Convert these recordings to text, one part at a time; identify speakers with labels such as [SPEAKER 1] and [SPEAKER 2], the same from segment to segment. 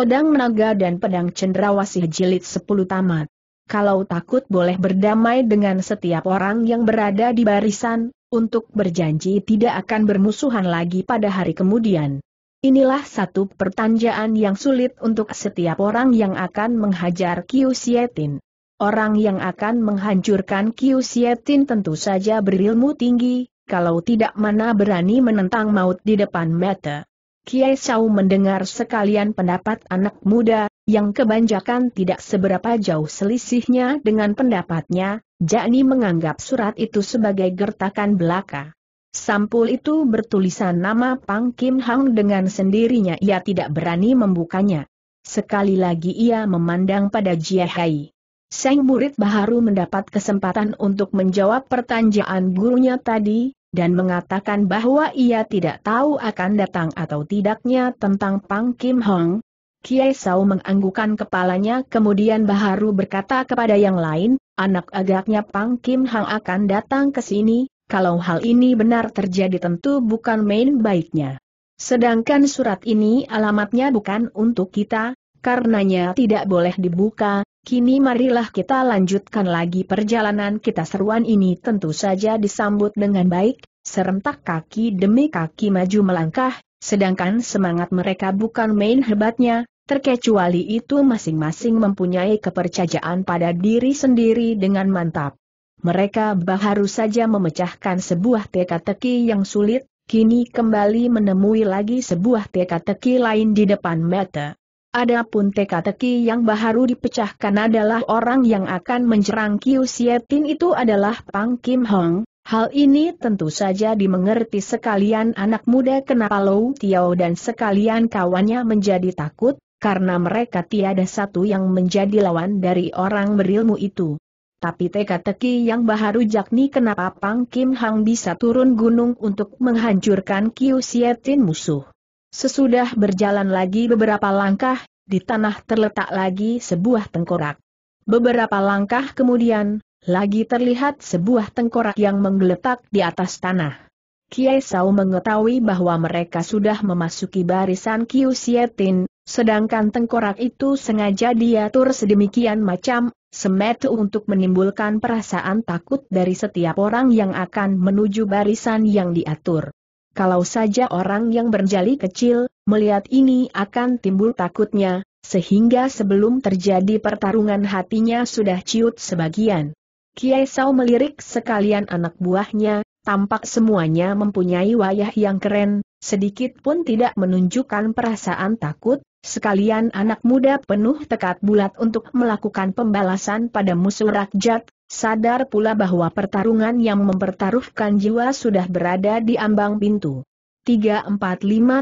[SPEAKER 1] Pedang Naga dan Pedang Cendrawasih Jilid 10 Tamat. Kalau takut boleh berdamai dengan setiap orang yang berada di barisan, untuk berjanji tidak akan bermusuhan lagi pada hari kemudian. Inilah satu pertanjaan yang sulit untuk setiap orang yang akan menghajar Kyusietin. Orang yang akan menghancurkan Kyusietin tentu saja berilmu tinggi, kalau tidak mana berani menentang maut di depan mata. Kiai Chau mendengar sekalian pendapat anak muda, yang kebanyakan tidak seberapa jauh selisihnya dengan pendapatnya, yakni menganggap surat itu sebagai gertakan belaka. Sampul itu bertulisan nama Pang Kim Hang dengan sendirinya ia tidak berani membukanya. Sekali lagi ia memandang pada Jia Hai. Sang murid baharu mendapat kesempatan untuk menjawab pertanyaan gurunya tadi, dan mengatakan bahwa ia tidak tahu akan datang atau tidaknya tentang Pang Kim Hong. Kiai Sau menganggukan kepalanya kemudian Baharu berkata kepada yang lain, anak agaknya Pang Kim Hong akan datang ke sini, kalau hal ini benar terjadi tentu bukan main baiknya. Sedangkan surat ini alamatnya bukan untuk kita, karenanya tidak boleh dibuka, Kini marilah kita lanjutkan lagi perjalanan kita seruan ini tentu saja disambut dengan baik, serentak kaki demi kaki maju melangkah, sedangkan semangat mereka bukan main hebatnya, terkecuali itu masing-masing mempunyai kepercayaan pada diri sendiri dengan mantap. Mereka baru saja memecahkan sebuah teka-teki yang sulit, kini kembali menemui lagi sebuah teka-teki lain di depan mata. Adapun teka-teki yang baru dipecahkan adalah orang yang akan menjerang Kiu Sietin itu adalah Pang Kim Hong. Hal ini tentu saja dimengerti sekalian anak muda kenapa Lou Tiao dan sekalian kawannya menjadi takut, karena mereka tiada satu yang menjadi lawan dari orang berilmu itu. Tapi teka-teki yang baru jakni kenapa Pang Kim Hong bisa turun gunung untuk menghancurkan Kiu Sietin musuh. Sesudah berjalan lagi beberapa langkah, di tanah terletak lagi sebuah tengkorak. Beberapa langkah kemudian, lagi terlihat sebuah tengkorak yang menggeletak di atas tanah. Kiai Sau mengetahui bahwa mereka sudah memasuki barisan Kiu Sietin, sedangkan tengkorak itu sengaja diatur sedemikian macam, semetu untuk menimbulkan perasaan takut dari setiap orang yang akan menuju barisan yang diatur. Kalau saja orang yang berjali kecil, melihat ini akan timbul takutnya, sehingga sebelum terjadi pertarungan hatinya sudah ciut sebagian. Kiai Sau melirik sekalian anak buahnya, tampak semuanya mempunyai wayah yang keren, sedikit pun tidak menunjukkan perasaan takut, sekalian anak muda penuh tekad bulat untuk melakukan pembalasan pada musuh rakjat. Sadar pula bahwa pertarungan yang mempertaruhkan jiwa sudah berada di ambang pintu. 345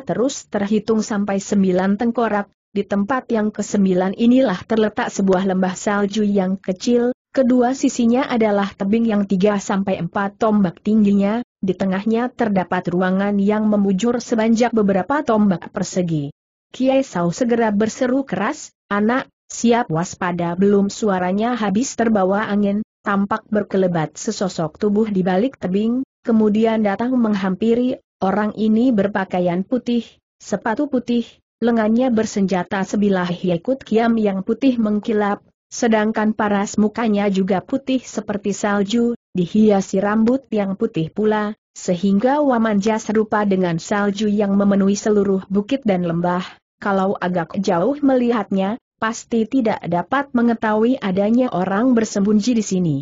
[SPEAKER 1] terus terhitung sampai 9 tengkorak, di tempat yang kesembilan inilah terletak sebuah lembah salju yang kecil, kedua sisinya adalah tebing yang 3 sampai 4 tombak tingginya, di tengahnya terdapat ruangan yang membujur sebanjak beberapa tombak persegi. Kiai Sau segera berseru keras, anak, siap waspada belum suaranya habis terbawa angin, tampak berkelebat sesosok tubuh di balik tebing, kemudian datang menghampiri, orang ini berpakaian putih, sepatu putih, lengannya bersenjata sebilah hiekut kiam yang putih mengkilap, sedangkan paras mukanya juga putih seperti salju, dihiasi rambut yang putih pula, sehingga wamanja serupa dengan salju yang memenuhi seluruh bukit dan lembah, kalau agak jauh melihatnya, pasti tidak dapat mengetahui adanya orang bersembunyi di sini.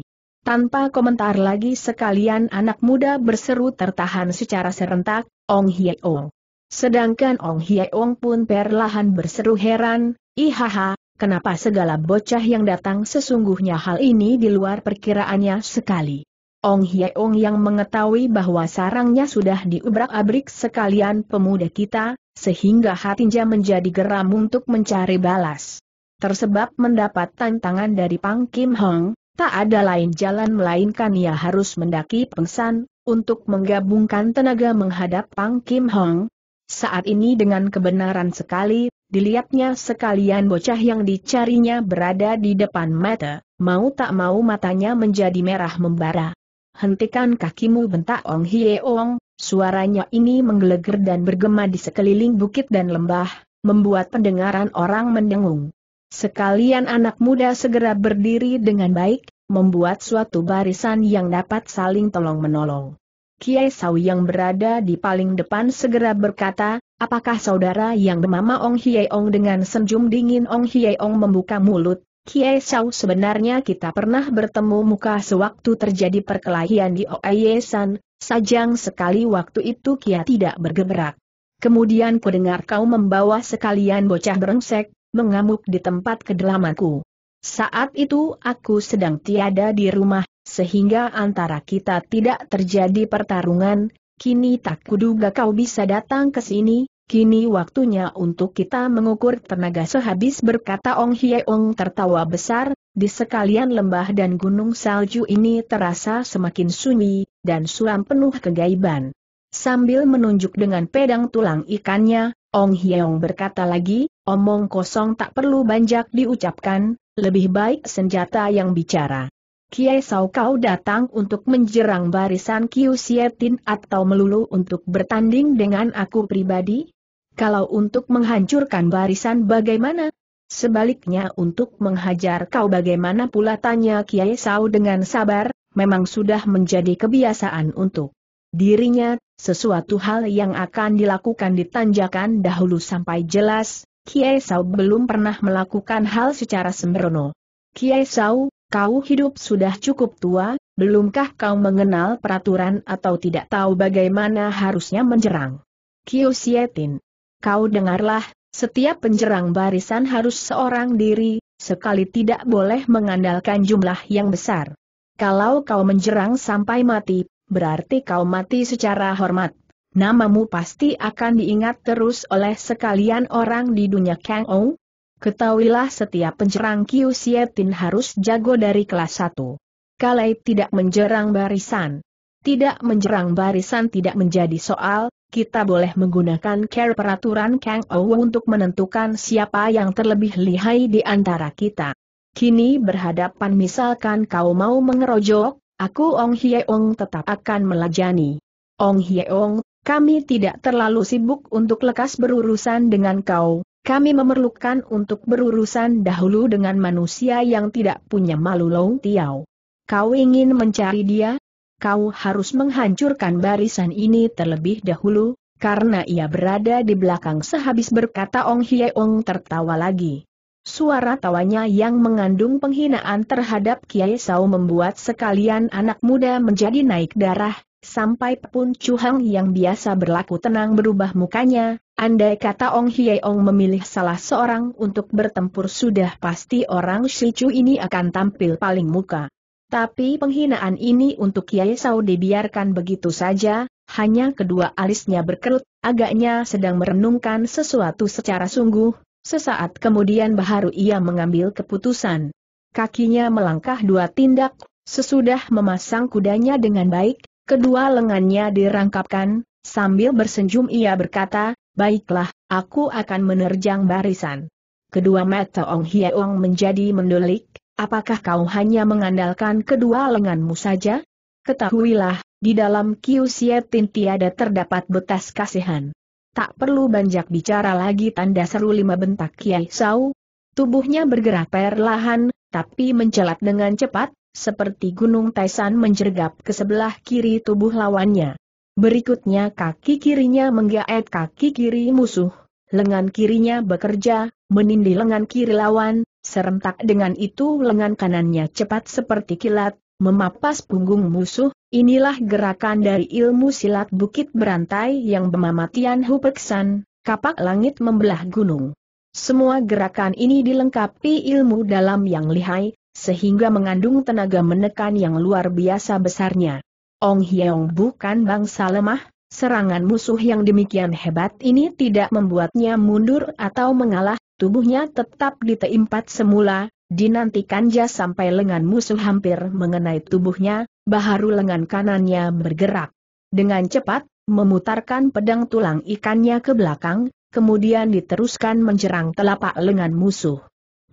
[SPEAKER 1] Tanpa komentar lagi sekalian anak muda berseru tertahan secara serentak, Ong Hyeong. Sedangkan Ong Hyeong pun perlahan berseru heran, ihaha, kenapa segala bocah yang datang sesungguhnya hal ini di luar perkiraannya sekali. Ong Hyeong yang mengetahui bahwa sarangnya sudah diubrak-abrik sekalian pemuda kita, sehingga hatinya menjadi geram untuk mencari balas. Tersebab mendapat tantangan dari Pang Kim Hong, tak ada lain jalan melainkan ia harus mendaki pengsan, untuk menggabungkan tenaga menghadap Pang Kim Hong. Saat ini dengan kebenaran sekali, dilihatnya sekalian bocah yang dicarinya berada di depan mata, mau tak mau matanya menjadi merah membara. Hentikan kakimu bentak Ong Hie Ong, suaranya ini menggeleger dan bergema di sekeliling bukit dan lembah, membuat pendengaran orang mendengung. Sekalian anak muda segera berdiri dengan baik, membuat suatu barisan yang dapat saling tolong-menolong. Kiai Sau yang berada di paling depan segera berkata, apakah saudara yang bernama Ong Hiei Ong dengan senjum dingin Ong Hiei Ong membuka mulut, Kiai Sau sebenarnya kita pernah bertemu muka sewaktu terjadi perkelahian di Oayesan, sajang sekali waktu itu Kia tidak bergerak. Kemudian kudengar kau membawa sekalian bocah berengsek, mengamuk di tempat kedalamanku. Saat itu aku sedang tiada di rumah, sehingga antara kita tidak terjadi pertarungan, kini tak kuduga kau bisa datang ke sini, kini waktunya untuk kita mengukur tenaga sehabis berkata Ong Hyeong tertawa besar, di sekalian lembah dan gunung salju ini terasa semakin sunyi, dan suram penuh kegaiban. Sambil menunjuk dengan pedang tulang ikannya, Ong Hyeong berkata lagi, Omong kosong tak perlu banyak diucapkan, lebih baik senjata yang bicara. Kiai Sau kau datang untuk menjerang barisan Kiu Sietin atau melulu untuk bertanding dengan aku pribadi? Kalau untuk menghancurkan barisan bagaimana? Sebaliknya untuk menghajar kau bagaimana pula tanya Kiai Sau dengan sabar, memang sudah menjadi kebiasaan untuk dirinya, sesuatu hal yang akan dilakukan ditanjakan dahulu sampai jelas, Kiai Sau belum pernah melakukan hal secara sembrono. Kiai Sau, kau hidup sudah cukup tua, belumkah kau mengenal peraturan atau tidak tahu bagaimana harusnya menjerang? Kiu Sietin. Kau dengarlah, setiap penjerang barisan harus seorang diri, sekali tidak boleh mengandalkan jumlah yang besar. Kalau kau menjerang sampai mati, berarti kau mati secara hormat namamu pasti akan diingat terus oleh sekalian orang di dunia Kang Ou. Ketahuilah setiap penjerang Kiu Sietin harus jago dari kelas 1. Kalai tidak menjerang barisan. Tidak menjerang barisan tidak menjadi soal, kita boleh menggunakan care peraturan Kang Ou untuk menentukan siapa yang terlebih lihai di antara kita. Kini berhadapan misalkan kau mau mengerojok, aku Ong Hye Ong tetap akan melajani. Ong Hye Ong, kami tidak terlalu sibuk untuk lekas berurusan dengan kau, kami memerlukan untuk berurusan dahulu dengan manusia yang tidak punya malu Long Tiao. Kau ingin mencari dia? Kau harus menghancurkan barisan ini terlebih dahulu, karena ia berada di belakang sehabis berkata Ong Ong tertawa lagi. Suara tawanya yang mengandung penghinaan terhadap Kiai Sau membuat sekalian anak muda menjadi naik darah, sampai pun Chu Hang yang biasa berlaku tenang berubah mukanya, andai kata Ong ong memilih salah seorang untuk bertempur sudah pasti orang si Chu ini akan tampil paling muka. Tapi penghinaan ini untuk Kiai Sao dibiarkan begitu saja, hanya kedua alisnya berkerut, agaknya sedang merenungkan sesuatu secara sungguh, sesaat kemudian baru ia mengambil keputusan. Kakinya melangkah dua tindak, Sesudah memasang kudanya dengan baik, Kedua lengannya dirangkapkan, sambil bersenjum ia berkata, Baiklah, aku akan menerjang barisan. Kedua mata Ong Hieong menjadi mendelik, apakah kau hanya mengandalkan kedua lenganmu saja? Ketahuilah, di dalam Kiu Sietin tiada terdapat betas kasihan. Tak perlu banyak bicara lagi tanda seru lima bentak Kiai Sau. Tubuhnya bergerak perlahan, tapi mencelat dengan cepat, seperti gunung Taisan menjergap ke sebelah kiri tubuh lawannya. Berikutnya kaki kirinya menggaet kaki kiri musuh, lengan kirinya bekerja, menindi lengan kiri lawan, serentak dengan itu lengan kanannya cepat seperti kilat, memapas punggung musuh, inilah gerakan dari ilmu silat bukit berantai yang Hu hupeksan, kapak langit membelah gunung. Semua gerakan ini dilengkapi ilmu dalam yang lihai, sehingga mengandung tenaga menekan yang luar biasa besarnya. Ong Hyeong bukan bangsa lemah, serangan musuh yang demikian hebat ini tidak membuatnya mundur atau mengalah, tubuhnya tetap diteimpat semula, dinantikan jas sampai lengan musuh hampir mengenai tubuhnya, baharu lengan kanannya bergerak. Dengan cepat, memutarkan pedang tulang ikannya ke belakang, kemudian diteruskan menjerang telapak lengan musuh.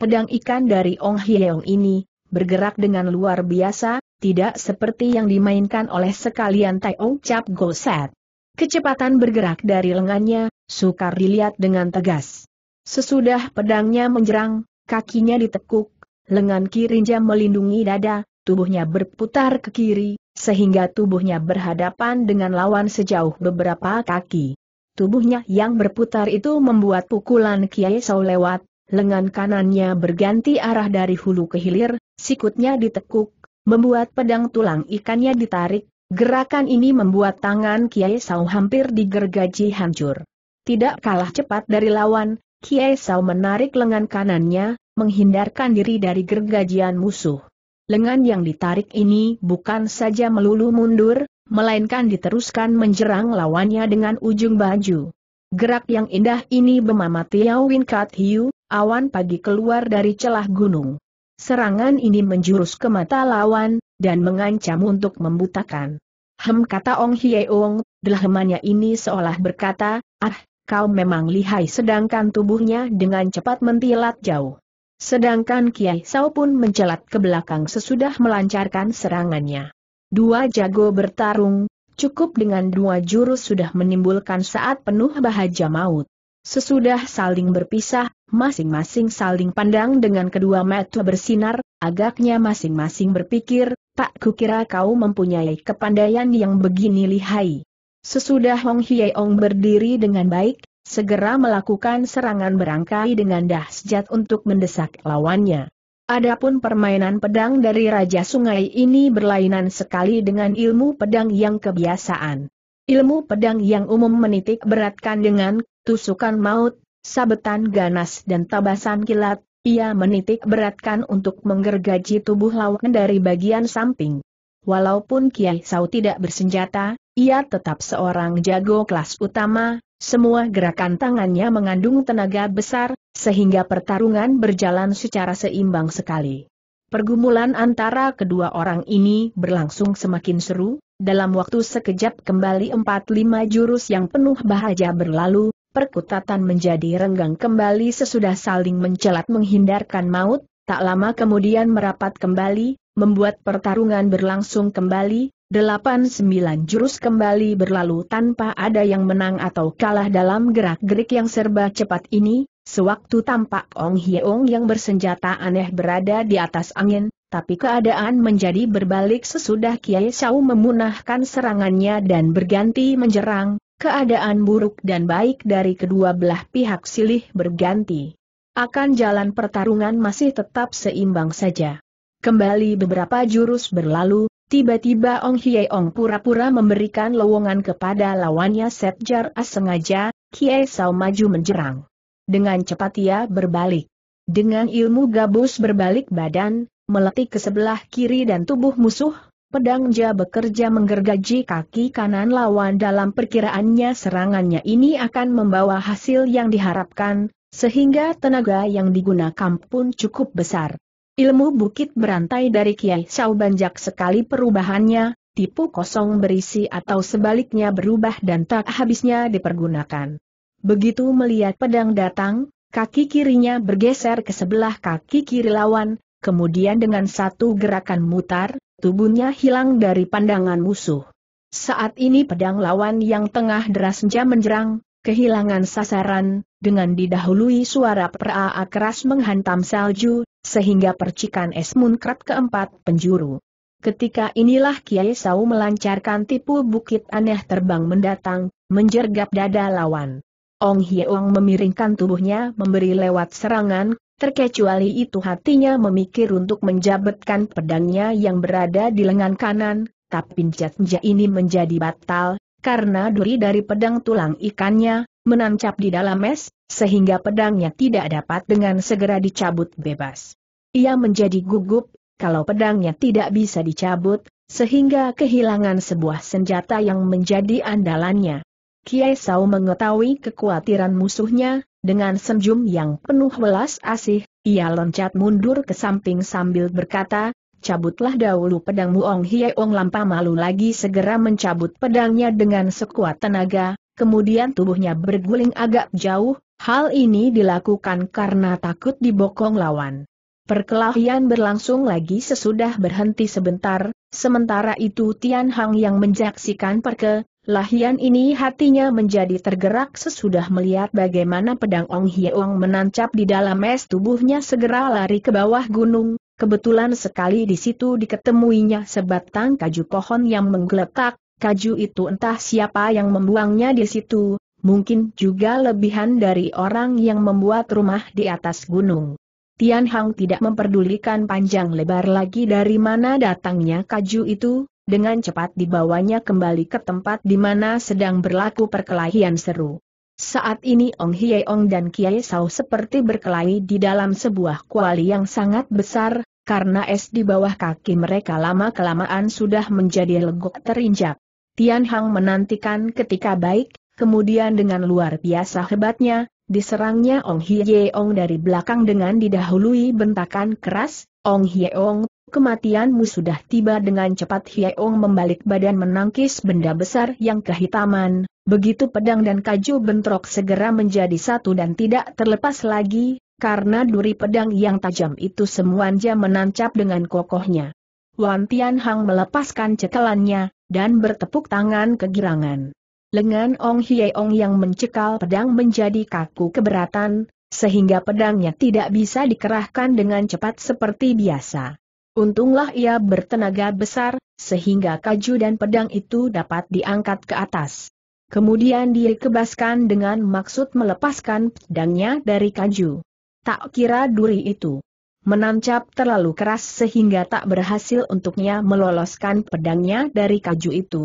[SPEAKER 1] Pedang ikan dari Ong Hyeong ini, bergerak dengan luar biasa, tidak seperti yang dimainkan oleh sekalian Tai Ong Cap Goset. Kecepatan bergerak dari lengannya, sukar dilihat dengan tegas. Sesudah pedangnya menjerang, kakinya ditekuk, lengan kirinya melindungi dada, tubuhnya berputar ke kiri, sehingga tubuhnya berhadapan dengan lawan sejauh beberapa kaki. Tubuhnya yang berputar itu membuat pukulan Kiai Sau lewat, lengan kanannya berganti arah dari hulu ke hilir, sikutnya ditekuk, membuat pedang tulang ikannya ditarik, gerakan ini membuat tangan Kiai Sau hampir digergaji hancur. Tidak kalah cepat dari lawan, Kiai Sau menarik lengan kanannya, menghindarkan diri dari gergajian musuh. Lengan yang ditarik ini bukan saja melulu mundur, melainkan diteruskan menjerang lawannya dengan ujung baju. Gerak yang indah ini bemamati Yao Win Kat Hiu, awan pagi keluar dari celah gunung. Serangan ini menjurus ke mata lawan, dan mengancam untuk membutakan. Hem kata Ong Hieong, delahemannya ini seolah berkata, ah, kau memang lihai sedangkan tubuhnya dengan cepat mentilat jauh. Sedangkan Kiai Sao pun mencelat ke belakang sesudah melancarkan serangannya. Dua jago bertarung, cukup dengan dua jurus sudah menimbulkan saat penuh bahagia maut. Sesudah saling berpisah, masing-masing saling pandang dengan kedua mata bersinar, agaknya masing-masing berpikir, tak kukira kau mempunyai kepandaian yang begini lihai. Sesudah Hong Ong berdiri dengan baik, segera melakukan serangan berangkai dengan dah dahsyat untuk mendesak lawannya. Adapun permainan pedang dari Raja Sungai ini berlainan sekali dengan ilmu pedang yang kebiasaan. Ilmu pedang yang umum menitik beratkan dengan tusukan maut, sabetan ganas dan tabasan kilat, ia menitik beratkan untuk menggergaji tubuh lawan dari bagian samping. Walaupun Kiai Sau tidak bersenjata, ia tetap seorang jago kelas utama, semua gerakan tangannya mengandung tenaga besar, sehingga pertarungan berjalan secara seimbang sekali. Pergumulan antara kedua orang ini berlangsung semakin seru, dalam waktu sekejap kembali 4 lima jurus yang penuh bahaya berlalu, perkutatan menjadi renggang kembali sesudah saling mencelat menghindarkan maut, tak lama kemudian merapat kembali, membuat pertarungan berlangsung kembali, delapan sembilan jurus kembali berlalu tanpa ada yang menang atau kalah dalam gerak-gerik yang serba cepat ini, sewaktu tampak Ong Hyeong yang bersenjata aneh berada di atas angin, tapi keadaan menjadi berbalik sesudah Kiai Shao memunahkan serangannya dan berganti menyerang. Keadaan buruk dan baik dari kedua belah pihak silih berganti. Akan jalan pertarungan masih tetap seimbang saja. Kembali beberapa jurus berlalu, tiba-tiba Ong Ong pura-pura memberikan lowongan kepada lawannya Setjar As sengaja, Kie Sao maju menjerang. Dengan cepat ia berbalik. Dengan ilmu gabus berbalik badan, meletik ke sebelah kiri dan tubuh musuh, Pedang Ja bekerja menggergaji kaki kanan lawan dalam perkiraannya serangannya ini akan membawa hasil yang diharapkan, sehingga tenaga yang digunakan pun cukup besar. Ilmu bukit berantai dari Kiai Sao banjak sekali perubahannya, tipu kosong berisi atau sebaliknya berubah dan tak habisnya dipergunakan. Begitu melihat pedang datang, kaki kirinya bergeser ke sebelah kaki kiri lawan, kemudian dengan satu gerakan mutar, tubuhnya hilang dari pandangan musuh. Saat ini pedang lawan yang tengah derasnya menjerang, kehilangan sasaran, dengan didahului suara peraa keras menghantam salju, sehingga percikan es munkrat keempat penjuru. Ketika inilah Kiai Sau melancarkan tipu bukit aneh terbang mendatang, menjergap dada lawan. Ong Hyeong memiringkan tubuhnya memberi lewat serangan, terkecuali itu hatinya memikir untuk menjabatkan pedangnya yang berada di lengan kanan, tapi jatja ini menjadi batal, karena duri dari pedang tulang ikannya, menancap di dalam es, sehingga pedangnya tidak dapat dengan segera dicabut bebas. Ia menjadi gugup, kalau pedangnya tidak bisa dicabut, sehingga kehilangan sebuah senjata yang menjadi andalannya. Kiai Sau mengetahui kekhawatiran musuhnya, dengan senyum yang penuh welas asih, ia loncat mundur ke samping sambil berkata, cabutlah dahulu pedangmu Ong Hiei Ong Lampa malu lagi segera mencabut pedangnya dengan sekuat tenaga, kemudian tubuhnya berguling agak jauh, hal ini dilakukan karena takut dibokong lawan. Perkelahian berlangsung lagi sesudah berhenti sebentar, sementara itu Tian Hang yang menjaksikan perke, Lahian ini hatinya menjadi tergerak sesudah melihat bagaimana pedang Ong Hyeong menancap di dalam es tubuhnya segera lari ke bawah gunung, kebetulan sekali di situ diketemuinya sebatang kaju pohon yang menggeletak, kaju itu entah siapa yang membuangnya di situ, mungkin juga lebihan dari orang yang membuat rumah di atas gunung. Tian Hang tidak memperdulikan panjang lebar lagi dari mana datangnya kaju itu, dengan cepat dibawanya kembali ke tempat di mana sedang berlaku perkelahian seru. Saat ini Ong Ong dan Kiai Sau seperti berkelahi di dalam sebuah kuali yang sangat besar, karena es di bawah kaki mereka lama-kelamaan sudah menjadi legok terinjak. Tian Hang menantikan ketika baik, kemudian dengan luar biasa hebatnya, diserangnya Ong Ong dari belakang dengan didahului bentakan keras, Ong Ong Kematianmu sudah tiba dengan cepat Hyeong membalik badan menangkis benda besar yang kehitaman, begitu pedang dan kaju bentrok segera menjadi satu dan tidak terlepas lagi, karena duri pedang yang tajam itu semuanya menancap dengan kokohnya. Wan Tian Hang melepaskan cekelannya, dan bertepuk tangan kegirangan. Lengan Ong Hyeong yang mencekal pedang menjadi kaku keberatan, sehingga pedangnya tidak bisa dikerahkan dengan cepat seperti biasa. Untunglah ia bertenaga besar, sehingga kaju dan pedang itu dapat diangkat ke atas. Kemudian dia dikebaskan dengan maksud melepaskan pedangnya dari kaju. Tak kira duri itu menancap terlalu keras sehingga tak berhasil untuknya meloloskan pedangnya dari kaju itu.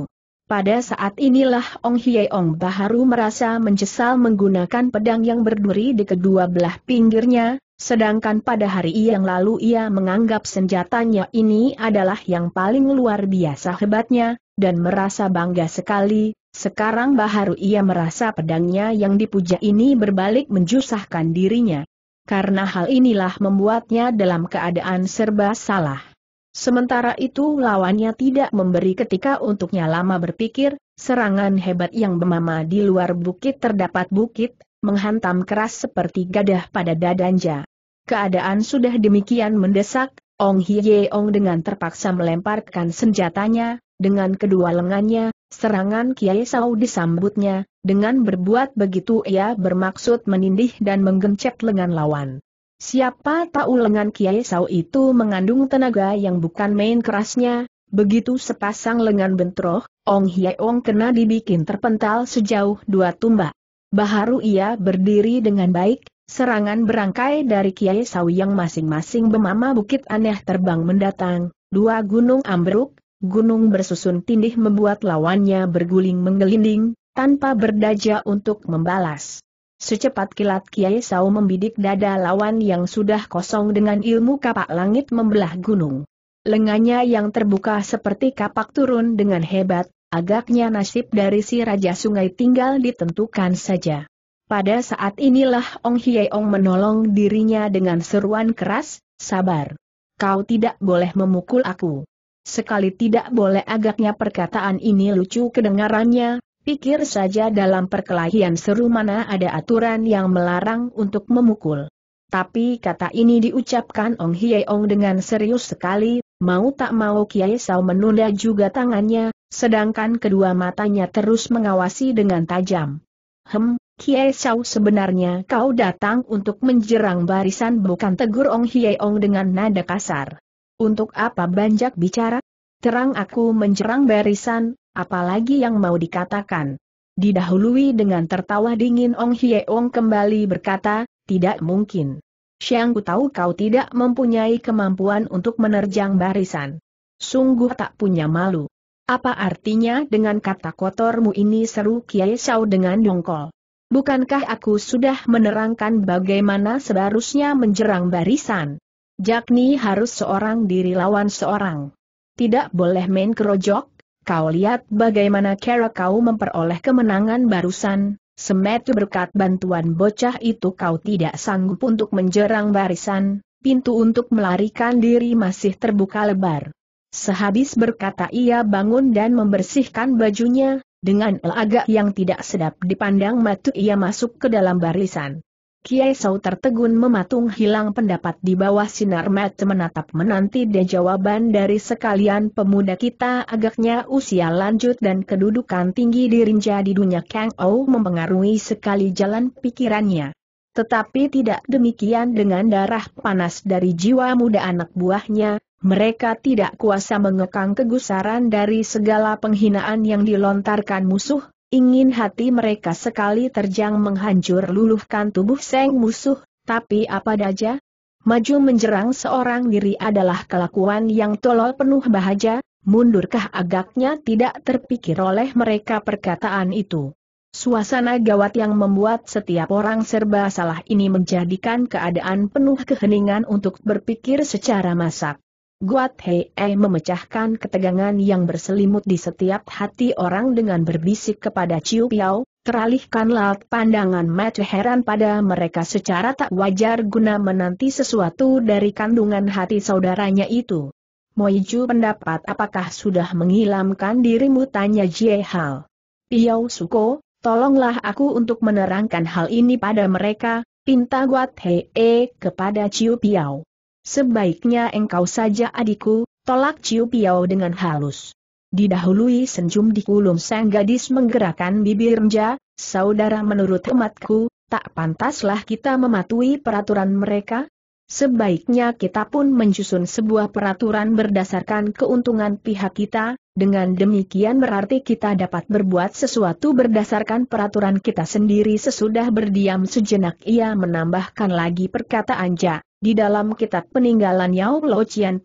[SPEAKER 1] Pada saat inilah Ong Ong Baharu merasa menyesal menggunakan pedang yang berduri di kedua belah pinggirnya, Sedangkan pada hari yang lalu ia menganggap senjatanya ini adalah yang paling luar biasa hebatnya, dan merasa bangga sekali, sekarang baharu ia merasa pedangnya yang dipuja ini berbalik menjusahkan dirinya. Karena hal inilah membuatnya dalam keadaan serba salah. Sementara itu lawannya tidak memberi ketika untuknya lama berpikir, serangan hebat yang memama di luar bukit terdapat bukit, menghantam keras seperti gadah pada dadanya. Keadaan sudah demikian mendesak, Ong Hyeong dengan terpaksa melemparkan senjatanya, dengan kedua lengannya, serangan Kiai Sau disambutnya, dengan berbuat begitu ia bermaksud menindih dan menggencet lengan lawan. Siapa tahu lengan Kiai Sau itu mengandung tenaga yang bukan main kerasnya, Begitu sepasang lengan bentroh, Ong Hyeong kena dibikin terpental sejauh dua tumbak. Baharu ia berdiri dengan baik, serangan berangkai dari Kiai Sawi yang masing-masing bemama bukit aneh terbang mendatang, dua gunung ambruk, gunung bersusun tindih membuat lawannya berguling menggelinding, tanpa berdaja untuk membalas. Secepat kilat Kiai Sau membidik dada lawan yang sudah kosong dengan ilmu kapak langit membelah gunung. Lengannya yang terbuka seperti kapak turun dengan hebat, Agaknya nasib dari si Raja Sungai tinggal ditentukan saja. Pada saat inilah Ong Hyeong menolong dirinya dengan seruan keras, sabar. Kau tidak boleh memukul aku. Sekali tidak boleh agaknya perkataan ini lucu kedengarannya, pikir saja dalam perkelahian seru mana ada aturan yang melarang untuk memukul. Tapi kata ini diucapkan Ong Hyeong dengan serius sekali, mau tak mau Kiai Sao menunda juga tangannya, Sedangkan kedua matanya terus mengawasi dengan tajam. Hem, Kie Chau sebenarnya kau datang untuk menjerang barisan bukan tegur Ong Hie Ong dengan nada kasar. Untuk apa banjak bicara? Terang aku menjerang barisan, apalagi yang mau dikatakan. Didahului dengan tertawa dingin Ong Hie Ong kembali berkata, tidak mungkin. Siang ku tahu kau tidak mempunyai kemampuan untuk menerjang barisan. Sungguh tak punya malu. Apa artinya dengan kata kotormu ini seru Kiai Shao dengan dongkol? Bukankah aku sudah menerangkan bagaimana seharusnya menjerang barisan? Jakni harus seorang diri lawan seorang. Tidak boleh main kerojok, kau lihat bagaimana cara kau memperoleh kemenangan barusan, semetu berkat bantuan bocah itu kau tidak sanggup untuk menjerang barisan, pintu untuk melarikan diri masih terbuka lebar. Sehabis berkata ia bangun dan membersihkan bajunya, dengan agak yang tidak sedap dipandang matu ia masuk ke dalam barisan. Kiai Sau tertegun mematung hilang pendapat di bawah sinar mata menatap menanti dan jawaban dari sekalian pemuda kita agaknya usia lanjut dan kedudukan tinggi dirinja di dunia Kang Ou mempengaruhi sekali jalan pikirannya. Tetapi tidak demikian dengan darah panas dari jiwa muda anak buahnya, mereka tidak kuasa mengekang kegusaran dari segala penghinaan yang dilontarkan musuh, ingin hati mereka sekali terjang menghancur luluhkan tubuh seng musuh, tapi apa daja? Maju menjerang seorang diri adalah kelakuan yang tolol penuh bahaja. mundurkah agaknya tidak terpikir oleh mereka perkataan itu. Suasana gawat yang membuat setiap orang serba salah ini menjadikan keadaan penuh keheningan untuk berpikir secara masak. Guat Hei memecahkan ketegangan yang berselimut di setiap hati orang dengan berbisik kepada Chiu Piao, teralihkanlah pandangan mata heran pada mereka secara tak wajar guna menanti sesuatu dari kandungan hati saudaranya itu. Moiju pendapat apakah sudah menghilangkan dirimu tanya Jie Hal. Piao Suko, tolonglah aku untuk menerangkan hal ini pada mereka, pinta Guat Hei kepada Chiu Piao. Sebaiknya engkau saja adikku, tolak Ciu Piao dengan halus. Didahului senyum di kulum sang gadis menggerakkan bibirnya, saudara menurut hematku, tak pantaslah kita mematuhi peraturan mereka? Sebaiknya kita pun menyusun sebuah peraturan berdasarkan keuntungan pihak kita, dengan demikian berarti kita dapat berbuat sesuatu berdasarkan peraturan kita sendiri sesudah berdiam sejenak ia menambahkan lagi perkataan Ja. Di dalam kitab peninggalan Yao Lo Chian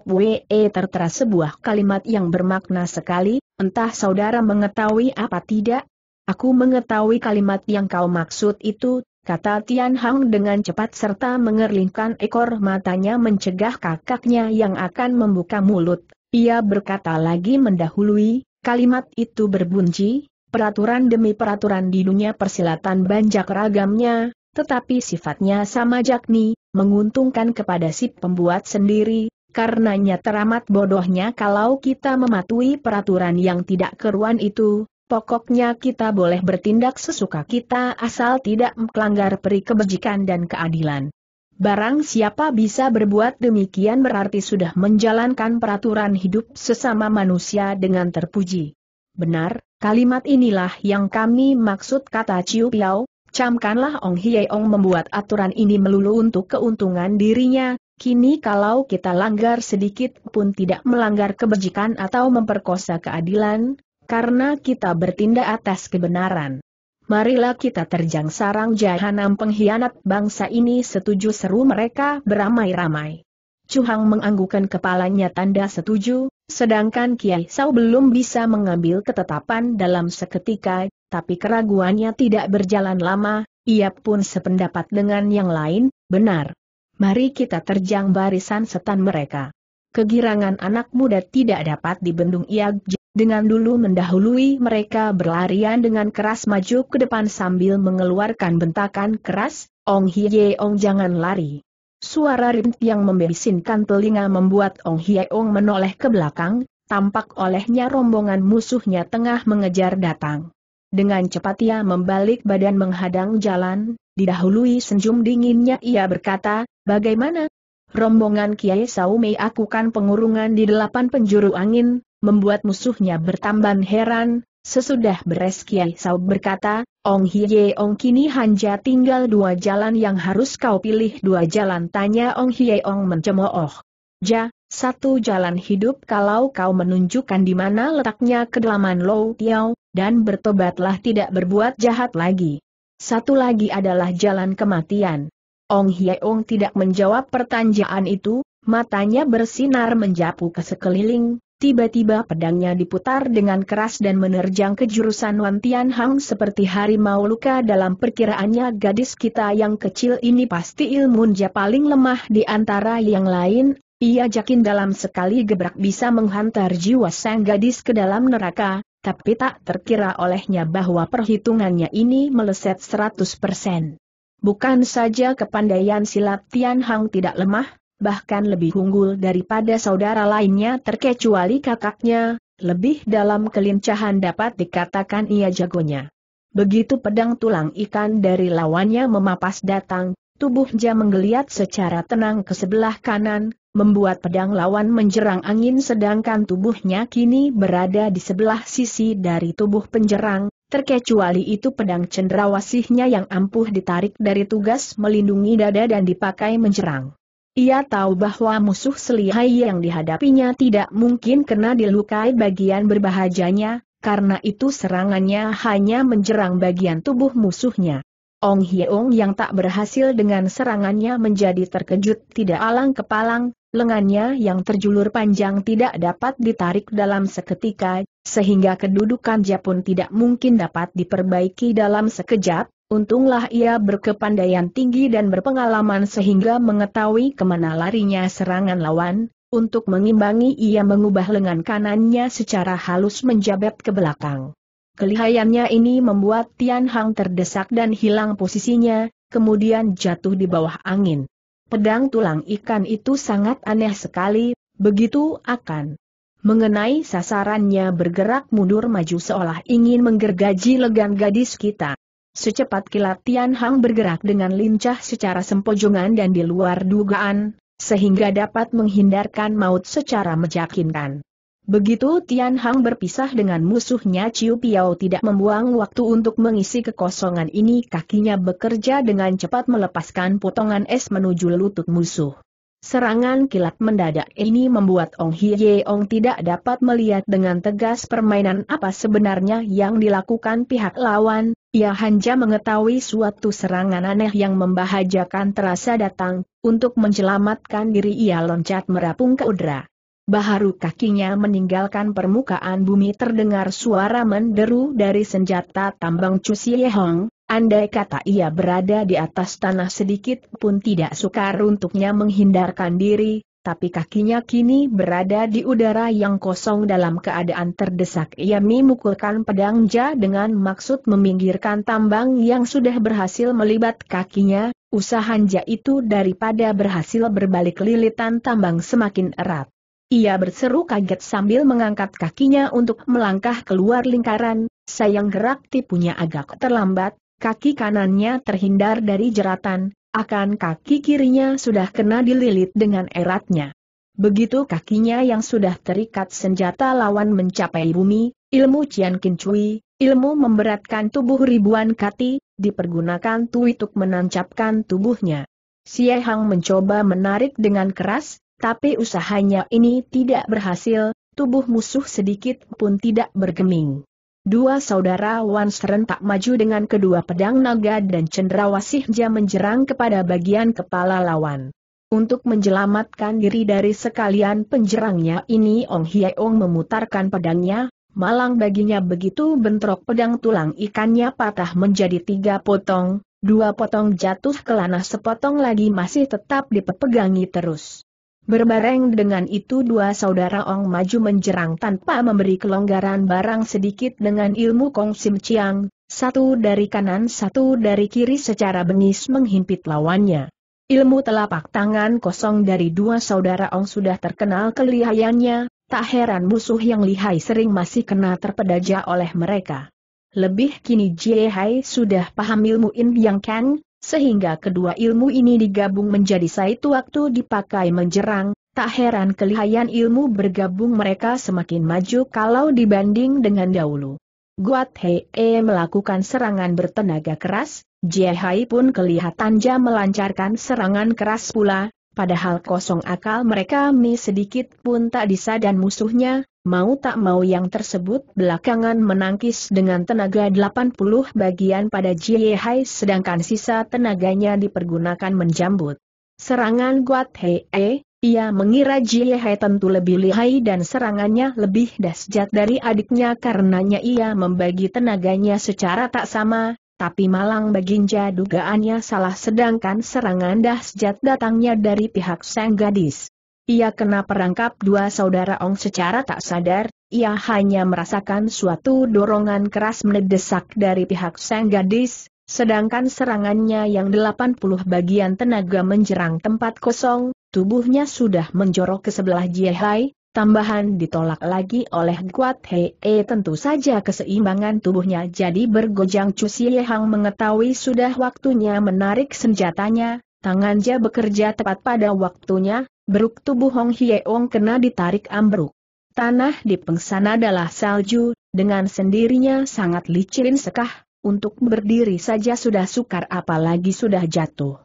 [SPEAKER 1] tertera sebuah kalimat yang bermakna sekali, entah saudara mengetahui apa tidak? Aku mengetahui kalimat yang kau maksud itu, kata Tian Hang dengan cepat serta mengerlingkan ekor matanya mencegah kakaknya yang akan membuka mulut. Ia berkata lagi mendahului, kalimat itu berbunyi, peraturan demi peraturan di dunia persilatan banjak ragamnya, tetapi sifatnya sama jakni, menguntungkan kepada si pembuat sendiri, karenanya teramat bodohnya kalau kita mematuhi peraturan yang tidak keruan itu, pokoknya kita boleh bertindak sesuka kita asal tidak melanggar peri kebajikan dan keadilan. Barang siapa bisa berbuat demikian berarti sudah menjalankan peraturan hidup sesama manusia dengan terpuji. Benar, kalimat inilah yang kami maksud kata Ciu Piao, Camkanlah Ong ong membuat aturan ini melulu untuk keuntungan dirinya, kini kalau kita langgar sedikit pun tidak melanggar kebajikan atau memperkosa keadilan, karena kita bertindak atas kebenaran. Marilah kita terjang sarang jahanam pengkhianat bangsa ini setuju seru mereka beramai-ramai. Cuhang menganggukkan kepalanya tanda setuju, sedangkan Kiai Sau belum bisa mengambil ketetapan dalam seketika, tapi keraguannya tidak berjalan lama, ia pun sependapat dengan yang lain, benar. Mari kita terjang barisan setan mereka. Kegirangan anak muda tidak dapat dibendung ia dengan dulu mendahului mereka berlarian dengan keras maju ke depan sambil mengeluarkan bentakan keras, Ong Hye Ong jangan lari. Suara rint yang membesinkan telinga membuat Ong Hye Ong menoleh ke belakang, tampak olehnya rombongan musuhnya tengah mengejar datang. Dengan cepat ia membalik badan menghadang jalan, didahului senyum dinginnya ia berkata, bagaimana? Rombongan Kiai Saumei aku kan pengurungan di delapan penjuru angin, membuat musuhnya bertambah heran, Sesudah beres Kiai Sau berkata, Ong Hiye Ong kini hanya tinggal dua jalan yang harus kau pilih dua jalan tanya Ong Hiye Ong mencemooh. Ja, satu jalan hidup kalau kau menunjukkan di mana letaknya kedalaman Lou Tiao, dan bertobatlah tidak berbuat jahat lagi. Satu lagi adalah jalan kematian. Ong Hyeong tidak menjawab pertanyaan itu, matanya bersinar menjapu ke sekeliling, tiba-tiba pedangnya diputar dengan keras dan menerjang ke jurusan Wan Tian Hang seperti harimau luka dalam perkiraannya gadis kita yang kecil ini pasti ilmunya paling lemah di antara yang lain ia yakin dalam sekali gebrak bisa menghantar jiwa sang gadis ke dalam neraka, tapi tak terkira olehnya bahwa perhitungannya ini meleset 100%. Bukan saja kepandaian silat Tian Hang tidak lemah, bahkan lebih unggul daripada saudara lainnya terkecuali kakaknya, lebih dalam kelincahan dapat dikatakan ia jagonya. Begitu pedang tulang ikan dari lawannya memapas datang, tubuhnya menggeliat secara tenang ke sebelah kanan, membuat pedang lawan menjerang angin sedangkan tubuhnya kini berada di sebelah sisi dari tubuh penjerang, terkecuali itu pedang cendrawasihnya yang ampuh ditarik dari tugas melindungi dada dan dipakai menjerang. Ia tahu bahwa musuh selihai yang dihadapinya tidak mungkin kena dilukai bagian berbahajanya, karena itu serangannya hanya menjerang bagian tubuh musuhnya. Ong Hyeong yang tak berhasil dengan serangannya menjadi terkejut tidak alang kepalang, lengannya yang terjulur panjang tidak dapat ditarik dalam seketika, sehingga kedudukan Japun tidak mungkin dapat diperbaiki dalam sekejap, untunglah ia berkepandaian tinggi dan berpengalaman sehingga mengetahui kemana larinya serangan lawan, untuk mengimbangi ia mengubah lengan kanannya secara halus menjabat ke belakang. Kelihayannya ini membuat Tian Hang terdesak dan hilang posisinya, kemudian jatuh di bawah angin. Pedang tulang ikan itu sangat aneh sekali, begitu akan mengenai sasarannya bergerak mundur maju seolah ingin menggergaji legan gadis kita. Secepat kilat Tian Hang bergerak dengan lincah secara sempojongan dan di luar dugaan, sehingga dapat menghindarkan maut secara meyakinkan. Begitu Tian Hang berpisah dengan musuhnya Ciu Piao tidak membuang waktu untuk mengisi kekosongan ini kakinya bekerja dengan cepat melepaskan potongan es menuju lutut musuh. Serangan kilat mendadak ini membuat Ong Hye Ong tidak dapat melihat dengan tegas permainan apa sebenarnya yang dilakukan pihak lawan, ia hanya mengetahui suatu serangan aneh yang membahajakan terasa datang, untuk menyelamatkan diri ia loncat merapung ke udara. Baharu kakinya meninggalkan permukaan bumi terdengar suara menderu dari senjata tambang Cusie Hong, andai kata ia berada di atas tanah sedikit pun tidak sukar untuknya menghindarkan diri, tapi kakinya kini berada di udara yang kosong dalam keadaan terdesak ia memukulkan pedang Ja dengan maksud meminggirkan tambang yang sudah berhasil melibat kakinya, usaha Ja itu daripada berhasil berbalik lilitan tambang semakin erat. Ia berseru kaget sambil mengangkat kakinya untuk melangkah keluar lingkaran, sayang gerak tipunya agak terlambat, kaki kanannya terhindar dari jeratan, akan kaki kirinya sudah kena dililit dengan eratnya. Begitu kakinya yang sudah terikat senjata lawan mencapai bumi, ilmu Cian Kincui, ilmu memberatkan tubuh ribuan kati, dipergunakan Tuituk menancapkan tubuhnya. Siehang mencoba menarik dengan keras, tapi usahanya ini tidak berhasil, tubuh musuh sedikit pun tidak bergeming. Dua saudara Wan serentak maju dengan kedua pedang naga dan cendrawasihnya menjerang kepada bagian kepala lawan. Untuk menjelamatkan diri dari sekalian penjerangnya ini Ong Ong memutarkan pedangnya, malang baginya begitu bentrok pedang tulang ikannya patah menjadi tiga potong, dua potong jatuh ke lanah sepotong lagi masih tetap dipegangi terus. Berbareng dengan itu dua saudara Ong maju menjerang tanpa memberi kelonggaran barang sedikit dengan ilmu Kong Sim Chiang, satu dari kanan satu dari kiri secara bengis menghimpit lawannya. Ilmu telapak tangan kosong dari dua saudara Ong sudah terkenal kelihayannya, tak heran musuh yang lihai sering masih kena terpedaja oleh mereka. Lebih kini Jie Hai sudah paham ilmu In Yang Kang, sehingga kedua ilmu ini digabung menjadi saitu waktu dipakai menjerang, tak heran kelihayan ilmu bergabung mereka semakin maju kalau dibanding dengan dahulu. Guat Hee melakukan serangan bertenaga keras, Jie Hai pun kelihatan jam melancarkan serangan keras pula, Padahal kosong akal mereka mi sedikit pun tak bisa dan musuhnya, mau tak mau yang tersebut belakangan menangkis dengan tenaga 80 bagian pada Jie Hai sedangkan sisa tenaganya dipergunakan menjambut. Serangan Guat Hee, ia mengira Jie Hai tentu lebih lihai dan serangannya lebih dahsyat dari adiknya karenanya ia membagi tenaganya secara tak sama, tapi malang baginja dugaannya salah sedangkan serangan dahsyat datangnya dari pihak sang gadis. Ia kena perangkap dua saudara Ong secara tak sadar, ia hanya merasakan suatu dorongan keras mendesak dari pihak sang gadis, sedangkan serangannya yang 80 bagian tenaga menjerang tempat kosong, tubuhnya sudah menjorok ke sebelah Jiehai, Tambahan ditolak lagi oleh Kuat Hei e, tentu saja keseimbangan tubuhnya jadi bergojang Chu Hang mengetahui sudah waktunya menarik senjatanya, tangannya bekerja tepat pada waktunya, beruk tubuh Hong Hyeong kena ditarik ambruk. Tanah di pengsan adalah salju, dengan sendirinya sangat licin sekah, untuk berdiri saja sudah sukar apalagi sudah jatuh.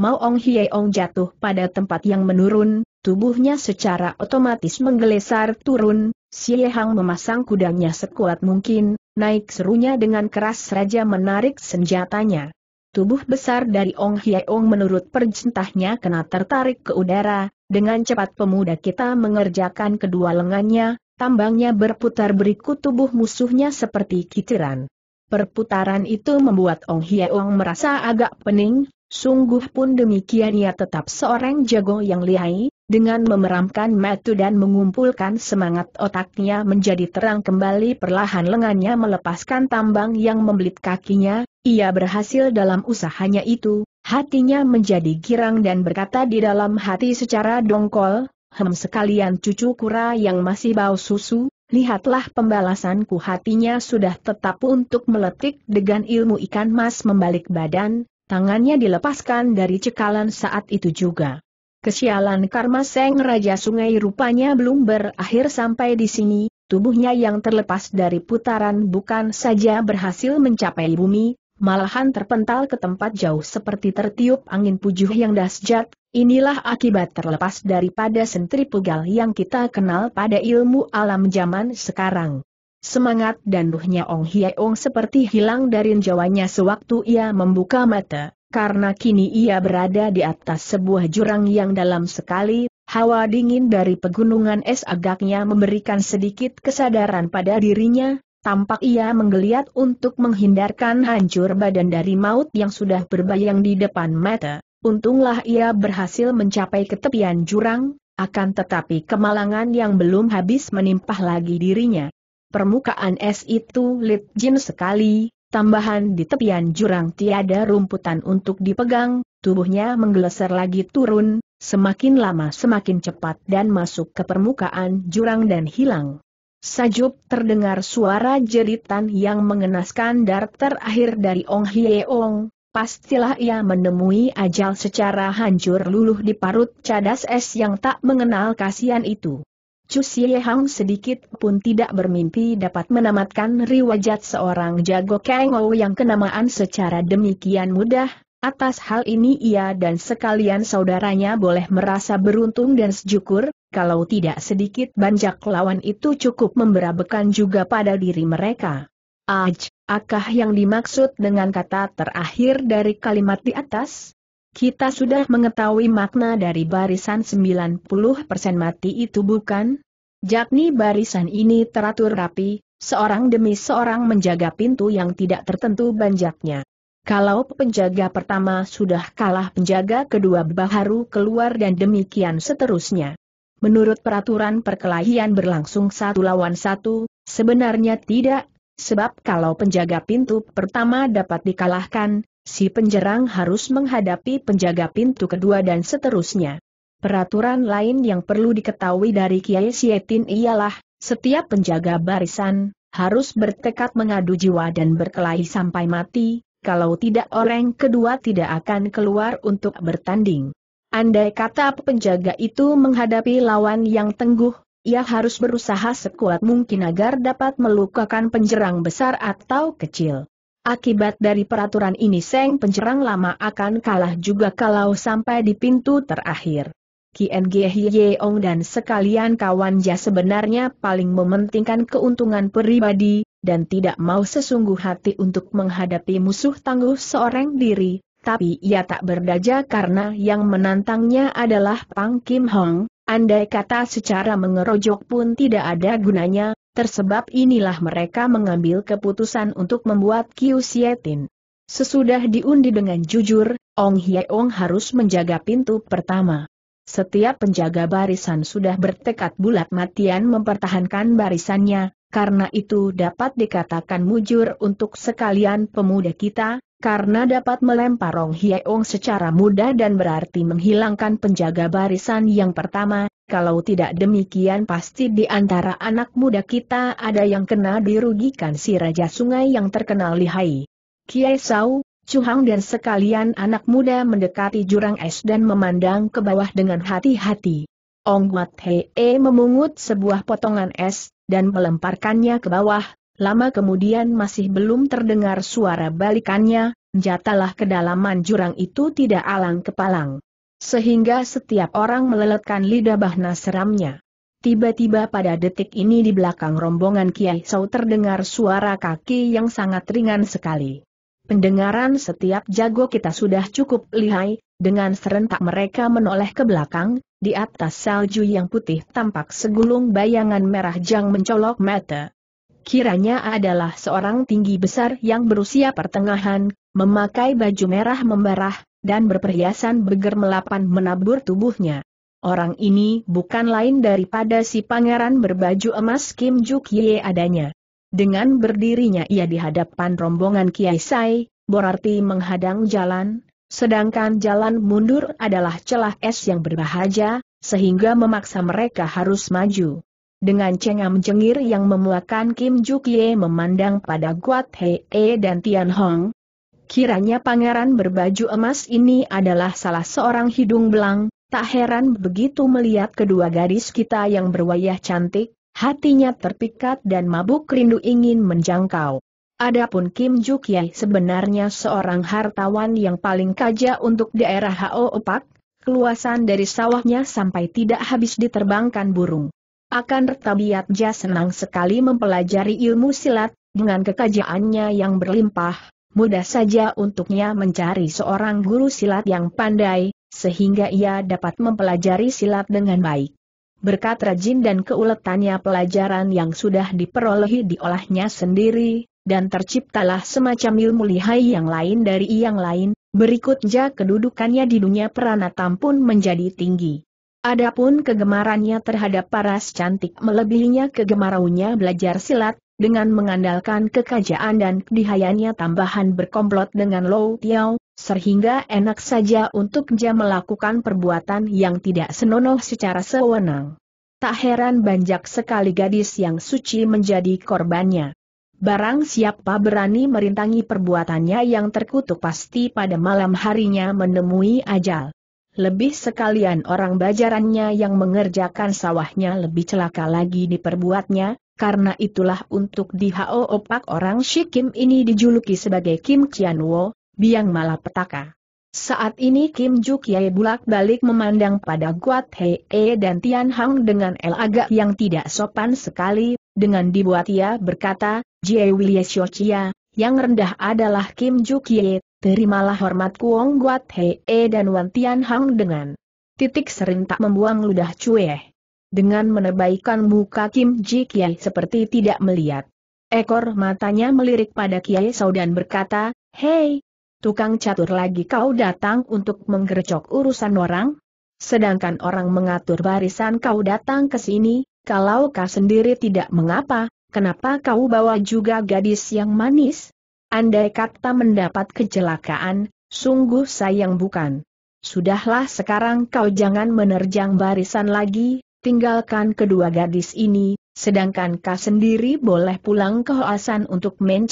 [SPEAKER 1] Mau Ong Hyeong jatuh pada tempat yang menurun, Tubuhnya secara otomatis menggelesar turun, Xie Hang memasang kudanya sekuat mungkin, naik serunya dengan keras raja menarik senjatanya. Tubuh besar dari Ong Hyeong menurut perjentahnya kena tertarik ke udara, dengan cepat pemuda kita mengerjakan kedua lengannya, tambangnya berputar berikut tubuh musuhnya seperti kiciran. Perputaran itu membuat Ong Hyeong merasa agak pening, sungguh pun demikian ia tetap seorang jago yang lihai, dengan memeramkan metu dan mengumpulkan semangat otaknya menjadi terang kembali perlahan lengannya melepaskan tambang yang membelit kakinya, ia berhasil dalam usahanya itu, hatinya menjadi girang dan berkata di dalam hati secara dongkol, Hem sekalian cucu kura yang masih bau susu, lihatlah pembalasanku hatinya sudah tetap untuk meletik dengan ilmu ikan mas membalik badan, tangannya dilepaskan dari cekalan saat itu juga. Kesialan karma Seng Raja Sungai rupanya belum berakhir sampai di sini, tubuhnya yang terlepas dari putaran bukan saja berhasil mencapai bumi, malahan terpental ke tempat jauh seperti tertiup angin pujuh yang dahsyat. Inilah akibat terlepas daripada sentripugal yang kita kenal pada ilmu alam zaman sekarang. Semangat dan ruhnya Ong hye Ong seperti hilang dari jawanya sewaktu ia membuka mata karena kini ia berada di atas sebuah jurang yang dalam sekali, hawa dingin dari pegunungan es agaknya memberikan sedikit kesadaran pada dirinya, tampak ia menggeliat untuk menghindarkan hancur badan dari maut yang sudah berbayang di depan mata. Untunglah ia berhasil mencapai ketepian jurang, akan tetapi kemalangan yang belum habis menimpah lagi dirinya. Permukaan es itu licin sekali, Tambahan di tepian jurang tiada rumputan untuk dipegang, tubuhnya menggeleser lagi turun, semakin lama semakin cepat dan masuk ke permukaan jurang dan hilang. Sajub terdengar suara jeritan yang mengenaskan dar terakhir dari Ong Hyeong, pastilah ia menemui ajal secara hancur luluh di parut cadas es yang tak mengenal kasihan itu. Chu Hang sedikit pun tidak bermimpi dapat menamatkan riwajat seorang jago Kang yang kenamaan secara demikian mudah, atas hal ini ia dan sekalian saudaranya boleh merasa beruntung dan sejukur, kalau tidak sedikit banjak lawan itu cukup memberabekan juga pada diri mereka. Aj, akah yang dimaksud dengan kata terakhir dari kalimat di atas? Kita sudah mengetahui makna dari barisan 90% mati itu bukan? Jakni barisan ini teratur rapi, seorang demi seorang menjaga pintu yang tidak tertentu banjaknya. Kalau penjaga pertama sudah kalah penjaga kedua baharu keluar dan demikian seterusnya. Menurut peraturan perkelahian berlangsung satu lawan satu, sebenarnya tidak, sebab kalau penjaga pintu pertama dapat dikalahkan, si penjerang harus menghadapi penjaga pintu kedua dan seterusnya. Peraturan lain yang perlu diketahui dari Kiai Sietin ialah, setiap penjaga barisan, harus bertekad mengadu jiwa dan berkelahi sampai mati, kalau tidak orang kedua tidak akan keluar untuk bertanding. Andai kata penjaga itu menghadapi lawan yang tangguh, ia harus berusaha sekuat mungkin agar dapat melukakan penjerang besar atau kecil. Akibat dari peraturan ini Seng pencerang lama akan kalah juga kalau sampai di pintu terakhir. Kien Yeong dan sekalian kawan kawannya sebenarnya paling mementingkan keuntungan pribadi, dan tidak mau sesungguh hati untuk menghadapi musuh tangguh seorang diri, tapi ia tak berdaya karena yang menantangnya adalah Pang Kim Hong, andai kata secara mengerojok pun tidak ada gunanya, Tersebab inilah mereka mengambil keputusan untuk membuat Kiu Sietin. Sesudah diundi dengan jujur, Ong Hyeong harus menjaga pintu pertama. Setiap penjaga barisan sudah bertekad bulat matian mempertahankan barisannya, karena itu dapat dikatakan mujur untuk sekalian pemuda kita, karena dapat melempar Ong Hyeong secara mudah dan berarti menghilangkan penjaga barisan yang pertama, kalau tidak demikian pasti di antara anak muda kita ada yang kena dirugikan si Raja Sungai yang terkenal lihai. Kiai Sau, Chu Hang dan sekalian anak muda mendekati jurang es dan memandang ke bawah dengan hati-hati. Ong Wat Hee memungut sebuah potongan es, dan melemparkannya ke bawah, lama kemudian masih belum terdengar suara balikannya, jatalah kedalaman jurang itu tidak alang kepalang. Sehingga setiap orang meleletkan lidah bahna seramnya. Tiba-tiba pada detik ini di belakang rombongan Kiai Sau terdengar suara kaki yang sangat ringan sekali. Pendengaran setiap jago kita sudah cukup lihai, dengan serentak mereka menoleh ke belakang, di atas salju yang putih tampak segulung bayangan merah jang mencolok mata. Kiranya adalah seorang tinggi besar yang berusia pertengahan, memakai baju merah membarah, dan berperhiasan bergermelapan menabur tubuhnya. Orang ini bukan lain daripada si pangeran berbaju emas Kim Juk Ye adanya. Dengan berdirinya ia di hadapan rombongan Kiai Sai, berarti menghadang jalan, sedangkan jalan mundur adalah celah es yang berbahaya, sehingga memaksa mereka harus maju. Dengan cengam jengir yang memuakan Kim Juk Ye memandang pada Guat Hei e dan Tian Hong, Kiranya pangeran berbaju emas ini adalah salah seorang hidung belang, tak heran begitu melihat kedua gadis kita yang berwayah cantik, hatinya terpikat dan mabuk rindu ingin menjangkau. Adapun Kim Jukyai sebenarnya seorang hartawan yang paling kaja untuk daerah Hao Opak, keluasan dari sawahnya sampai tidak habis diterbangkan burung. Akan retabiat jas senang sekali mempelajari ilmu silat, dengan kekajaannya yang berlimpah, mudah saja untuknya mencari seorang guru silat yang pandai, sehingga ia dapat mempelajari silat dengan baik. Berkat rajin dan keuletannya pelajaran yang sudah diperolehi diolahnya sendiri, dan terciptalah semacam ilmu lihai yang lain dari yang lain, berikutnya kedudukannya di dunia peranatam pun menjadi tinggi. Adapun kegemarannya terhadap paras cantik melebihinya kegemaraunya belajar silat, dengan mengandalkan kekajaan dan dihayanya tambahan berkomplot dengan Low Tiao, sehingga enak saja untuk dia melakukan perbuatan yang tidak senonoh secara sewenang. Tak heran banyak sekali gadis yang suci menjadi korbannya. Barang siapa berani merintangi perbuatannya yang terkutuk pasti pada malam harinya menemui ajal. Lebih sekalian orang bajarannya yang mengerjakan sawahnya lebih celaka lagi diperbuatnya, karena itulah untuk di Hao Opak orang Shikim ini dijuluki sebagai Kim Kian Wo, biang malapetaka. Saat ini Kim Juk Ye bulak balik memandang pada Guat Hee e dan Tian Hang dengan el agak yang tidak sopan sekali, dengan dibuat ia berkata, Jie Wiliye Chia, yang rendah adalah Kim Juk Ye, terimalah hormat Kuong Guat Hee e dan Wan Tian Hang dengan titik serentak membuang ludah cueh dengan menebaikan muka Kim Ji Kiai seperti tidak melihat. Ekor matanya melirik pada Kiai Sau dan berkata, Hei, tukang catur lagi kau datang untuk menggercok urusan orang? Sedangkan orang mengatur barisan kau datang ke sini, kalau kau sendiri tidak mengapa, kenapa kau bawa juga gadis yang manis? Andai kata mendapat kecelakaan, sungguh sayang bukan. Sudahlah sekarang kau jangan menerjang barisan lagi, tinggalkan kedua gadis ini, sedangkan kau sendiri boleh pulang ke Hoasan untuk main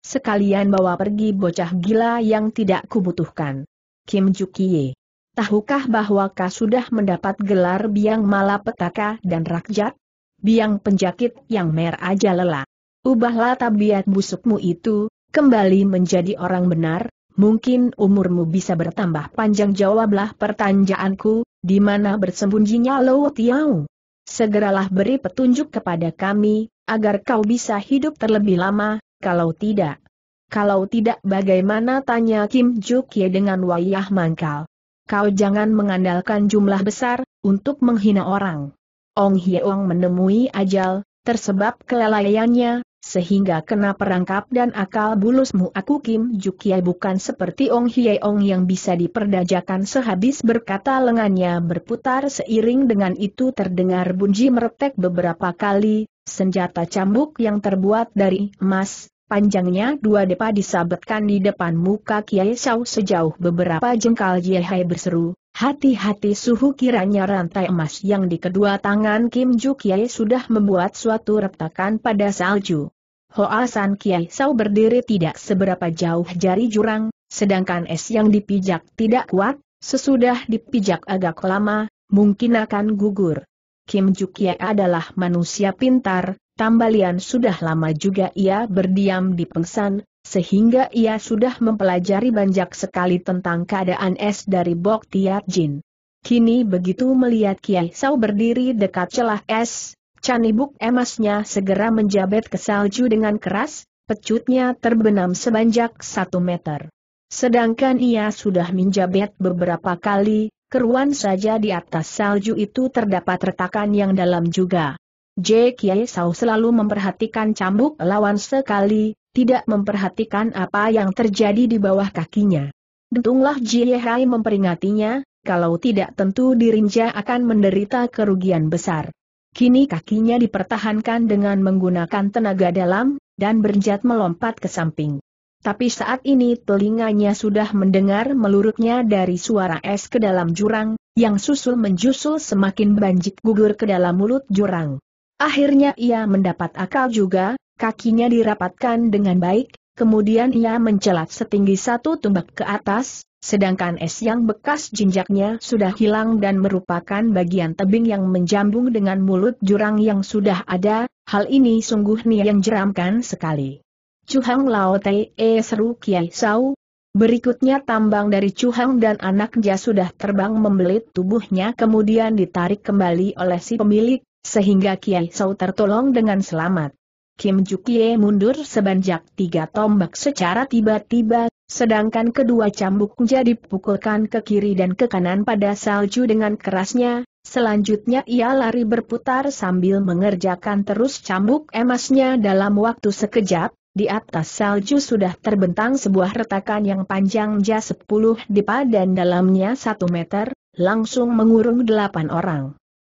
[SPEAKER 1] sekalian bawa pergi bocah gila yang tidak kubutuhkan. Kim Jukie. Tahukah bahwa kau sudah mendapat gelar biang malapetaka dan rakjat? Biang penjakit yang mer aja lelah. Ubahlah tabiat busukmu itu, kembali menjadi orang benar, mungkin umurmu bisa bertambah panjang jawablah pertanyaanku, di mana bersembunyinya Lo Tiau. Segeralah beri petunjuk kepada kami, agar kau bisa hidup terlebih lama, kalau tidak. Kalau tidak bagaimana tanya Kim Jukye dengan wayah mangkal. Kau jangan mengandalkan jumlah besar, untuk menghina orang. Ong Hyeong menemui ajal, tersebab kelalaiannya, sehingga kena perangkap dan akal bulusmu aku Kim Jukiai bukan seperti Ong Hyeong yang bisa diperdajakan sehabis berkata lengannya berputar seiring dengan itu terdengar bunyi meretek beberapa kali, senjata cambuk yang terbuat dari emas, panjangnya dua depa disabetkan di depan muka Kiai Shao sejauh beberapa jengkal Yehai berseru, Hati-hati suhu kiranya rantai emas yang di kedua tangan Kim Ju sudah membuat suatu retakan pada salju. Hoa San Kiai Sau berdiri tidak seberapa jauh jari jurang, sedangkan es yang dipijak tidak kuat, sesudah dipijak agak lama, mungkin akan gugur. Kim Jukia adalah manusia pintar, Tambalian sudah lama juga ia berdiam di pengsan, sehingga ia sudah mempelajari banyak sekali tentang keadaan es dari Bok Tiat Jin. Kini begitu melihat Kiai Sau berdiri dekat celah es, Canibuk emasnya segera menjabat ke salju dengan keras, pecutnya terbenam sebanjak satu meter. Sedangkan ia sudah menjabat beberapa kali, keruan saja di atas salju itu terdapat retakan yang dalam juga. Jek Kiai Sau selalu memperhatikan cambuk lawan sekali, tidak memperhatikan apa yang terjadi di bawah kakinya. Dentunglah Jie Hai memperingatinya, kalau tidak tentu dirinja akan menderita kerugian besar. Kini kakinya dipertahankan dengan menggunakan tenaga dalam, dan berjat melompat ke samping. Tapi saat ini telinganya sudah mendengar melurutnya dari suara es ke dalam jurang, yang susul menjusul semakin banjik gugur ke dalam mulut jurang. Akhirnya ia mendapat akal juga, kakinya dirapatkan dengan baik, kemudian ia mencelat setinggi satu tumbak ke atas, sedangkan es yang bekas jinjaknya sudah hilang dan merupakan bagian tebing yang menjambung dengan mulut jurang yang sudah ada, hal ini sungguh nih yang jeramkan sekali. Cuhang Lao Tei E seru Kiai Sau, Berikutnya tambang dari Cuhang dan anaknya sudah terbang membelit tubuhnya kemudian ditarik kembali oleh si pemilik, sehingga Kiai Sau tertolong dengan selamat. Kim Jukie mundur sebanyak tiga tombak secara tiba-tiba, Sedangkan kedua cambuk jadi pukulkan ke kiri dan ke kanan pada salju dengan kerasnya, selanjutnya ia lari berputar sambil mengerjakan terus cambuk emasnya dalam waktu sekejap, di atas salju sudah terbentang sebuah retakan yang panjang jas 10 dipa dan dalamnya 1 meter, langsung mengurung delapan orang.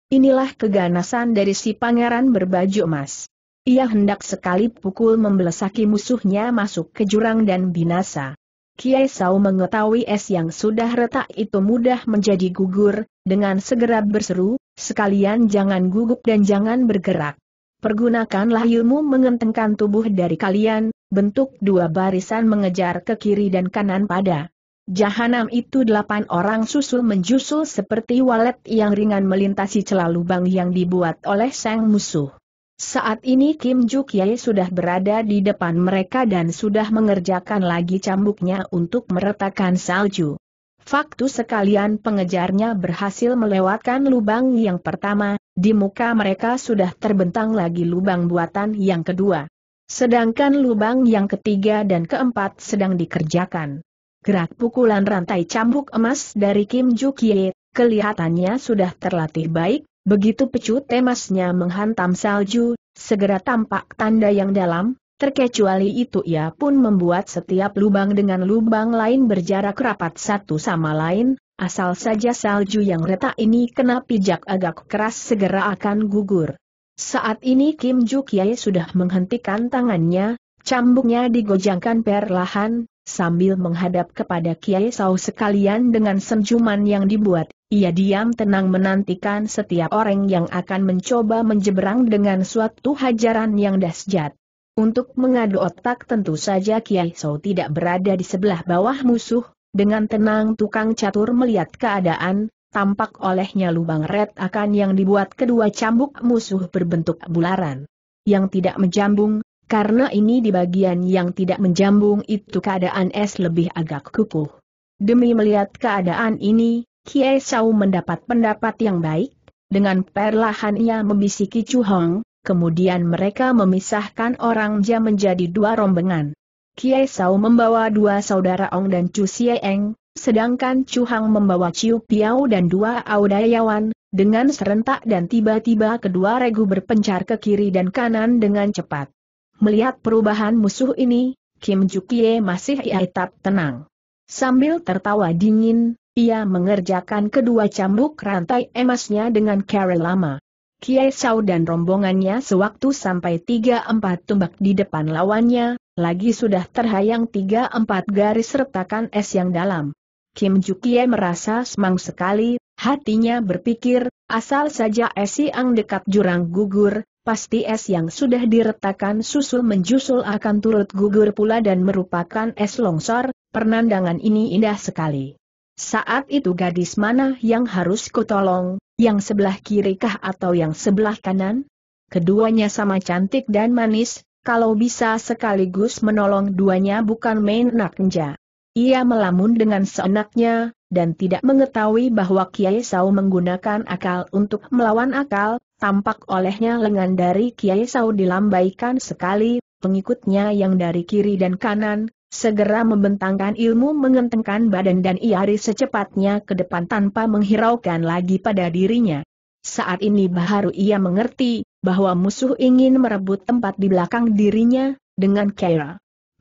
[SPEAKER 1] Inilah keganasan dari si pangeran berbaju emas. Ia hendak sekali pukul membelesaki musuhnya masuk ke jurang dan binasa. Kiai Sau mengetahui es yang sudah retak itu mudah menjadi gugur, dengan segera berseru, sekalian jangan gugup dan jangan bergerak. Pergunakanlah ilmu mengentengkan tubuh dari kalian, bentuk dua barisan mengejar ke kiri dan kanan pada. Jahanam itu delapan orang susul menjusul seperti walet yang ringan melintasi celah lubang yang dibuat oleh sang musuh. Saat ini Kim Juk Ye sudah berada di depan mereka dan sudah mengerjakan lagi cambuknya untuk meretakan salju. Faktu sekalian pengejarnya berhasil melewatkan lubang yang pertama, di muka mereka sudah terbentang lagi lubang buatan yang kedua. Sedangkan lubang yang ketiga dan keempat sedang dikerjakan. Gerak pukulan rantai cambuk emas dari Kim Juk Ye, kelihatannya sudah terlatih baik, Begitu pecut temasnya menghantam salju, segera tampak tanda yang dalam, terkecuali itu ia pun membuat setiap lubang dengan lubang lain berjarak rapat satu sama lain, asal saja salju yang retak ini kena pijak agak keras segera akan gugur. Saat ini Kim Jukye sudah menghentikan tangannya, cambuknya digojangkan perlahan, sambil menghadap kepada Kiai Sau sekalian dengan senjuman yang dibuat, ia diam tenang menantikan setiap orang yang akan mencoba menjeberang dengan suatu hajaran yang dahsyat. Untuk mengadu otak tentu saja Kiai Sau tidak berada di sebelah bawah musuh, dengan tenang tukang catur melihat keadaan, tampak olehnya lubang red akan yang dibuat kedua cambuk musuh berbentuk bularan. Yang tidak menjambung, karena ini di bagian yang tidak menjambung itu keadaan es lebih agak kukuh. Demi melihat keadaan ini, kiai Sau mendapat pendapat yang baik, dengan perlahan ia membisiki Chu Hong, kemudian mereka memisahkan orang Jia menjadi dua rombongan. Kiai Sau membawa dua saudara Ong dan Chu Sieng, sedangkan Chu Hong membawa Chiu Piao dan dua Audayawan, dengan serentak dan tiba-tiba kedua regu berpencar ke kiri dan kanan dengan cepat. Melihat perubahan musuh ini, Kim Jukie masih ia tetap tenang. Sambil tertawa dingin, ia mengerjakan kedua cambuk rantai emasnya dengan cara lama. Kiai Sau dan rombongannya sewaktu sampai 3-4 tumbak di depan lawannya, lagi sudah terhayang 3-4 garis retakan es yang dalam. Kim Jukie merasa semang sekali, hatinya berpikir, asal saja es yang dekat jurang gugur, pasti es yang sudah diretakan susul menjusul akan turut gugur pula dan merupakan es longsor, penandangan ini indah sekali. Saat itu gadis mana yang harus kutolong, yang sebelah kiri kah atau yang sebelah kanan? Keduanya sama cantik dan manis, kalau bisa sekaligus menolong duanya bukan main naknja. Ia melamun dengan seenaknya, dan tidak mengetahui bahwa Kiai Sau menggunakan akal untuk melawan akal, tampak olehnya lengan dari Kiai Sau dilambaikan sekali, pengikutnya yang dari kiri dan kanan, segera membentangkan ilmu mengentengkan badan dan iari secepatnya ke depan tanpa menghiraukan lagi pada dirinya. Saat ini baru ia mengerti, bahwa musuh ingin merebut tempat di belakang dirinya, dengan Kaira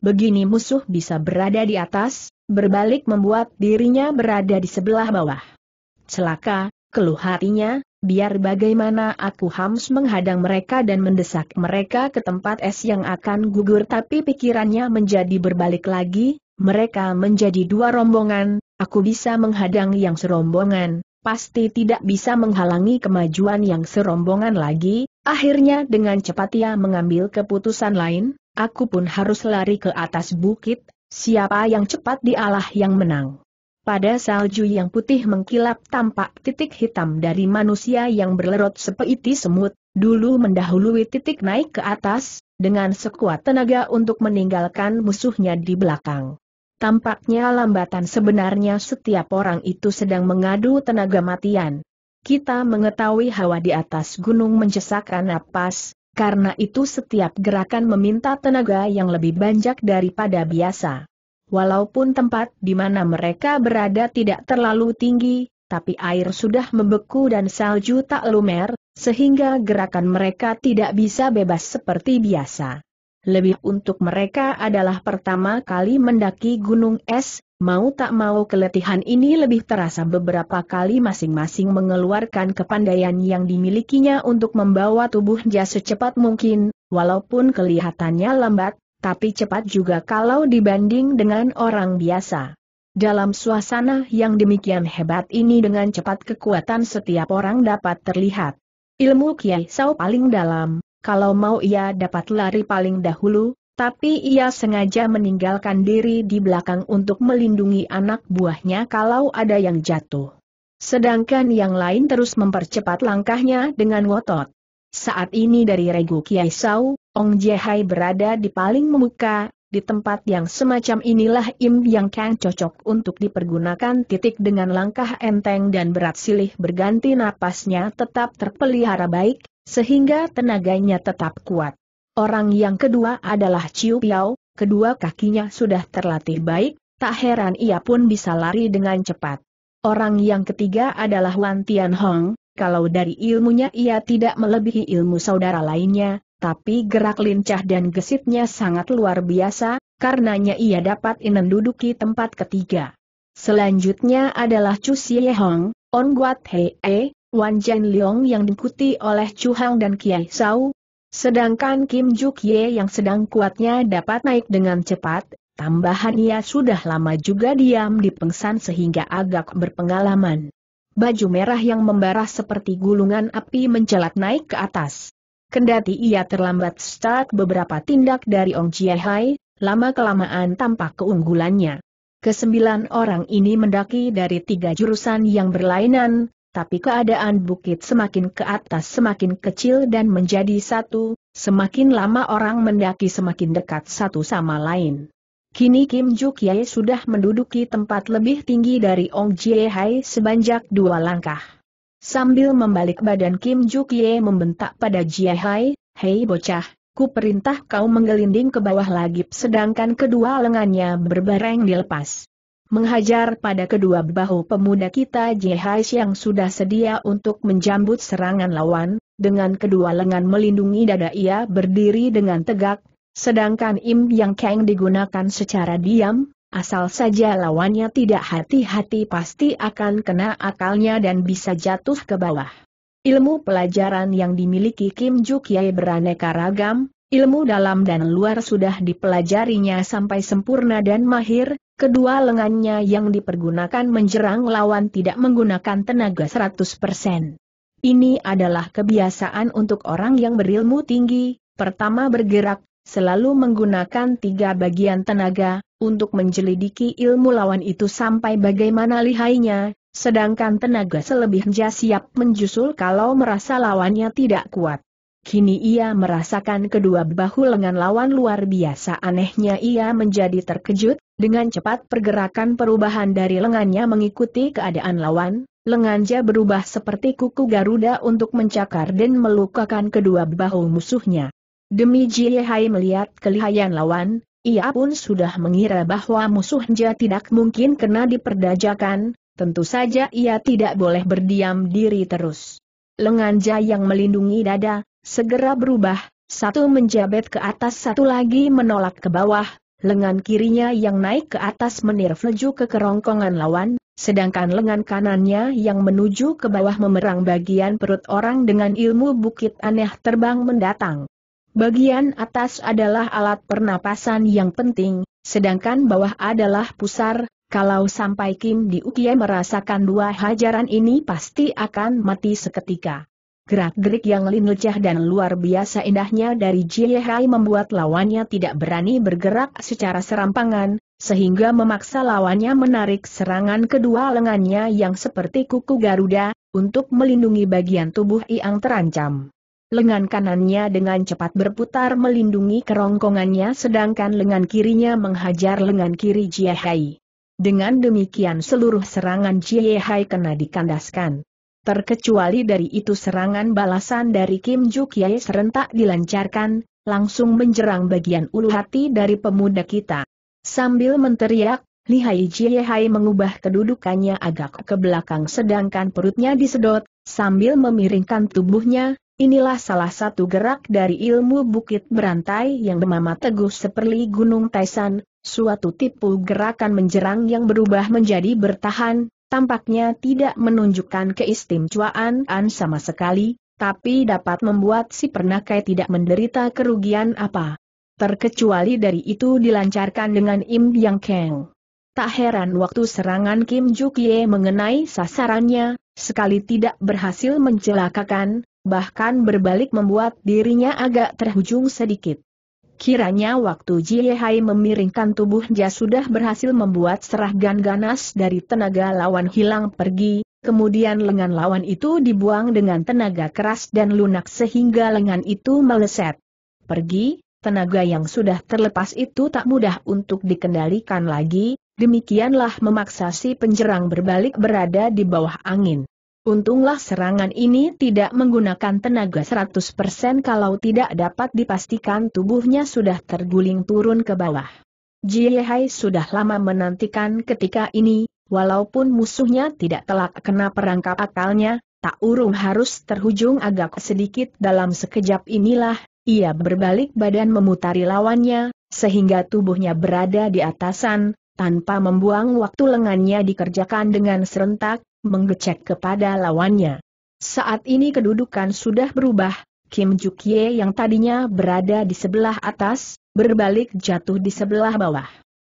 [SPEAKER 1] begini musuh bisa berada di atas, berbalik membuat dirinya berada di sebelah bawah. Celaka, keluh hatinya, biar bagaimana aku hams menghadang mereka dan mendesak mereka ke tempat es yang akan gugur tapi pikirannya menjadi berbalik lagi, mereka menjadi dua rombongan, aku bisa menghadang yang serombongan, pasti tidak bisa menghalangi kemajuan yang serombongan lagi, akhirnya dengan cepat ia mengambil keputusan lain, Aku pun harus lari ke atas bukit, siapa yang cepat dialah yang menang. Pada salju yang putih mengkilap tampak titik hitam dari manusia yang berlerot sepeiti semut, dulu mendahului titik naik ke atas, dengan sekuat tenaga untuk meninggalkan musuhnya di belakang. Tampaknya lambatan sebenarnya setiap orang itu sedang mengadu tenaga matian. Kita mengetahui hawa di atas gunung mencesakkan napas, karena itu setiap gerakan meminta tenaga yang lebih banyak daripada biasa. Walaupun tempat di mana mereka berada tidak terlalu tinggi, tapi air sudah membeku dan salju tak lumer, sehingga gerakan mereka tidak bisa bebas seperti biasa. Lebih untuk mereka adalah pertama kali mendaki gunung es, mau tak mau keletihan ini lebih terasa beberapa kali masing-masing mengeluarkan kepandaian yang dimilikinya untuk membawa tubuhnya secepat mungkin, walaupun kelihatannya lambat, tapi cepat juga kalau dibanding dengan orang biasa. Dalam suasana yang demikian hebat ini dengan cepat kekuatan setiap orang dapat terlihat. Ilmu Kiai Sao paling dalam, kalau mau ia dapat lari paling dahulu, tapi ia sengaja meninggalkan diri di belakang untuk melindungi anak buahnya kalau ada yang jatuh. Sedangkan yang lain terus mempercepat langkahnya dengan ngotot. Saat ini dari Regu Kiai Sau, Ong Hai berada di paling memuka, di tempat yang semacam inilah Im Yang Kang cocok untuk dipergunakan titik dengan langkah enteng dan berat silih berganti napasnya tetap terpelihara baik, sehingga tenaganya tetap kuat. Orang yang kedua adalah Ciu Piao, kedua kakinya sudah terlatih baik, tak heran ia pun bisa lari dengan cepat. Orang yang ketiga adalah Wan Tian Hong, kalau dari ilmunya ia tidak melebihi ilmu saudara lainnya, tapi gerak lincah dan gesitnya sangat luar biasa, karenanya ia dapat menduduki tempat ketiga. Selanjutnya adalah Chu Xie Hong, On Guat Hei, e, Wan Jian Leong yang diikuti oleh Chu Hang dan Kiai Sau. Sedangkan Kim Juk Ye yang sedang kuatnya dapat naik dengan cepat, tambahan ia sudah lama juga diam di pengsan sehingga agak berpengalaman. Baju merah yang membara seperti gulungan api mencelat naik ke atas. Kendati ia terlambat start beberapa tindak dari Ong Hai, lama-kelamaan tampak keunggulannya. Kesembilan orang ini mendaki dari tiga jurusan yang berlainan, tapi keadaan bukit semakin ke atas semakin kecil dan menjadi satu, semakin lama orang mendaki semakin dekat satu sama lain. Kini Kim Juk Ye sudah menduduki tempat lebih tinggi dari Ong Jie Hai sebanyak dua langkah. Sambil membalik badan Kim Juk Ye membentak pada Jie Hai, Hei bocah, ku perintah kau menggelinding ke bawah lagi sedangkan kedua lengannya berbareng dilepas. Menghajar pada kedua bahu pemuda kita Jihais yang sudah sedia untuk menjambut serangan lawan, dengan kedua lengan melindungi dada ia berdiri dengan tegak, sedangkan Im Yang Kang digunakan secara diam, asal saja lawannya tidak hati-hati pasti akan kena akalnya dan bisa jatuh ke bawah. Ilmu pelajaran yang dimiliki Kim Juk beraneka ragam, ilmu dalam dan luar sudah dipelajarinya sampai sempurna dan mahir, Kedua lengannya yang dipergunakan menjerang lawan tidak menggunakan tenaga 100%. Ini adalah kebiasaan untuk orang yang berilmu tinggi, pertama bergerak, selalu menggunakan tiga bagian tenaga, untuk menjelidiki ilmu lawan itu sampai bagaimana lihainya, sedangkan tenaga selebihnya siap menjusul kalau merasa lawannya tidak kuat. Kini ia merasakan kedua bahu lengan lawan luar biasa anehnya ia menjadi terkejut, dengan cepat pergerakan perubahan dari lengannya mengikuti keadaan lawan, Lenganja berubah seperti kuku Garuda untuk mencakar dan melukakan kedua bahu musuhnya. Demi Jie Hai melihat kelihayan lawan, ia pun sudah mengira bahwa musuhnya tidak mungkin kena diperdajakan, tentu saja ia tidak boleh berdiam diri terus. Lengannya yang melindungi dada, segera berubah, satu menjabat ke atas satu lagi menolak ke bawah, lengan kirinya yang naik ke atas menirfleju ke kerongkongan lawan, sedangkan lengan kanannya yang menuju ke bawah memerang bagian perut orang dengan ilmu bukit aneh terbang mendatang. Bagian atas adalah alat pernapasan yang penting, sedangkan bawah adalah pusar, kalau sampai Kim Diukie merasakan dua hajaran ini pasti akan mati seketika. Gerak-gerik yang lincah dan luar biasa indahnya dari Jie Hai membuat lawannya tidak berani bergerak secara serampangan, sehingga memaksa lawannya menarik serangan kedua lengannya yang seperti kuku Garuda, untuk melindungi bagian tubuh Yang terancam. Lengan kanannya dengan cepat berputar melindungi kerongkongannya sedangkan lengan kirinya menghajar lengan kiri Jie Hai. Dengan demikian seluruh serangan Jie Hai kena dikandaskan terkecuali dari itu serangan balasan dari Kim Juk Yai serentak dilancarkan, langsung menjerang bagian ulu hati dari pemuda kita. Sambil menteriak, Li Hai Jie Hai mengubah kedudukannya agak ke belakang sedangkan perutnya disedot, sambil memiringkan tubuhnya, inilah salah satu gerak dari ilmu bukit berantai yang bermama teguh seperti gunung Taisan, suatu tipu gerakan menjerang yang berubah menjadi bertahan, tampaknya tidak menunjukkan keistimewaan an sama sekali, tapi dapat membuat si pernakai tidak menderita kerugian apa. Terkecuali dari itu dilancarkan dengan Im Yang Kang. Tak heran waktu serangan Kim Jukie mengenai sasarannya, sekali tidak berhasil mencelakakan, bahkan berbalik membuat dirinya agak terhujung sedikit. Kiranya waktu Jie Hai memiringkan tubuhnya sudah berhasil membuat serahgan ganas dari tenaga lawan hilang pergi, kemudian lengan lawan itu dibuang dengan tenaga keras dan lunak sehingga lengan itu meleset. Pergi, tenaga yang sudah terlepas itu tak mudah untuk dikendalikan lagi, demikianlah memaksasi si penjerang berbalik berada di bawah angin. Untunglah serangan ini tidak menggunakan tenaga 100% kalau tidak dapat dipastikan tubuhnya sudah terguling turun ke bawah. Jiehai sudah lama menantikan ketika ini, walaupun musuhnya tidak telak kena perangkap akalnya, tak urung harus terhujung agak sedikit dalam sekejap inilah, ia berbalik badan memutari lawannya, sehingga tubuhnya berada di atasan, tanpa membuang waktu lengannya dikerjakan dengan serentak, menggecek kepada lawannya. Saat ini kedudukan sudah berubah, Kim Jukye yang tadinya berada di sebelah atas, berbalik jatuh di sebelah bawah.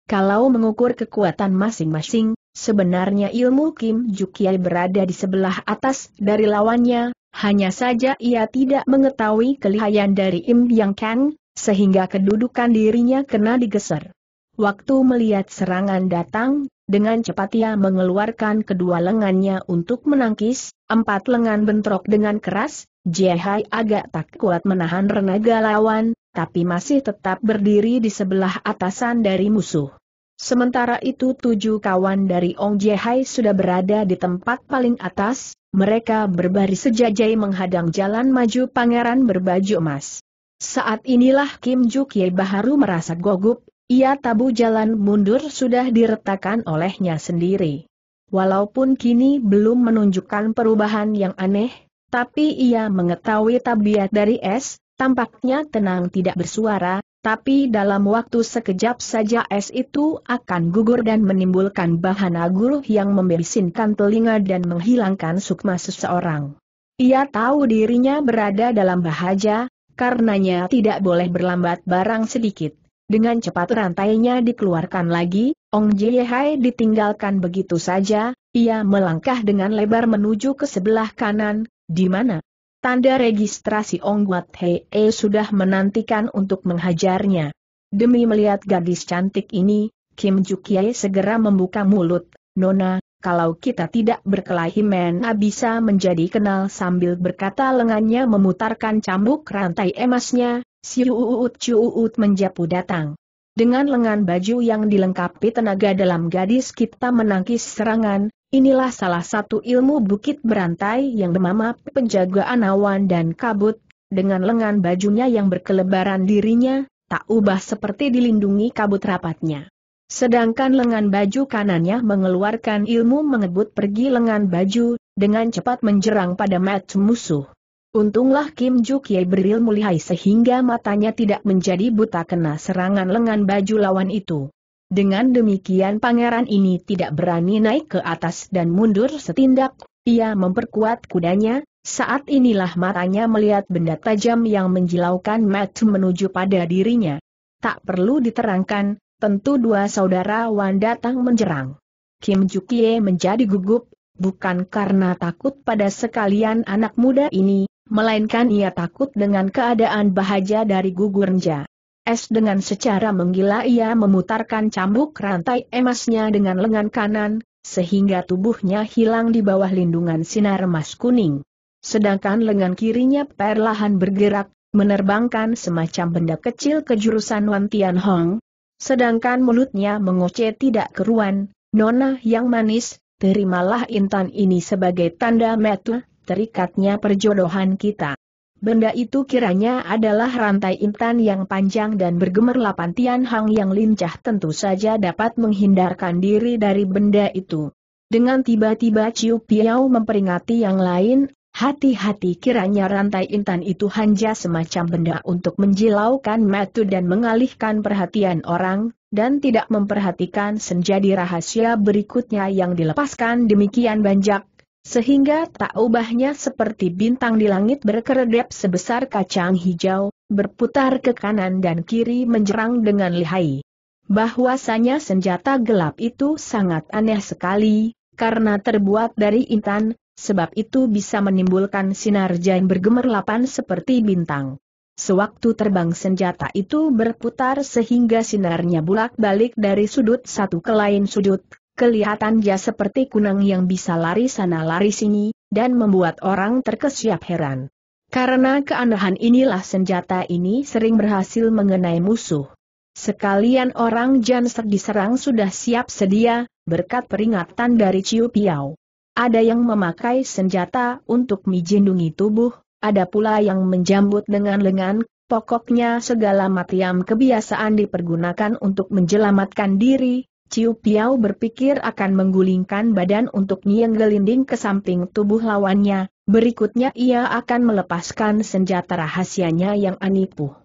[SPEAKER 1] Kalau mengukur kekuatan masing-masing, sebenarnya ilmu Kim Jukye berada di sebelah atas dari lawannya, hanya saja ia tidak mengetahui kelihayan dari Im Yang Kang, sehingga kedudukan dirinya kena digeser. Waktu melihat serangan datang, dengan cepat ia mengeluarkan kedua lengannya untuk menangkis, empat lengan bentrok dengan keras, Jehai agak tak kuat menahan renaga lawan, tapi masih tetap berdiri di sebelah atasan dari musuh. Sementara itu tujuh kawan dari Ong Jehai sudah berada di tempat paling atas, mereka berbaris sejajai menghadang jalan maju pangeran berbaju emas. Saat inilah Kim Juk Ye Baharu merasa gugup, ia tabu jalan mundur sudah diretakan olehnya sendiri. Walaupun kini belum menunjukkan perubahan yang aneh, tapi ia mengetahui tabiat dari es. tampaknya tenang tidak bersuara, tapi dalam waktu sekejap saja es itu akan gugur dan menimbulkan bahan agul yang membisinkan telinga dan menghilangkan sukma seseorang. Ia tahu dirinya berada dalam bahaya, karenanya tidak boleh berlambat barang sedikit. Dengan cepat rantainya dikeluarkan lagi, Ong Jiehai ditinggalkan begitu saja, ia melangkah dengan lebar menuju ke sebelah kanan, di mana tanda registrasi Ong Wat Hei -e sudah menantikan untuk menghajarnya. Demi melihat gadis cantik ini, Kim Jukye segera membuka mulut, Nona, kalau kita tidak berkelahi Mena bisa menjadi kenal sambil berkata lengannya memutarkan cambuk rantai emasnya, Si Uut Cuut menjapu datang. Dengan lengan baju yang dilengkapi tenaga dalam gadis kita menangkis serangan, inilah salah satu ilmu bukit berantai yang bermama penjagaan awan dan kabut, dengan lengan bajunya yang berkelebaran dirinya, tak ubah seperti dilindungi kabut rapatnya. Sedangkan lengan baju kanannya mengeluarkan ilmu mengebut pergi lengan baju, dengan cepat menjerang pada mat musuh. Untunglah Kim Jukye berilmu lihai sehingga matanya tidak menjadi buta kena serangan lengan baju lawan itu. Dengan demikian pangeran ini tidak berani naik ke atas dan mundur setindak, ia memperkuat kudanya, saat inilah matanya melihat benda tajam yang menjilaukan Matt menuju pada dirinya. Tak perlu diterangkan, tentu dua saudara Wan datang menyerang. Kim Jukye menjadi gugup, bukan karena takut pada sekalian anak muda ini, melainkan ia takut dengan keadaan bahaya dari gugurnya. Es dengan secara menggila ia memutarkan cambuk rantai emasnya dengan lengan kanan, sehingga tubuhnya hilang di bawah lindungan sinar emas kuning. Sedangkan lengan kirinya perlahan bergerak, menerbangkan semacam benda kecil ke jurusan Wan Tian Hong. Sedangkan mulutnya mengoceh tidak keruan, Nona yang manis, terimalah intan ini sebagai tanda metu, terikatnya perjodohan kita. Benda itu kiranya adalah rantai intan yang panjang dan bergemerlapan Tian Hang yang lincah tentu saja dapat menghindarkan diri dari benda itu. Dengan tiba-tiba Ciu Piao memperingati yang lain, hati-hati kiranya rantai intan itu hanya semacam benda untuk menjilaukan metu dan mengalihkan perhatian orang, dan tidak memperhatikan senjadi rahasia berikutnya yang dilepaskan demikian banyak, sehingga tak ubahnya seperti bintang di langit berkeredap sebesar kacang hijau, berputar ke kanan dan kiri menjerang dengan lihai. Bahwasanya senjata gelap itu sangat aneh sekali, karena terbuat dari intan, sebab itu bisa menimbulkan sinar jain bergemerlapan seperti bintang. Sewaktu terbang senjata itu berputar sehingga sinarnya bulat balik dari sudut satu ke lain sudut, kelihatan dia seperti kunang yang bisa lari sana lari sini, dan membuat orang terkesiap heran. Karena keanehan inilah senjata ini sering berhasil mengenai musuh. Sekalian orang Janser diserang sudah siap sedia, berkat peringatan dari Ciu Piao. Ada yang memakai senjata untuk mijindungi tubuh, ada pula yang menjambut dengan lengan, pokoknya segala matiam kebiasaan dipergunakan untuk menjelamatkan diri, Ciu Piao berpikir akan menggulingkan badan untuk nyenggelinding ke samping tubuh lawannya, berikutnya ia akan melepaskan senjata rahasianya yang anipuh.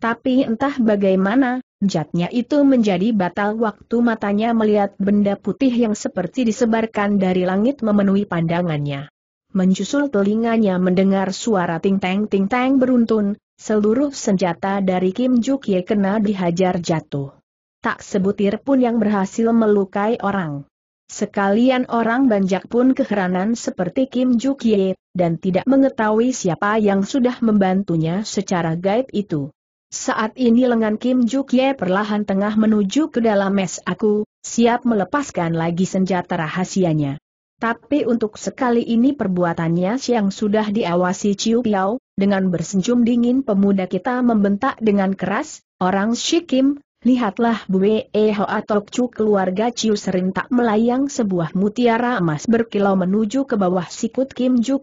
[SPEAKER 1] Tapi entah bagaimana, jatnya itu menjadi batal waktu matanya melihat benda putih yang seperti disebarkan dari langit memenuhi pandangannya menjusul telinganya mendengar suara ting-teng-ting-teng beruntun, seluruh senjata dari Kim Juk Ye kena dihajar jatuh. Tak sebutir pun yang berhasil melukai orang. Sekalian orang banjak pun keheranan seperti Kim Juk Ye, dan tidak mengetahui siapa yang sudah membantunya secara gaib itu. Saat ini lengan Kim Juk Ye perlahan tengah menuju ke dalam mes aku, siap melepaskan lagi senjata rahasianya. Tapi untuk sekali ini perbuatannya siang sudah diawasi Ciu Piao, dengan bersenjum dingin pemuda kita membentak dengan keras, orang Shikim, lihatlah Ho atau Cu keluarga Ciu serentak melayang sebuah mutiara emas berkilau menuju ke bawah sikut Kim Ju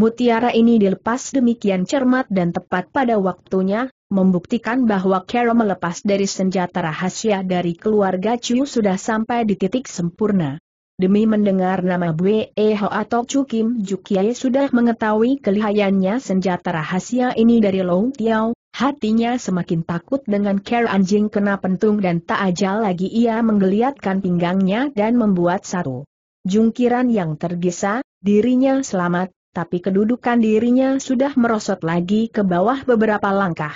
[SPEAKER 1] Mutiara ini dilepas demikian cermat dan tepat pada waktunya, membuktikan bahwa Kero melepas dari senjata rahasia dari keluarga Ciu sudah sampai di titik sempurna. Demi mendengar nama Bue Eho atau Cukim Jukiai sudah mengetahui kelihayannya senjata rahasia ini dari Long Tiao, hatinya semakin takut dengan care anjing kena pentung dan tak ajal lagi ia menggeliatkan pinggangnya dan membuat satu jungkiran yang tergesa, dirinya selamat, tapi kedudukan dirinya sudah merosot lagi ke bawah beberapa langkah.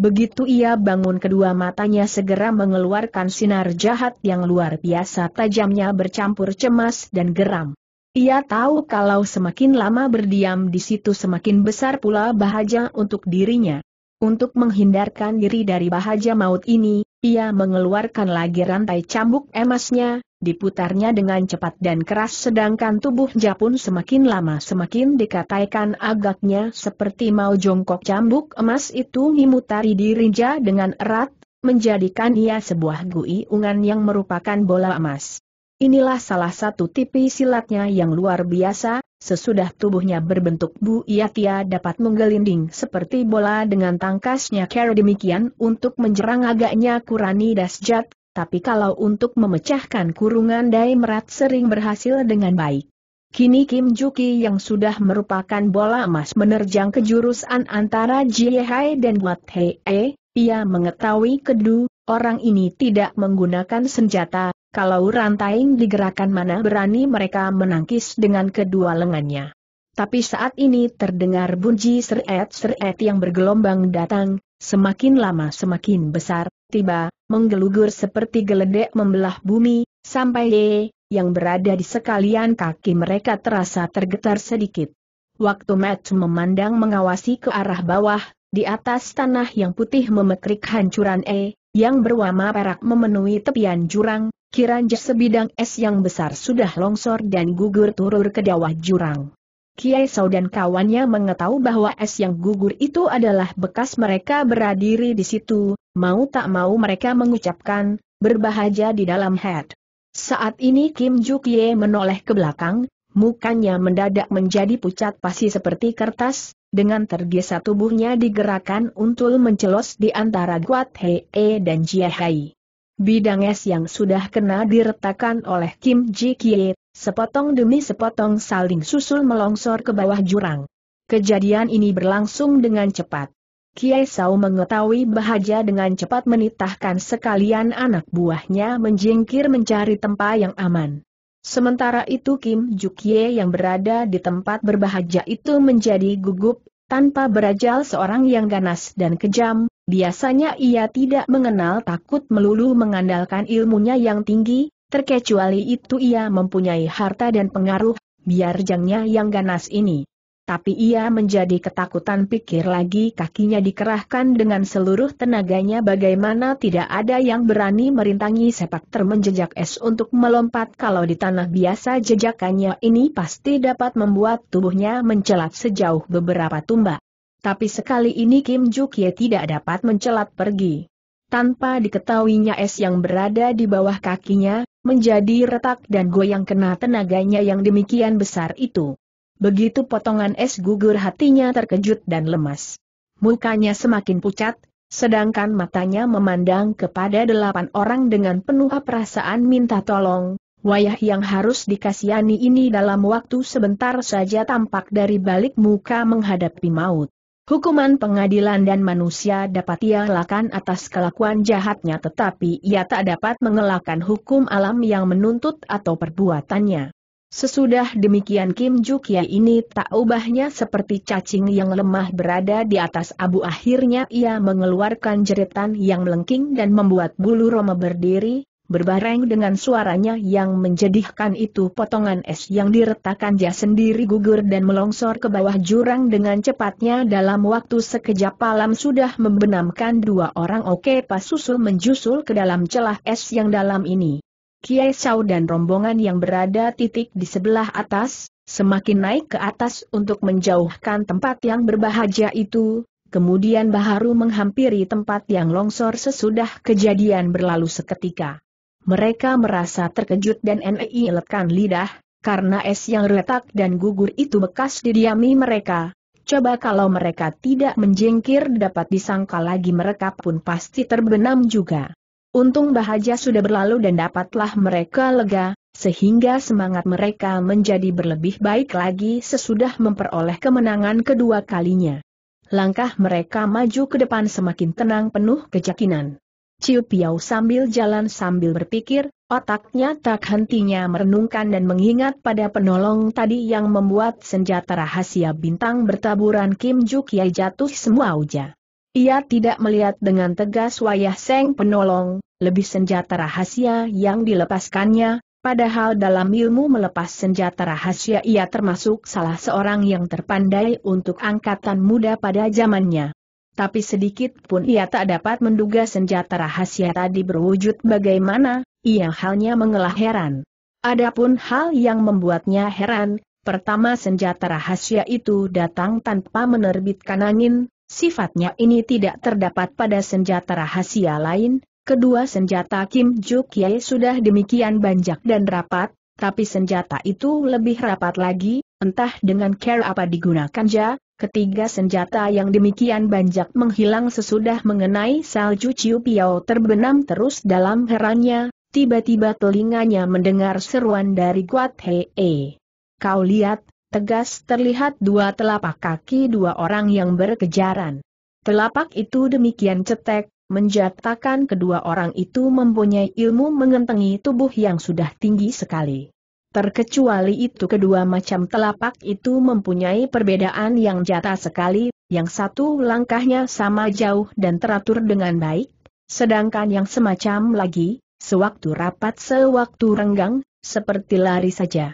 [SPEAKER 1] Begitu ia bangun kedua matanya segera mengeluarkan sinar jahat yang luar biasa tajamnya bercampur cemas dan geram. Ia tahu kalau semakin lama berdiam di situ semakin besar pula bahaya untuk dirinya. Untuk menghindarkan diri dari bahaya maut ini, ia mengeluarkan lagi rantai cambuk emasnya, diputarnya dengan cepat dan keras sedangkan tubuh Japun semakin lama semakin dikataikan agaknya seperti mau jongkok cambuk emas itu memutari dirinya dengan erat, menjadikan ia sebuah gui guiungan yang merupakan bola emas. Inilah salah satu tipi silatnya yang luar biasa, Sesudah tubuhnya berbentuk bu, ia Tia dapat menggelinding seperti bola dengan tangkasnya cara demikian untuk menjerang agaknya Kurani Dasjat, tapi kalau untuk memecahkan kurungan Dai Merat sering berhasil dengan baik. Kini Kim Juki yang sudah merupakan bola emas menerjang kejurusan antara Jiehai dan Wat Hei e, ia mengetahui kedu, orang ini tidak menggunakan senjata, kalau rantai digerakkan mana berani mereka menangkis dengan kedua lengannya. Tapi saat ini terdengar bunyi seret-seret yang bergelombang datang, semakin lama semakin besar, tiba, menggelugur seperti geledek membelah bumi, sampai Ye, yang berada di sekalian kaki mereka terasa tergetar sedikit. Waktu Matt memandang mengawasi ke arah bawah, di atas tanah yang putih memekrik hancuran E, yang berwarna perak memenuhi tepian jurang, kiranja sebidang es yang besar sudah longsor dan gugur turun ke dawah jurang. Kiai Sau dan kawannya mengetahui bahwa es yang gugur itu adalah bekas mereka beradiri di situ, mau tak mau mereka mengucapkan, berbahaja di dalam head. Saat ini Kim Ju Kie menoleh ke belakang, mukanya mendadak menjadi pucat pasi seperti kertas, dengan tergesa tubuhnya digerakkan untuk mencelos di antara Guat Hei -e dan Jia Hai. Bidang es yang sudah kena diretakan oleh Kim Ji Kie, sepotong demi sepotong saling susul melongsor ke bawah jurang. Kejadian ini berlangsung dengan cepat. Kiai Sau mengetahui bahaja dengan cepat menitahkan sekalian anak buahnya menjingkir mencari tempat yang aman. Sementara itu Kim Jukye yang berada di tempat berbahagia itu menjadi gugup, tanpa berajal seorang yang ganas dan kejam, biasanya ia tidak mengenal takut melulu mengandalkan ilmunya yang tinggi, terkecuali itu ia mempunyai harta dan pengaruh, biar jangnya yang ganas ini tapi ia menjadi ketakutan pikir lagi kakinya dikerahkan dengan seluruh tenaganya bagaimana tidak ada yang berani merintangi sepak termenjejak es untuk melompat kalau di tanah biasa jejakannya ini pasti dapat membuat tubuhnya mencelat sejauh beberapa tumbak. Tapi sekali ini Kim Jukye tidak dapat mencelat pergi. Tanpa diketahuinya es yang berada di bawah kakinya, menjadi retak dan goyang kena tenaganya yang demikian besar itu. Begitu potongan es gugur hatinya terkejut dan lemas. Mukanya semakin pucat, sedangkan matanya memandang kepada delapan orang dengan penuh perasaan minta tolong. Wayah yang harus dikasihani ini dalam waktu sebentar saja tampak dari balik muka menghadapi maut. Hukuman pengadilan dan manusia dapat ia lakukan atas kelakuan jahatnya tetapi ia tak dapat mengelakkan hukum alam yang menuntut atau perbuatannya. Sesudah demikian Kim Jukia ya ini tak ubahnya seperti cacing yang lemah berada di atas abu akhirnya ia mengeluarkan jeritan yang melengking dan membuat bulu Roma berdiri, berbareng dengan suaranya yang menjadikan itu potongan es yang diretakkan dia sendiri gugur dan melongsor ke bawah jurang dengan cepatnya dalam waktu sekejap alam sudah membenamkan dua orang oke pas susul menjusul ke dalam celah es yang dalam ini. Kiai Sau dan rombongan yang berada titik di sebelah atas, semakin naik ke atas untuk menjauhkan tempat yang berbahaya itu, kemudian Baharu menghampiri tempat yang longsor sesudah kejadian berlalu seketika. Mereka merasa terkejut dan NEI lekan lidah, karena es yang retak dan gugur itu bekas didiami mereka. Coba kalau mereka tidak menjengkir dapat disangka lagi mereka pun pasti terbenam juga. Untung bahaja sudah berlalu dan dapatlah mereka lega, sehingga semangat mereka menjadi berlebih baik lagi sesudah memperoleh kemenangan kedua kalinya. Langkah mereka maju ke depan semakin tenang penuh kejakinan. Ciu Piau sambil jalan sambil berpikir, otaknya tak hentinya merenungkan dan mengingat pada penolong tadi yang membuat senjata rahasia bintang bertaburan Kim Ju jatuh semua uja. Ia tidak melihat dengan tegas wayah Seng penolong, lebih senjata rahasia yang dilepaskannya, padahal dalam ilmu melepas senjata rahasia ia termasuk salah seorang yang terpandai untuk angkatan muda pada zamannya. Tapi sedikit pun ia tak dapat menduga senjata rahasia tadi berwujud bagaimana, ia halnya mengelah heran. Adapun hal yang membuatnya heran, pertama senjata rahasia itu datang tanpa menerbitkan angin, Sifatnya ini tidak terdapat pada senjata rahasia lain, kedua senjata Kim Juk Ye sudah demikian banyak dan rapat, tapi senjata itu lebih rapat lagi, entah dengan care apa digunakan ja, ketiga senjata yang demikian banyak menghilang sesudah mengenai salju Ciu Piao terbenam terus dalam herannya, tiba-tiba telinganya mendengar seruan dari Guat Hei. E. Kau lihat, tegas terlihat dua telapak kaki dua orang yang berkejaran. Telapak itu demikian cetek, menjatakan kedua orang itu mempunyai ilmu mengentengi tubuh yang sudah tinggi sekali. Terkecuali itu kedua macam telapak itu mempunyai perbedaan yang jata sekali, yang satu langkahnya sama jauh dan teratur dengan baik, sedangkan yang semacam lagi, sewaktu rapat sewaktu renggang, seperti lari saja.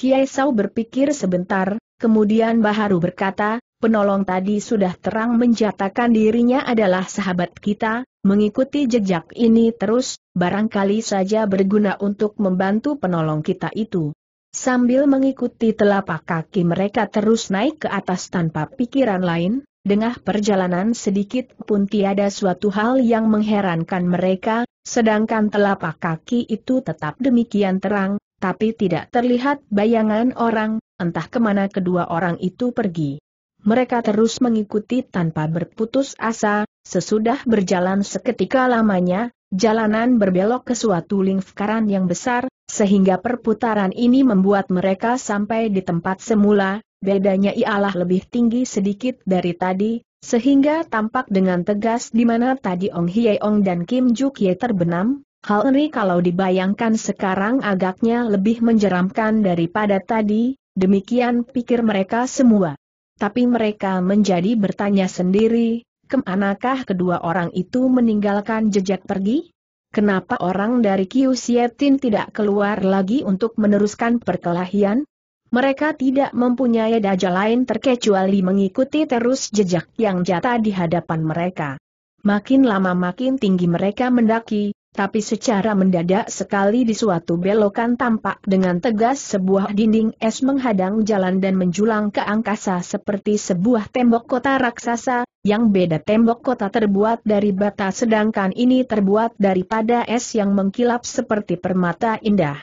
[SPEAKER 1] Kiai Sau berpikir sebentar, kemudian Baharu berkata, penolong tadi sudah terang menjatakan dirinya adalah sahabat kita, mengikuti jejak ini terus, barangkali saja berguna untuk membantu penolong kita itu. Sambil mengikuti telapak kaki mereka terus naik ke atas tanpa pikiran lain, Dengan perjalanan sedikit pun tiada suatu hal yang mengherankan mereka, sedangkan telapak kaki itu tetap demikian terang, tapi tidak terlihat bayangan orang, entah kemana kedua orang itu pergi. Mereka terus mengikuti tanpa berputus asa, sesudah berjalan seketika lamanya, jalanan berbelok ke suatu lingkaran yang besar, sehingga perputaran ini membuat mereka sampai di tempat semula, bedanya ialah lebih tinggi sedikit dari tadi, sehingga tampak dengan tegas di mana tadi Ong Hye Ong dan Kim Juk Ye terbenam, Hal ini kalau dibayangkan sekarang agaknya lebih menjeramkan daripada tadi, demikian pikir mereka semua. Tapi mereka menjadi bertanya sendiri, kemanakah kedua orang itu meninggalkan jejak pergi? Kenapa orang dari Sietin tidak keluar lagi untuk meneruskan perkelahian? Mereka tidak mempunyai dajjal lain terkecuali mengikuti terus jejak yang jata di hadapan mereka. Makin lama makin tinggi mereka mendaki, tapi secara mendadak sekali di suatu belokan tampak dengan tegas sebuah dinding es menghadang jalan dan menjulang ke angkasa seperti sebuah tembok kota raksasa, yang beda tembok kota terbuat dari bata sedangkan ini terbuat daripada es yang mengkilap seperti permata indah.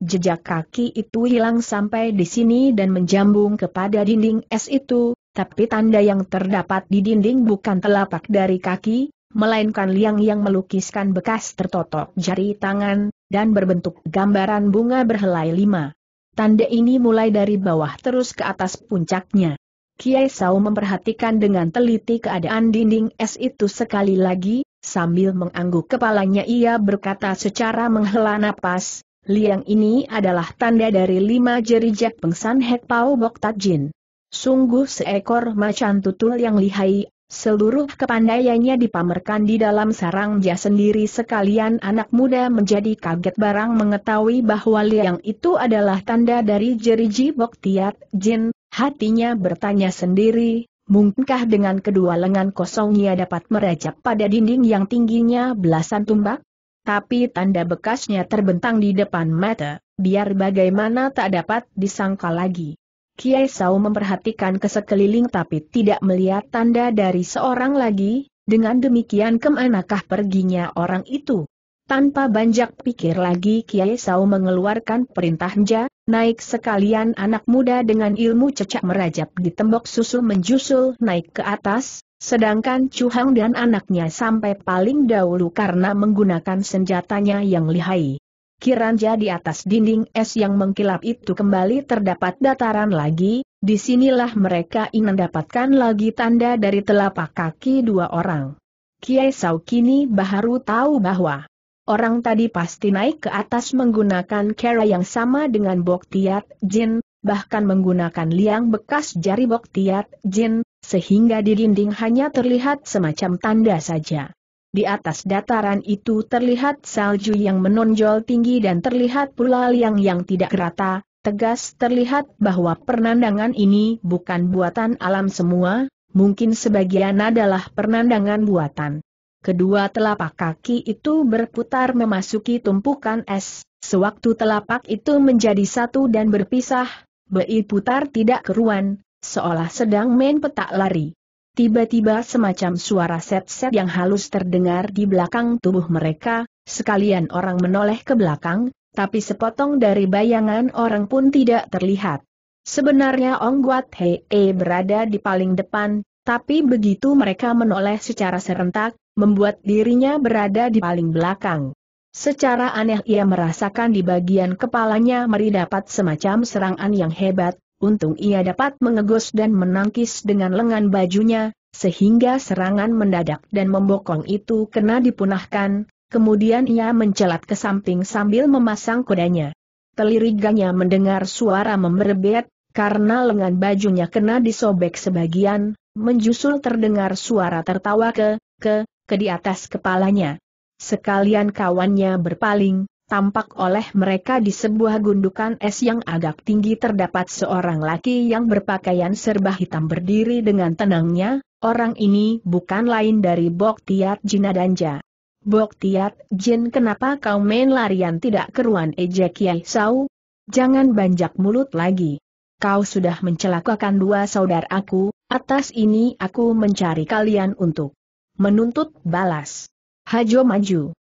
[SPEAKER 1] Jejak kaki itu hilang sampai di sini dan menjambung kepada dinding es itu, tapi tanda yang terdapat di dinding bukan telapak dari kaki, melainkan liang yang melukiskan bekas tertotok jari tangan, dan berbentuk gambaran bunga berhelai lima. Tanda ini mulai dari bawah terus ke atas puncaknya. Kiai Sau memperhatikan dengan teliti keadaan dinding es itu sekali lagi, sambil mengangguk kepalanya ia berkata secara menghela napas, liang ini adalah tanda dari lima jerijak pengsan Hek Pau Bok Tajin. Sungguh seekor macan tutul yang lihai, Seluruh kepandaiannya dipamerkan di dalam sarang dia sendiri sekalian anak muda menjadi kaget barang mengetahui bahwa liang itu adalah tanda dari jeriji Boktiat Jin, hatinya bertanya sendiri, mungkinkah dengan kedua lengan kosongnya dapat merajap pada dinding yang tingginya belasan tumbak? Tapi tanda bekasnya terbentang di depan mata, biar bagaimana tak dapat disangka lagi. Kiai Sau memperhatikan ke sekeliling tapi tidak melihat tanda dari seorang lagi, dengan demikian kemanakah perginya orang itu? Tanpa banyak pikir lagi Kiai Sau mengeluarkan perintah Nja, naik sekalian anak muda dengan ilmu cecak merajap di tembok susu menjusul naik ke atas, sedangkan Chu Hang dan anaknya sampai paling dahulu karena menggunakan senjatanya yang lihai. Kiranja di atas dinding es yang mengkilap itu kembali terdapat dataran lagi, disinilah mereka ingin mendapatkan lagi tanda dari telapak kaki dua orang. Kiai Sau kini baru tahu bahwa orang tadi pasti naik ke atas menggunakan kera yang sama dengan Boktiat Jin, bahkan menggunakan liang bekas jari Boktiat Jin, sehingga di dinding hanya terlihat semacam tanda saja. Di atas dataran itu terlihat salju yang menonjol tinggi dan terlihat pula liang yang tidak rata, tegas terlihat bahwa pernandangan ini bukan buatan alam semua, mungkin sebagian adalah pernandangan buatan. Kedua telapak kaki itu berputar memasuki tumpukan es, sewaktu telapak itu menjadi satu dan berpisah, Bei putar tidak keruan, seolah sedang main petak lari. Tiba-tiba semacam suara set-set yang halus terdengar di belakang tubuh mereka, sekalian orang menoleh ke belakang, tapi sepotong dari bayangan orang pun tidak terlihat. Sebenarnya Ong Guat Hee berada di paling depan, tapi begitu mereka menoleh secara serentak, membuat dirinya berada di paling belakang. Secara aneh ia merasakan di bagian kepalanya meri dapat semacam serangan yang hebat, Untung ia dapat mengegos dan menangkis dengan lengan bajunya, sehingga serangan mendadak dan membokong itu kena dipunahkan, kemudian ia mencelat ke samping sambil memasang kudanya. Teliriganya mendengar suara memberbet, karena lengan bajunya kena disobek sebagian, menjusul terdengar suara tertawa ke, ke, ke di atas kepalanya. Sekalian kawannya berpaling, tampak oleh mereka di sebuah gundukan es yang agak tinggi terdapat seorang laki yang berpakaian serba hitam berdiri dengan tenangnya, orang ini bukan lain dari Boktiat Jinadanja. Boktiat Jin kenapa kau main larian tidak keruan ejek Yai Sau? Jangan banjak mulut lagi. Kau sudah mencelakakan dua saudaraku, atas ini aku mencari kalian untuk menuntut balas. Hajo maju.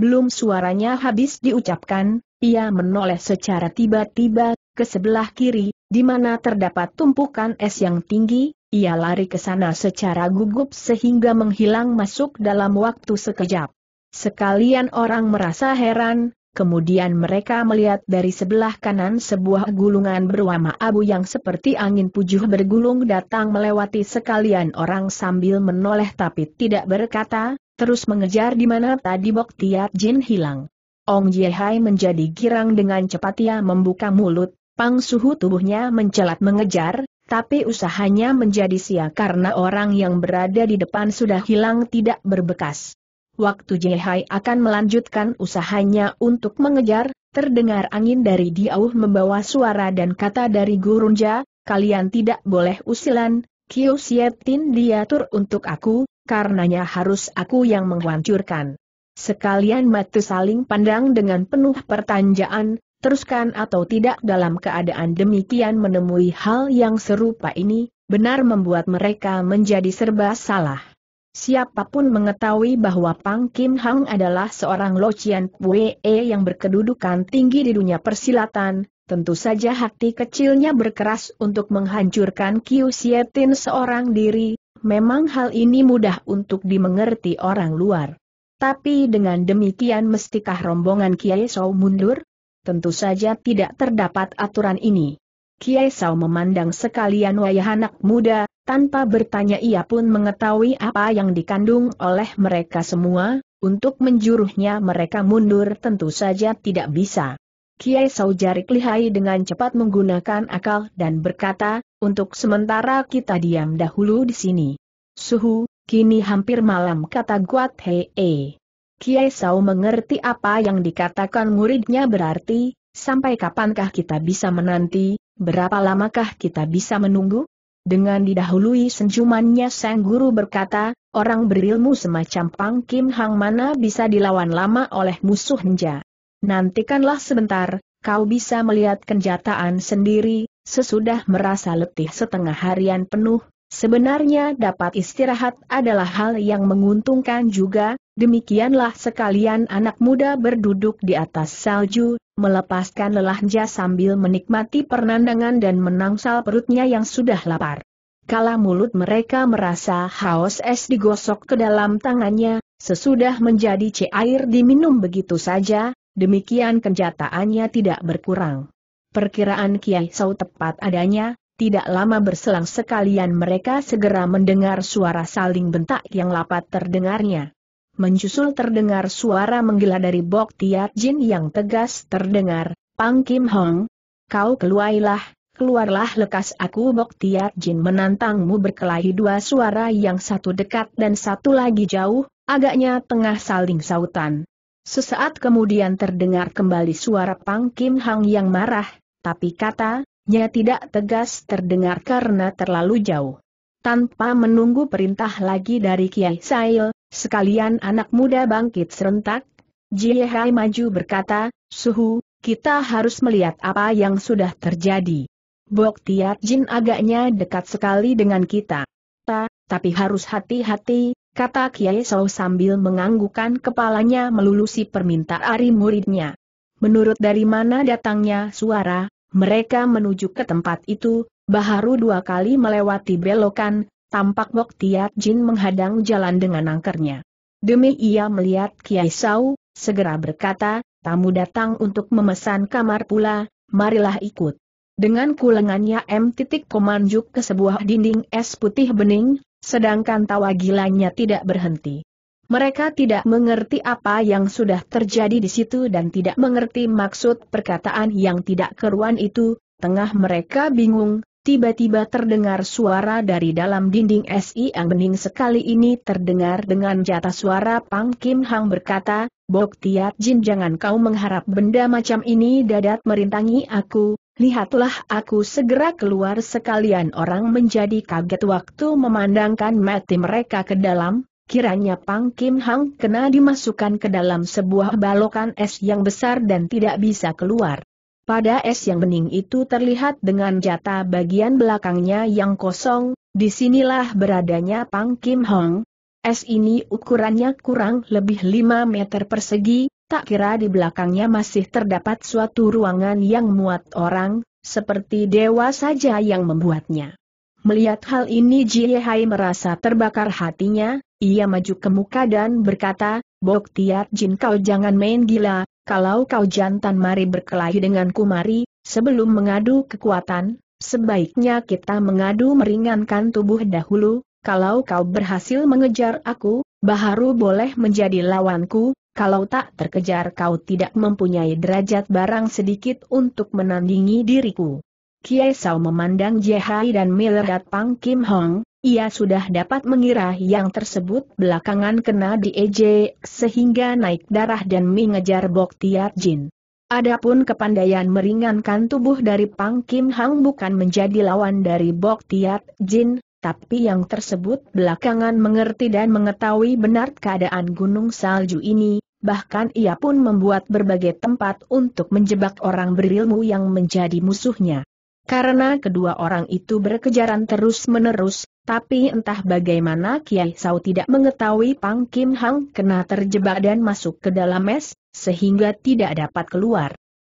[SPEAKER 1] Belum suaranya habis diucapkan, ia menoleh secara tiba-tiba ke sebelah kiri, di mana terdapat tumpukan es yang tinggi, ia lari ke sana secara gugup sehingga menghilang masuk dalam waktu sekejap. Sekalian orang merasa heran, kemudian mereka melihat dari sebelah kanan sebuah gulungan berwarna abu yang seperti angin pujuh bergulung datang melewati sekalian orang sambil menoleh tapi tidak berkata, terus mengejar di mana tadi Bok Tiat Jin hilang. Ong Jiehai menjadi girang dengan cepat ia membuka mulut, pang suhu tubuhnya mencelat mengejar, tapi usahanya menjadi sia karena orang yang berada di depan sudah hilang tidak berbekas. Waktu Jiehai akan melanjutkan usahanya untuk mengejar, Terdengar angin dari Diauh membawa suara dan kata dari Gurunja, kalian tidak boleh usilan, Kyo Sietin diatur untuk aku, karenanya harus aku yang menghancurkan. Sekalian mata saling pandang dengan penuh pertanyaan, teruskan atau tidak dalam keadaan demikian menemui hal yang serupa ini, benar membuat mereka menjadi serba salah. Siapapun mengetahui bahwa Pang Kim Hang adalah seorang Locian Wee yang berkedudukan tinggi di dunia persilatan, tentu saja hati kecilnya berkeras untuk menghancurkan Kiu Sietin seorang diri, Memang hal ini mudah untuk dimengerti orang luar. Tapi dengan demikian mestikah rombongan Kiai Sau mundur? Tentu saja tidak terdapat aturan ini. Kiai Sau memandang sekalian wayah anak muda, tanpa bertanya ia pun mengetahui apa yang dikandung oleh mereka semua, untuk menjuruhnya mereka mundur tentu saja tidak bisa. Kiai Saujarik Lihai dengan cepat menggunakan akal dan berkata, untuk sementara kita diam dahulu di sini. Suhu, kini hampir malam kata Guat Hei. E. Kiai Sau mengerti apa yang dikatakan muridnya berarti, sampai kapankah kita bisa menanti, berapa lamakah kita bisa menunggu? Dengan didahului senjumannya sang guru berkata, orang berilmu semacam Pang Kim Hang mana bisa dilawan lama oleh musuh Nja. Nantikanlah sebentar, kau bisa melihat kenjataan sendiri, sesudah merasa letih setengah harian penuh, sebenarnya dapat istirahat adalah hal yang menguntungkan juga, demikianlah sekalian anak muda berduduk di atas salju, melepaskan lelahnya sambil menikmati pernandangan dan menangsal perutnya yang sudah lapar. Kala mulut mereka merasa haus es digosok ke dalam tangannya, sesudah menjadi cair diminum begitu saja, Demikian kenjataannya tidak berkurang. Perkiraan Kiai Sau tepat adanya, tidak lama berselang sekalian mereka segera mendengar suara saling bentak yang lapat terdengarnya. Mencusul terdengar suara menggila dari Bok Tiat Jin yang tegas terdengar, Pang Kim Hong, kau keluailah, keluarlah lekas aku Bok Tiat Jin menantangmu berkelahi dua suara yang satu dekat dan satu lagi jauh, agaknya tengah saling sautan. Sesaat kemudian terdengar kembali suara Pang Kim Hang yang marah, tapi katanya tidak tegas terdengar karena terlalu jauh. Tanpa menunggu perintah lagi dari Kiai Sail, sekalian anak muda bangkit serentak, Jie Hai maju berkata, Suhu, kita harus melihat apa yang sudah terjadi. Bok Tiat Jin agaknya dekat sekali dengan kita. Ta, tapi harus hati-hati, kata Kiai Sau sambil menganggukkan kepalanya melulusi permintaan muridnya. Menurut dari mana datangnya suara, mereka menuju ke tempat itu, baharu dua kali melewati belokan, tampak Bok Tiat Jin menghadang jalan dengan angkernya. Demi ia melihat Kiai Sau, segera berkata, tamu datang untuk memesan kamar pula, marilah ikut. Dengan kulengannya M titik komanjuk ke sebuah dinding es putih bening, Sedangkan tawa gilanya tidak berhenti. Mereka tidak mengerti apa yang sudah terjadi di situ dan tidak mengerti maksud perkataan yang tidak keruan itu, tengah mereka bingung, tiba-tiba terdengar suara dari dalam dinding SI yang bening sekali ini terdengar dengan jatah suara Pang Kim Hang berkata, Bok Tiat Jin jangan kau mengharap benda macam ini dadat merintangi aku, Lihatlah aku segera keluar sekalian orang menjadi kaget waktu memandangkan mati mereka ke dalam, kiranya Pang Kim Hang kena dimasukkan ke dalam sebuah balokan es yang besar dan tidak bisa keluar. Pada es yang bening itu terlihat dengan jata bagian belakangnya yang kosong, disinilah beradanya Pang Kim Hong. Es ini ukurannya kurang lebih 5 meter persegi, Tak kira di belakangnya masih terdapat suatu ruangan yang muat orang, seperti dewa saja yang membuatnya. Melihat hal ini Jihai merasa terbakar hatinya, ia maju ke muka dan berkata, Boktiar Jin kau jangan main gila, kalau kau jantan mari berkelahi denganku mari, sebelum mengadu kekuatan, sebaiknya kita mengadu meringankan tubuh dahulu, kalau kau berhasil mengejar aku, Baharu boleh menjadi lawanku, kalau tak terkejar kau tidak mempunyai derajat barang sedikit untuk menandingi diriku. Kiai Sao memandang Jehai dan Miller Pang Kim Hong, ia sudah dapat mengira yang tersebut belakangan kena di EJ, sehingga naik darah dan mengejar Boktiar Jin. Adapun kepandaian meringankan tubuh dari Pang Kim Hang bukan menjadi lawan dari Boktiar Jin, tapi yang tersebut belakangan mengerti dan mengetahui benar keadaan gunung salju ini, bahkan ia pun membuat berbagai tempat untuk menjebak orang berilmu yang menjadi musuhnya. Karena kedua orang itu berkejaran terus-menerus, tapi entah bagaimana Kiai Sau tidak mengetahui Pang Kim Hang kena terjebak dan masuk ke dalam es, sehingga tidak dapat keluar.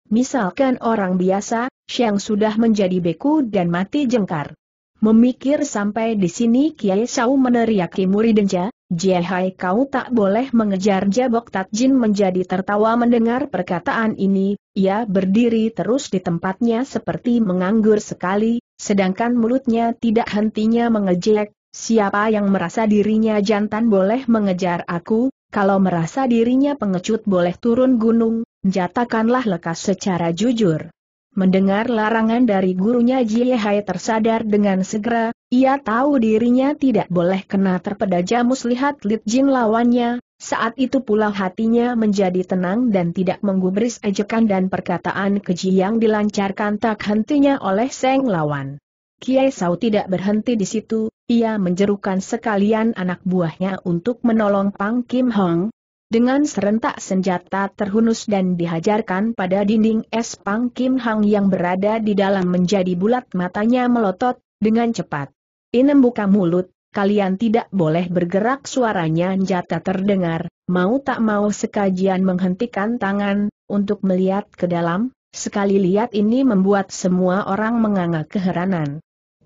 [SPEAKER 1] Misalkan orang biasa, Siang sudah menjadi beku dan mati jengkar. Memikir sampai di sini Kiai Shao meneriaki muridnya, Jehai kau tak boleh mengejar Jabok Tatjin menjadi tertawa mendengar perkataan ini, ia berdiri terus di tempatnya seperti menganggur sekali, sedangkan mulutnya tidak hentinya mengejek, siapa yang merasa dirinya jantan boleh mengejar aku, kalau merasa dirinya pengecut boleh turun gunung, jatakanlah lekas secara jujur. Mendengar larangan dari gurunya Jie Jihai tersadar dengan segera, ia tahu dirinya tidak boleh kena terpeda jamus lihat Lit Jin lawannya, saat itu pula hatinya menjadi tenang dan tidak menggubris ejekan dan perkataan keji yang dilancarkan tak hentinya oleh Seng lawan. Kiai Sau tidak berhenti di situ, ia menjerukan sekalian anak buahnya untuk menolong Pang Kim Hong, dengan serentak senjata terhunus dan dihajarkan pada dinding es Pang Kim Hang yang berada di dalam menjadi bulat matanya melotot, dengan cepat. Inem buka mulut, kalian tidak boleh bergerak suaranya senjata terdengar, mau tak mau sekajian menghentikan tangan, untuk melihat ke dalam, Sekali lihat ini membuat semua orang menganga keheranan.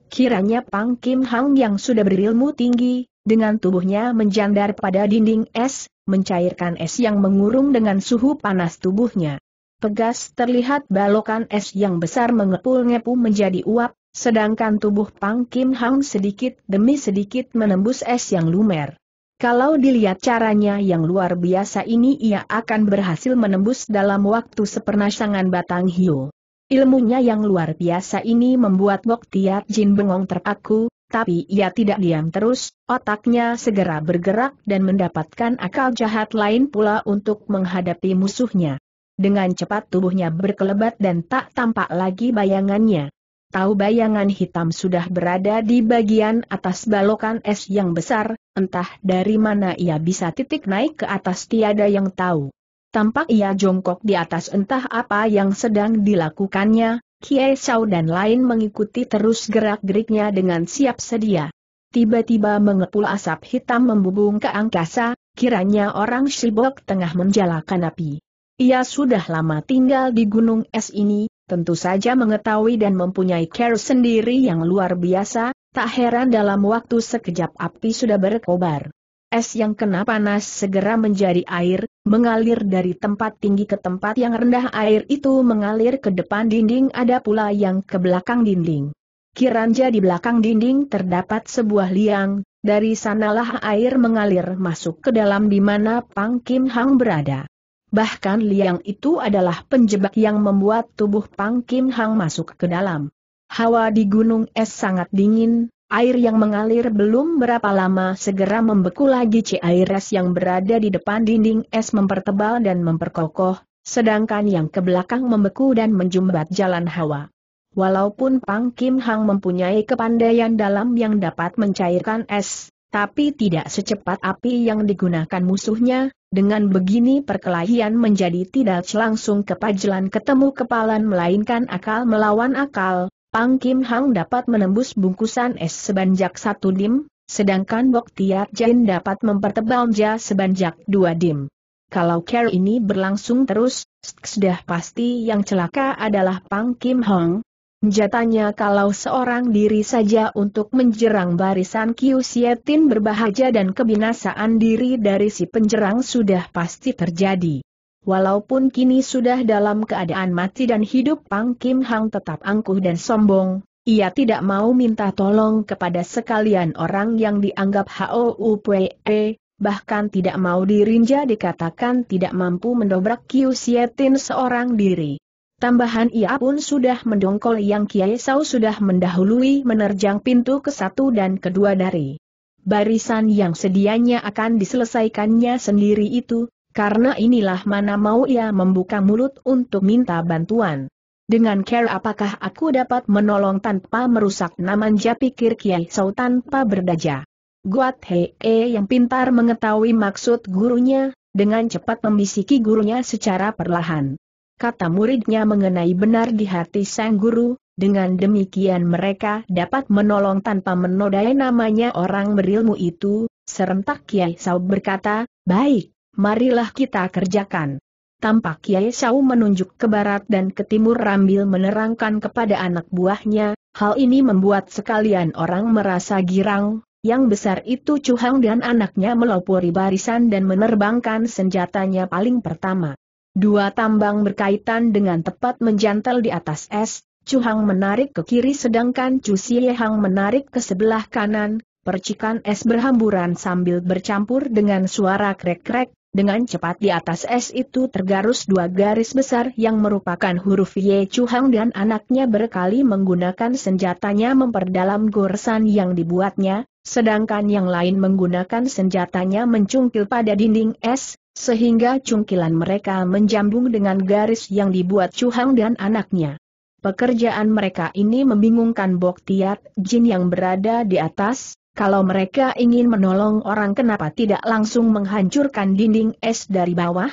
[SPEAKER 1] Kiranya Pang Kim Hang yang sudah berilmu tinggi, dengan tubuhnya menjandar pada dinding es, mencairkan es yang mengurung dengan suhu panas tubuhnya. Pegas terlihat balokan es yang besar mengepul-ngepu menjadi uap, sedangkan tubuh Pang Kim Hang sedikit demi sedikit menembus es yang lumer. Kalau dilihat caranya yang luar biasa ini ia akan berhasil menembus dalam waktu sepernasangan batang hiu. Ilmunya yang luar biasa ini membuat Bok Tiat Jin bengong terpaku, tapi ia tidak diam terus, otaknya segera bergerak dan mendapatkan akal jahat lain pula untuk menghadapi musuhnya. Dengan cepat tubuhnya berkelebat dan tak tampak lagi bayangannya. Tahu bayangan hitam sudah berada di bagian atas balokan es yang besar, entah dari mana ia bisa titik naik ke atas tiada yang tahu. Tampak ia jongkok di atas entah apa yang sedang dilakukannya, Kiai Chau dan lain mengikuti terus gerak-geriknya dengan siap sedia. Tiba-tiba mengepul asap hitam membubung ke angkasa, kiranya orang Shibok tengah menjalakan api. Ia sudah lama tinggal di gunung es ini, tentu saja mengetahui dan mempunyai care sendiri yang luar biasa, tak heran dalam waktu sekejap api sudah berkobar. Es yang kena panas segera menjadi air, mengalir dari tempat tinggi ke tempat yang rendah air itu mengalir ke depan dinding ada pula yang ke belakang dinding. Kiranja di belakang dinding terdapat sebuah liang, dari sanalah air mengalir masuk ke dalam di mana Pang Kim Hang berada. Bahkan liang itu adalah penjebak yang membuat tubuh Pang Kim Hang masuk ke dalam. Hawa di gunung es sangat dingin, Air yang mengalir belum berapa lama segera membeku lagi C air es yang berada di depan dinding es mempertebal dan memperkokoh, sedangkan yang ke belakang membeku dan menjumbat jalan hawa. Walaupun Pang Kim Hang mempunyai kepandaian dalam yang dapat mencairkan es, tapi tidak secepat api yang digunakan musuhnya, dengan begini perkelahian menjadi tidak langsung kepajelan ketemu kepalan melainkan akal melawan akal, Pang Kim Hang dapat menembus bungkusan es sebanyak satu dim, sedangkan Bok Tiat Jin dapat mempertebal ja sebanyak dua dim. Kalau care ini berlangsung terus, sudah pasti yang celaka adalah Pang Kim Hong. Jatanya kalau seorang diri saja untuk menjerang barisan Kiu Sietin berbahaya dan kebinasaan diri dari si penjerang sudah pasti terjadi. Walaupun kini sudah dalam keadaan mati dan hidup Pang Kim Hang tetap angkuh dan sombong, ia tidak mau minta tolong kepada sekalian orang yang dianggap HOUPE, bahkan tidak mau dirinja dikatakan tidak mampu mendobrak Kiu Sietin seorang diri. Tambahan ia pun sudah mendongkol yang Kiai Sau sudah mendahului menerjang pintu ke satu dan kedua dari barisan yang sedianya akan diselesaikannya sendiri itu, karena inilah mana mau ia membuka mulut untuk minta bantuan. Dengan care apakah aku dapat menolong tanpa merusak namanja pikir Kiai Sau tanpa berdaja. Guat Hee yang pintar mengetahui maksud gurunya, dengan cepat membisiki gurunya secara perlahan. Kata muridnya mengenai benar di hati sang guru, dengan demikian mereka dapat menolong tanpa menodai namanya orang berilmu itu, serentak Kiai Sau berkata, baik marilah kita kerjakan. Tampak Kiai Shao menunjuk ke barat dan ke timur rambil menerangkan kepada anak buahnya, hal ini membuat sekalian orang merasa girang, yang besar itu Chu Hang dan anaknya melopori barisan dan menerbangkan senjatanya paling pertama. Dua tambang berkaitan dengan tepat menjantel di atas es, Chu Hang menarik ke kiri sedangkan Chu Xie Hang menarik ke sebelah kanan, percikan es berhamburan sambil bercampur dengan suara krek-krek, dengan cepat di atas es itu tergarus dua garis besar yang merupakan huruf Ye Chuhang dan anaknya berkali menggunakan senjatanya memperdalam goresan yang dibuatnya, sedangkan yang lain menggunakan senjatanya mencungkil pada dinding es, sehingga cungkilan mereka menjambung dengan garis yang dibuat Chuhang dan anaknya. Pekerjaan mereka ini membingungkan Bok Tiat Jin yang berada di atas, kalau mereka ingin menolong orang kenapa tidak langsung menghancurkan dinding es dari bawah?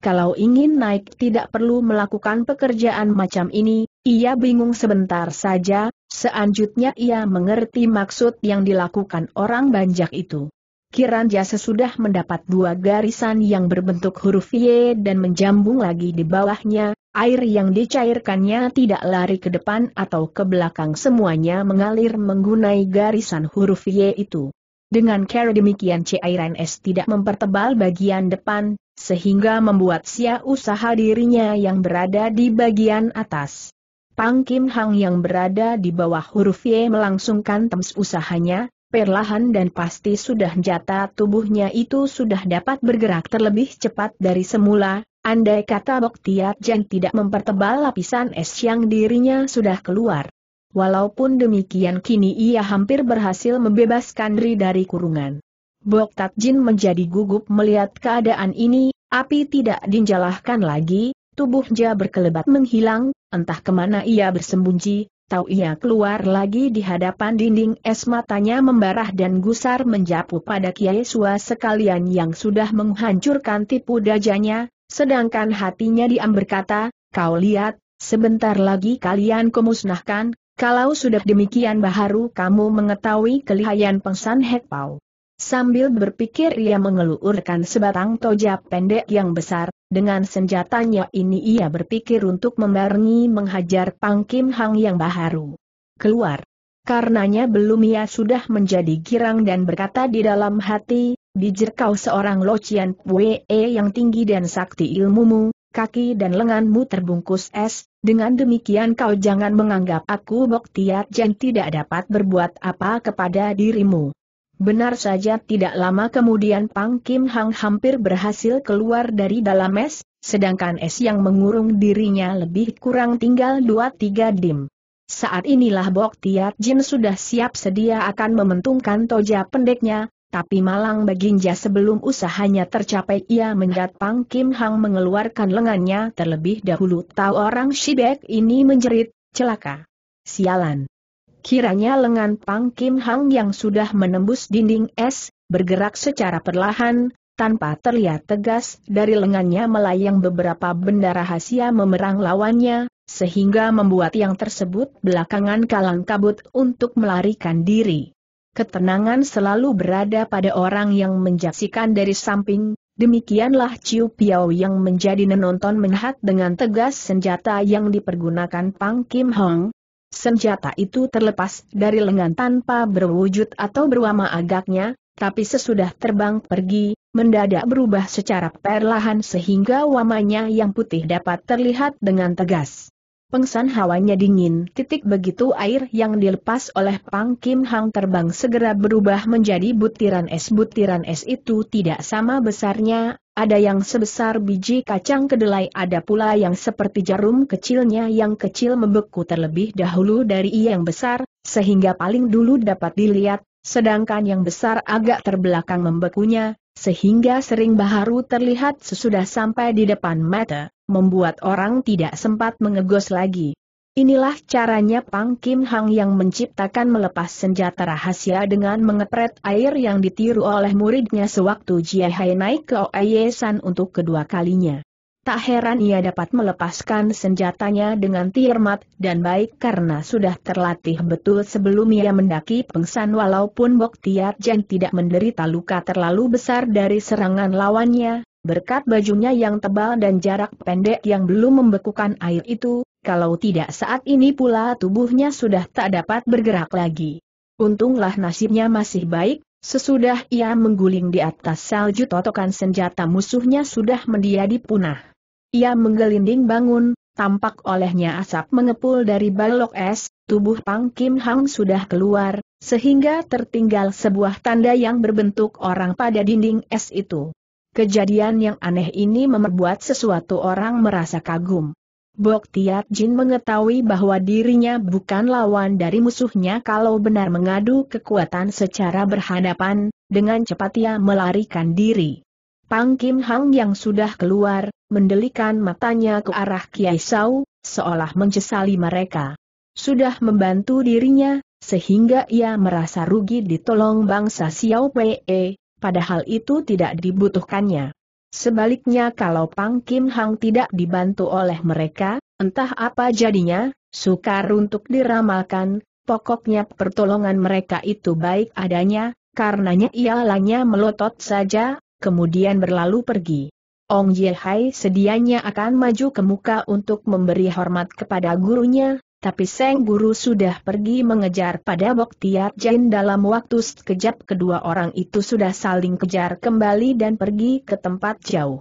[SPEAKER 1] Kalau ingin naik tidak perlu melakukan pekerjaan macam ini, ia bingung sebentar saja, seanjutnya ia mengerti maksud yang dilakukan orang banjak itu. Kiranja sesudah mendapat dua garisan yang berbentuk huruf Y dan menjambung lagi di bawahnya, Air yang dicairkannya tidak lari ke depan atau ke belakang semuanya mengalir menggunai garisan huruf Y itu. Dengan cara demikian cairan es tidak mempertebal bagian depan, sehingga membuat sia usaha dirinya yang berada di bagian atas. Pang Kim Hang yang berada di bawah huruf Y melangsungkan tems usahanya, perlahan dan pasti sudah jata tubuhnya itu sudah dapat bergerak terlebih cepat dari semula, Andai kata Bok Tiat Jen tidak mempertebal lapisan es yang dirinya sudah keluar. Walaupun demikian kini ia hampir berhasil membebaskan diri dari kurungan. Bok Tat Jin menjadi gugup melihat keadaan ini, api tidak dinjalahkan lagi, tubuhnya berkelebat menghilang, entah kemana ia bersembunyi, tahu ia keluar lagi di hadapan dinding es matanya membarah dan gusar menjapu pada Kiai Sua sekalian yang sudah menghancurkan tipu dajanya, Sedangkan hatinya diam berkata, kau lihat, sebentar lagi kalian kumusnahkan, kalau sudah demikian baharu kamu mengetahui kelihayan pengsan Hekpau. Sambil berpikir ia mengeluarkan sebatang toja pendek yang besar, dengan senjatanya ini ia berpikir untuk membarengi menghajar Pang Kim Hang yang baharu. Keluar. Karenanya belum ia sudah menjadi girang dan berkata di dalam hati, Bijir kau seorang locian Wee e, yang tinggi dan sakti ilmumu, kaki dan lenganmu terbungkus es, dengan demikian kau jangan menganggap aku Boktiat Jan tidak dapat berbuat apa kepada dirimu. Benar saja tidak lama kemudian Pang Kim Hang hampir berhasil keluar dari dalam es, sedangkan es yang mengurung dirinya lebih kurang tinggal 2-3 dim. Saat inilah Bok Tiat Jin sudah siap sedia akan mementungkan toja pendeknya, tapi malang baginja sebelum usahanya tercapai ia mendat Pang Kim Hang mengeluarkan lengannya terlebih dahulu tahu orang Shibek ini menjerit, celaka. Sialan. Kiranya lengan Pang Kim Hang yang sudah menembus dinding es, bergerak secara perlahan, tanpa terlihat tegas dari lengannya melayang beberapa benda rahasia memerang lawannya, sehingga membuat yang tersebut belakangan kalang kabut untuk melarikan diri. Ketenangan selalu berada pada orang yang menjaksikan dari samping, demikianlah Ciu Piao yang menjadi nonton menhat dengan tegas senjata yang dipergunakan Pang Kim Hong. Senjata itu terlepas dari lengan tanpa berwujud atau berwama agaknya, tapi sesudah terbang pergi, mendadak berubah secara perlahan sehingga wamanya yang putih dapat terlihat dengan tegas. Pengsan hawanya dingin. Titik begitu air yang dilepas oleh Pang Kim Hang terbang segera berubah menjadi butiran es. Butiran es itu tidak sama besarnya, ada yang sebesar biji kacang kedelai, ada pula yang seperti jarum kecilnya yang kecil membeku terlebih dahulu dari yang besar, sehingga paling dulu dapat dilihat, sedangkan yang besar agak terbelakang membekunya, sehingga sering baharu terlihat sesudah sampai di depan mata, membuat orang tidak sempat mengegos lagi. Inilah caranya Pang Kim Hang yang menciptakan melepas senjata rahasia dengan mengepret air yang ditiru oleh muridnya sewaktu Jia Hai naik ke Oye San untuk kedua kalinya tak heran ia dapat melepaskan senjatanya dengan tirmat dan baik karena sudah terlatih betul sebelum ia mendaki pengsan walaupun Bok Tiat Jan tidak menderita luka terlalu besar dari serangan lawannya, berkat bajunya yang tebal dan jarak pendek yang belum membekukan air itu, kalau tidak saat ini pula tubuhnya sudah tak dapat bergerak lagi. Untunglah nasibnya masih baik, Sesudah ia mengguling di atas salju totokan senjata musuhnya sudah mendiadi punah. Ia menggelinding bangun, tampak olehnya asap mengepul dari balok es, tubuh Pang Kim Hang sudah keluar, sehingga tertinggal sebuah tanda yang berbentuk orang pada dinding es itu. Kejadian yang aneh ini membuat sesuatu orang merasa kagum. Bok Tiat Jin mengetahui bahwa dirinya bukan lawan dari musuhnya kalau benar mengadu kekuatan secara berhadapan, dengan cepat ia melarikan diri. Pang Kim Hang yang sudah keluar, mendelikan matanya ke arah Kiai Sau, seolah mencesali mereka. Sudah membantu dirinya, sehingga ia merasa rugi ditolong bangsa Xiao Pei, padahal itu tidak dibutuhkannya. Sebaliknya kalau Pang Kim Hang tidak dibantu oleh mereka, entah apa jadinya, sukar untuk diramalkan, pokoknya pertolongan mereka itu baik adanya, karenanya ia hanya melotot saja, kemudian berlalu pergi. Ong Hai sedianya akan maju ke muka untuk memberi hormat kepada gurunya, tapi Seng Guru sudah pergi mengejar pada Bok Tiap Jain dalam waktu sekejap kedua orang itu sudah saling kejar kembali dan pergi ke tempat jauh.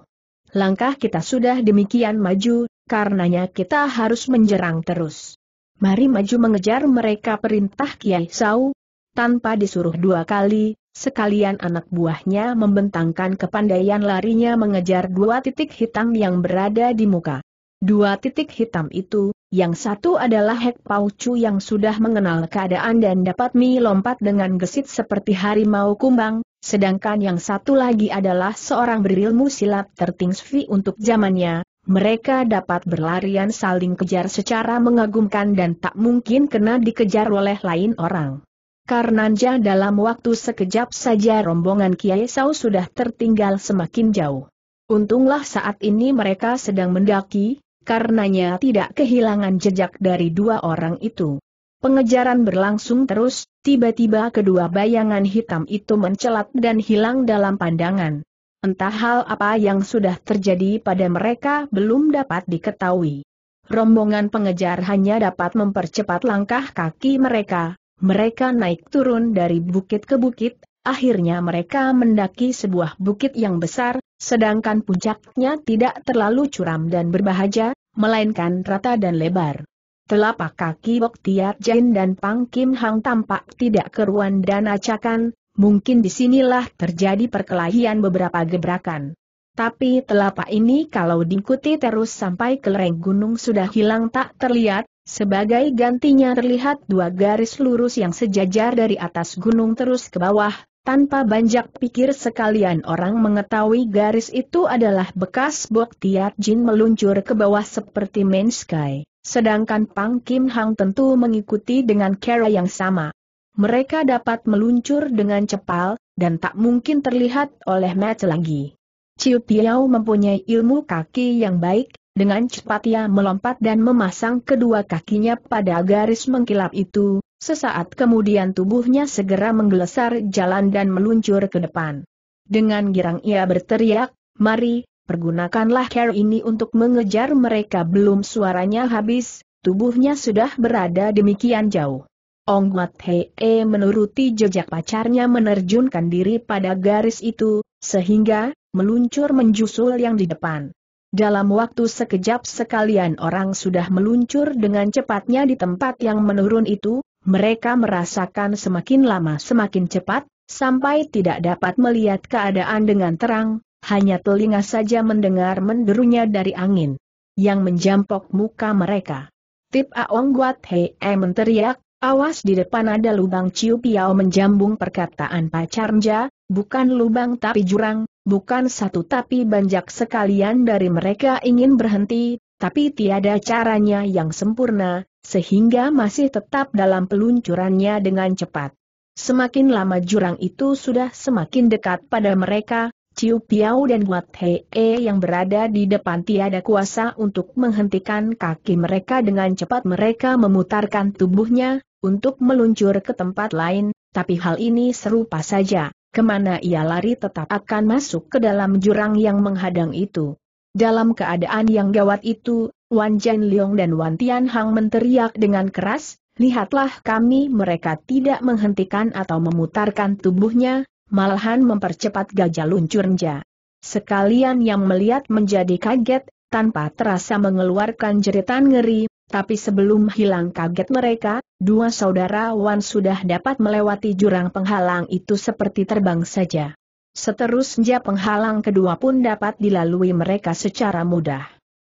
[SPEAKER 1] Langkah kita sudah demikian maju, karenanya kita harus menjerang terus. Mari maju mengejar mereka perintah Kiai Sau. Tanpa disuruh dua kali, Sekalian anak buahnya membentangkan kepandaian larinya mengejar dua titik hitam yang berada di muka. Dua titik hitam itu, yang satu adalah Hek Paucu yang sudah mengenal keadaan dan dapat melompat dengan gesit seperti harimau kumbang, sedangkan yang satu lagi adalah seorang berilmu silat tertinggi untuk zamannya, mereka dapat berlarian saling kejar secara mengagumkan dan tak mungkin kena dikejar oleh lain orang. Karenanya dalam waktu sekejap saja rombongan Kiai Sau sudah tertinggal semakin jauh. Untunglah saat ini mereka sedang mendaki, karenanya tidak kehilangan jejak dari dua orang itu. Pengejaran berlangsung terus, tiba-tiba kedua bayangan hitam itu mencelat dan hilang dalam pandangan. Entah hal apa yang sudah terjadi pada mereka belum dapat diketahui. Rombongan pengejar hanya dapat mempercepat langkah kaki mereka, mereka naik turun dari bukit ke bukit, akhirnya mereka mendaki sebuah bukit yang besar, sedangkan puncaknya tidak terlalu curam dan berbahaja, melainkan rata dan lebar. Telapak kaki Bok Tiat Jain dan Pang Kim Hang tampak tidak keruan dan acakan, mungkin disinilah terjadi perkelahian beberapa gebrakan. Tapi telapak ini kalau diikuti terus sampai ke lereng gunung sudah hilang tak terlihat, sebagai gantinya terlihat dua garis lurus yang sejajar dari atas gunung terus ke bawah, tanpa banyak pikir sekalian orang mengetahui garis itu adalah bekas bok Tiat Jin meluncur ke bawah seperti main sky, sedangkan Pang Kim Hang tentu mengikuti dengan cara yang sama. Mereka dapat meluncur dengan cepat dan tak mungkin terlihat oleh Match lagi. Ciu Piao mempunyai ilmu kaki yang baik, dengan cepat ia melompat dan memasang kedua kakinya pada garis mengkilap itu, sesaat kemudian tubuhnya segera menggelesar jalan dan meluncur ke depan. Dengan girang ia berteriak, mari, pergunakanlah care ini untuk mengejar mereka belum suaranya habis, tubuhnya sudah berada demikian jauh. Ong Mat Hee menuruti jejak pacarnya menerjunkan diri pada garis itu, sehingga, meluncur menjusul yang di depan. Dalam waktu sekejap sekalian orang sudah meluncur dengan cepatnya di tempat yang menurun itu, mereka merasakan semakin lama semakin cepat, sampai tidak dapat melihat keadaan dengan terang, hanya telinga saja mendengar menderunya dari angin yang menjampok muka mereka. Tip Aong Guat Hei e eh, menteriak, awas di depan ada lubang Ciu Piao menjambung perkataan pacarnya, bukan lubang tapi jurang, bukan satu tapi banyak sekalian dari mereka ingin berhenti, tapi tiada caranya yang sempurna, sehingga masih tetap dalam peluncurannya dengan cepat. Semakin lama jurang itu sudah semakin dekat pada mereka, Ciu Piao dan Wat Hee -e yang berada di depan tiada kuasa untuk menghentikan kaki mereka dengan cepat mereka memutarkan tubuhnya, untuk meluncur ke tempat lain, tapi hal ini serupa saja. Kemana ia lari tetap akan masuk ke dalam jurang yang menghadang itu. Dalam keadaan yang gawat itu, Wan Jian Leong dan Wan Tian Hang menteriak dengan keras, Lihatlah kami mereka tidak menghentikan atau memutarkan tubuhnya, malahan mempercepat gajah luncurnya. Sekalian yang melihat menjadi kaget, tanpa terasa mengeluarkan jeritan ngeri, tapi sebelum hilang kaget mereka, dua saudara Wan sudah dapat melewati jurang penghalang itu seperti terbang saja. Seterusnya penghalang kedua pun dapat dilalui mereka secara mudah.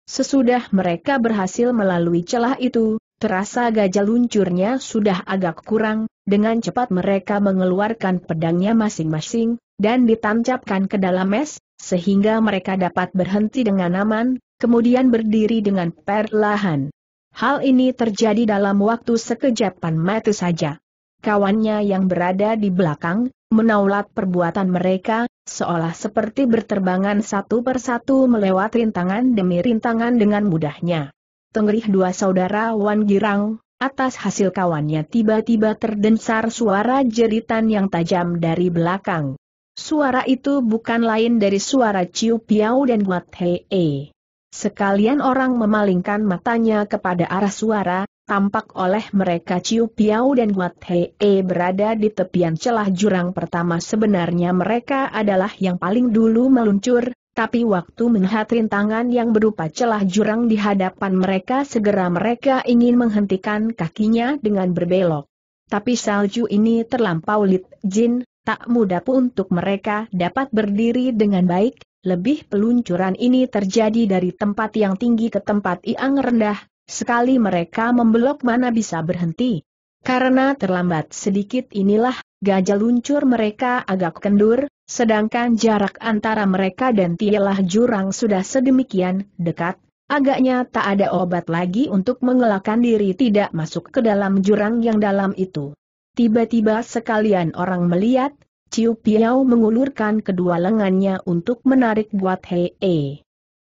[SPEAKER 1] Sesudah mereka berhasil melalui celah itu, terasa gajah luncurnya sudah agak kurang, dengan cepat mereka mengeluarkan pedangnya masing-masing, dan ditancapkan ke dalam es, sehingga mereka dapat berhenti dengan aman, kemudian berdiri dengan perlahan. Hal ini terjadi dalam waktu sekejapan mata saja. Kawannya yang berada di belakang, menaulat perbuatan mereka, seolah seperti berterbangan satu persatu melewati rintangan demi rintangan dengan mudahnya. Tenggerih dua saudara Wan Girang, atas hasil kawannya tiba-tiba terdengar suara jeritan yang tajam dari belakang. Suara itu bukan lain dari suara Ciu piau dan Wat Hei. -e. Sekalian orang memalingkan matanya kepada arah suara, tampak oleh mereka Ciu piau dan Wat hee e berada di tepian celah jurang pertama. Sebenarnya mereka adalah yang paling dulu meluncur, tapi waktu melihat rintangan yang berupa celah jurang di hadapan mereka segera mereka ingin menghentikan kakinya dengan berbelok. Tapi salju ini terlampau lit, jin, tak mudah pun untuk mereka dapat berdiri dengan baik, lebih peluncuran ini terjadi dari tempat yang tinggi ke tempat yang rendah, sekali mereka membelok mana bisa berhenti. Karena terlambat sedikit inilah, gajah luncur mereka agak kendur, sedangkan jarak antara mereka dan tialah jurang sudah sedemikian dekat, agaknya tak ada obat lagi untuk mengelakkan diri tidak masuk ke dalam jurang yang dalam itu. Tiba-tiba sekalian orang melihat, Ciu Piao mengulurkan kedua lengannya untuk menarik buat Hei E.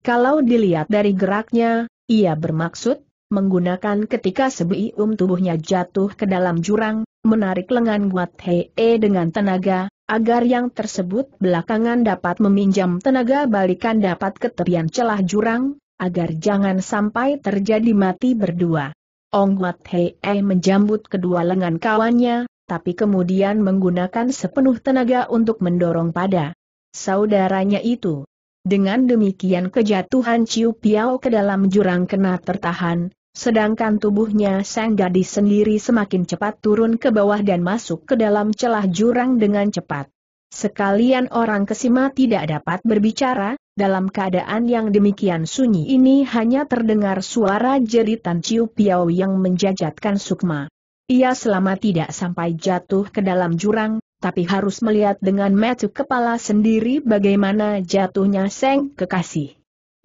[SPEAKER 1] Kalau dilihat dari geraknya, ia bermaksud, menggunakan ketika sebelum tubuhnya jatuh ke dalam jurang, menarik lengan buat Hei E dengan tenaga, agar yang tersebut belakangan dapat meminjam tenaga balikan dapat ke tepian celah jurang, agar jangan sampai terjadi mati berdua. Ong Ongwat Hei E menjambut kedua lengan kawannya, tapi kemudian menggunakan sepenuh tenaga untuk mendorong pada saudaranya itu. Dengan demikian kejatuhan Ciu Piao ke dalam jurang kena tertahan, sedangkan tubuhnya sang gadis sendiri semakin cepat turun ke bawah dan masuk ke dalam celah jurang dengan cepat. Sekalian orang kesima tidak dapat berbicara, dalam keadaan yang demikian sunyi ini hanya terdengar suara jeritan Ciu Piao yang menjajatkan sukma. Ia selama tidak sampai jatuh ke dalam jurang, tapi harus melihat dengan mata kepala sendiri bagaimana jatuhnya Seng Kekasih.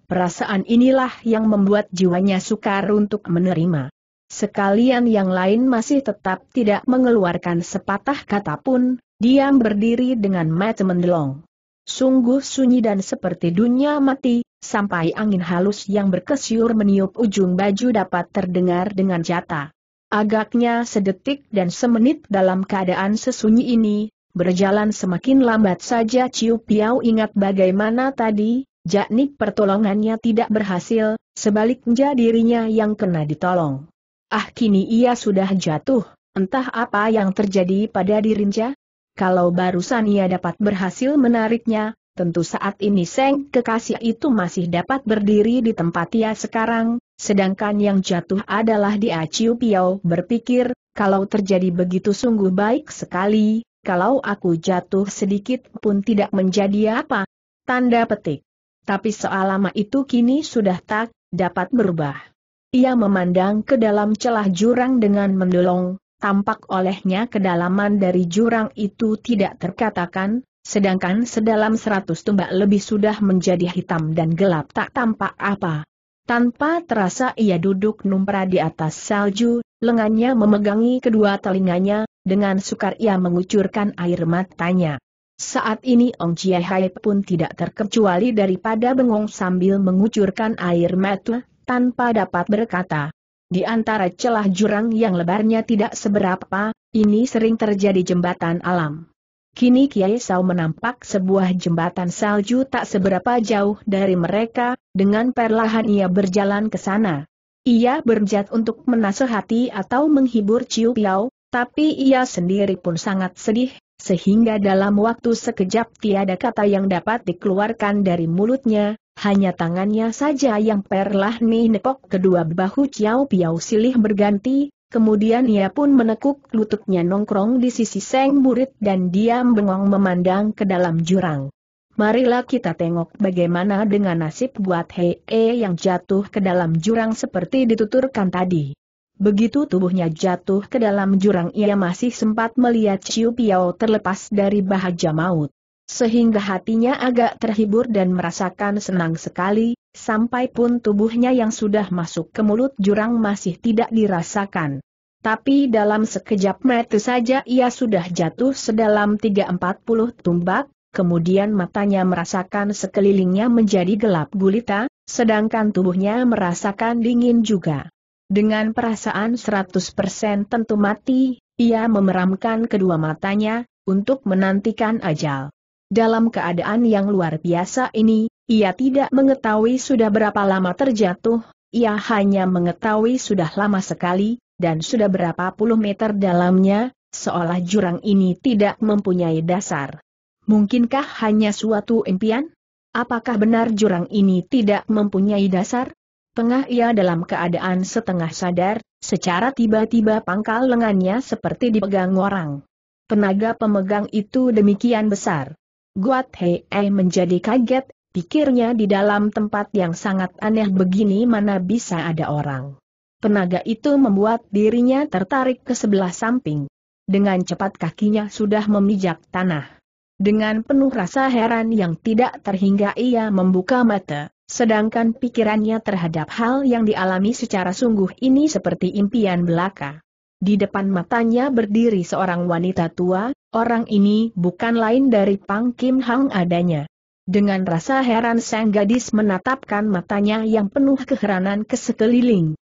[SPEAKER 1] Perasaan inilah yang membuat jiwanya sukar untuk menerima. Sekalian yang lain masih tetap tidak mengeluarkan sepatah kata pun, diam berdiri dengan mata mendelong. Sungguh sunyi dan seperti dunia mati, sampai angin halus yang berkesiur meniup ujung baju dapat terdengar dengan jatah. Agaknya sedetik dan semenit dalam keadaan sesunyi ini, berjalan semakin lambat saja Ciu Piau ingat bagaimana tadi, jaknik pertolongannya tidak berhasil, sebaliknya dirinya yang kena ditolong. Ah kini ia sudah jatuh, entah apa yang terjadi pada dirinya, kalau barusan ia dapat berhasil menariknya, tentu saat ini Seng kekasih itu masih dapat berdiri di tempat ia sekarang, sedangkan yang jatuh adalah dia Ciu Piao berpikir, kalau terjadi begitu sungguh baik sekali, kalau aku jatuh sedikit pun tidak menjadi apa. Tanda petik. Tapi soal lama itu kini sudah tak dapat berubah. Ia memandang ke dalam celah jurang dengan mendolong, tampak olehnya kedalaman dari jurang itu tidak terkatakan, Sedangkan sedalam seratus tumbak lebih sudah menjadi hitam dan gelap tak tampak apa. Tanpa terasa ia duduk numpra di atas salju, lengannya memegangi kedua telinganya, dengan sukar ia mengucurkan air matanya. Saat ini Ong Hai pun tidak terkecuali daripada bengong sambil mengucurkan air mata, tanpa dapat berkata. Di antara celah jurang yang lebarnya tidak seberapa, ini sering terjadi jembatan alam. Kini Kiai Sau menampak sebuah jembatan salju tak seberapa jauh dari mereka, dengan perlahan ia berjalan ke sana. Ia berjat untuk menasehati atau menghibur Ciu Piao, tapi ia sendiri pun sangat sedih, sehingga dalam waktu sekejap tiada kata yang dapat dikeluarkan dari mulutnya, hanya tangannya saja yang perlahan ni kedua bahu Ciu Piao silih berganti, Kemudian ia pun menekuk lututnya nongkrong di sisi seng murid dan diam bengong memandang ke dalam jurang. Marilah kita tengok bagaimana dengan nasib buat Hei -e yang jatuh ke dalam jurang seperti dituturkan tadi. Begitu tubuhnya jatuh ke dalam jurang ia masih sempat melihat Ciu Piao terlepas dari bahagia maut sehingga hatinya agak terhibur dan merasakan senang sekali, sampai pun tubuhnya yang sudah masuk ke mulut jurang masih tidak dirasakan. Tapi dalam sekejap mata saja ia sudah jatuh sedalam 340 tumbak, kemudian matanya merasakan sekelilingnya menjadi gelap gulita, sedangkan tubuhnya merasakan dingin juga. Dengan perasaan 100% tentu mati, ia memeramkan kedua matanya, untuk menantikan ajal. Dalam keadaan yang luar biasa ini, ia tidak mengetahui sudah berapa lama terjatuh, ia hanya mengetahui sudah lama sekali, dan sudah berapa puluh meter dalamnya, seolah jurang ini tidak mempunyai dasar. Mungkinkah hanya suatu impian? Apakah benar jurang ini tidak mempunyai dasar? Tengah ia dalam keadaan setengah sadar, secara tiba-tiba pangkal lengannya seperti dipegang orang. Tenaga pemegang itu demikian besar. Guat Hei menjadi kaget, pikirnya di dalam tempat yang sangat aneh begini mana bisa ada orang. Penaga itu membuat dirinya tertarik ke sebelah samping. Dengan cepat kakinya sudah memijak tanah. Dengan penuh rasa heran yang tidak terhingga ia membuka mata, sedangkan pikirannya terhadap hal yang dialami secara sungguh ini seperti impian belaka. Di depan matanya berdiri seorang wanita tua, orang ini bukan lain dari Pang Kim Hang adanya. Dengan rasa heran sang gadis menatapkan matanya yang penuh keheranan ke sekeliling.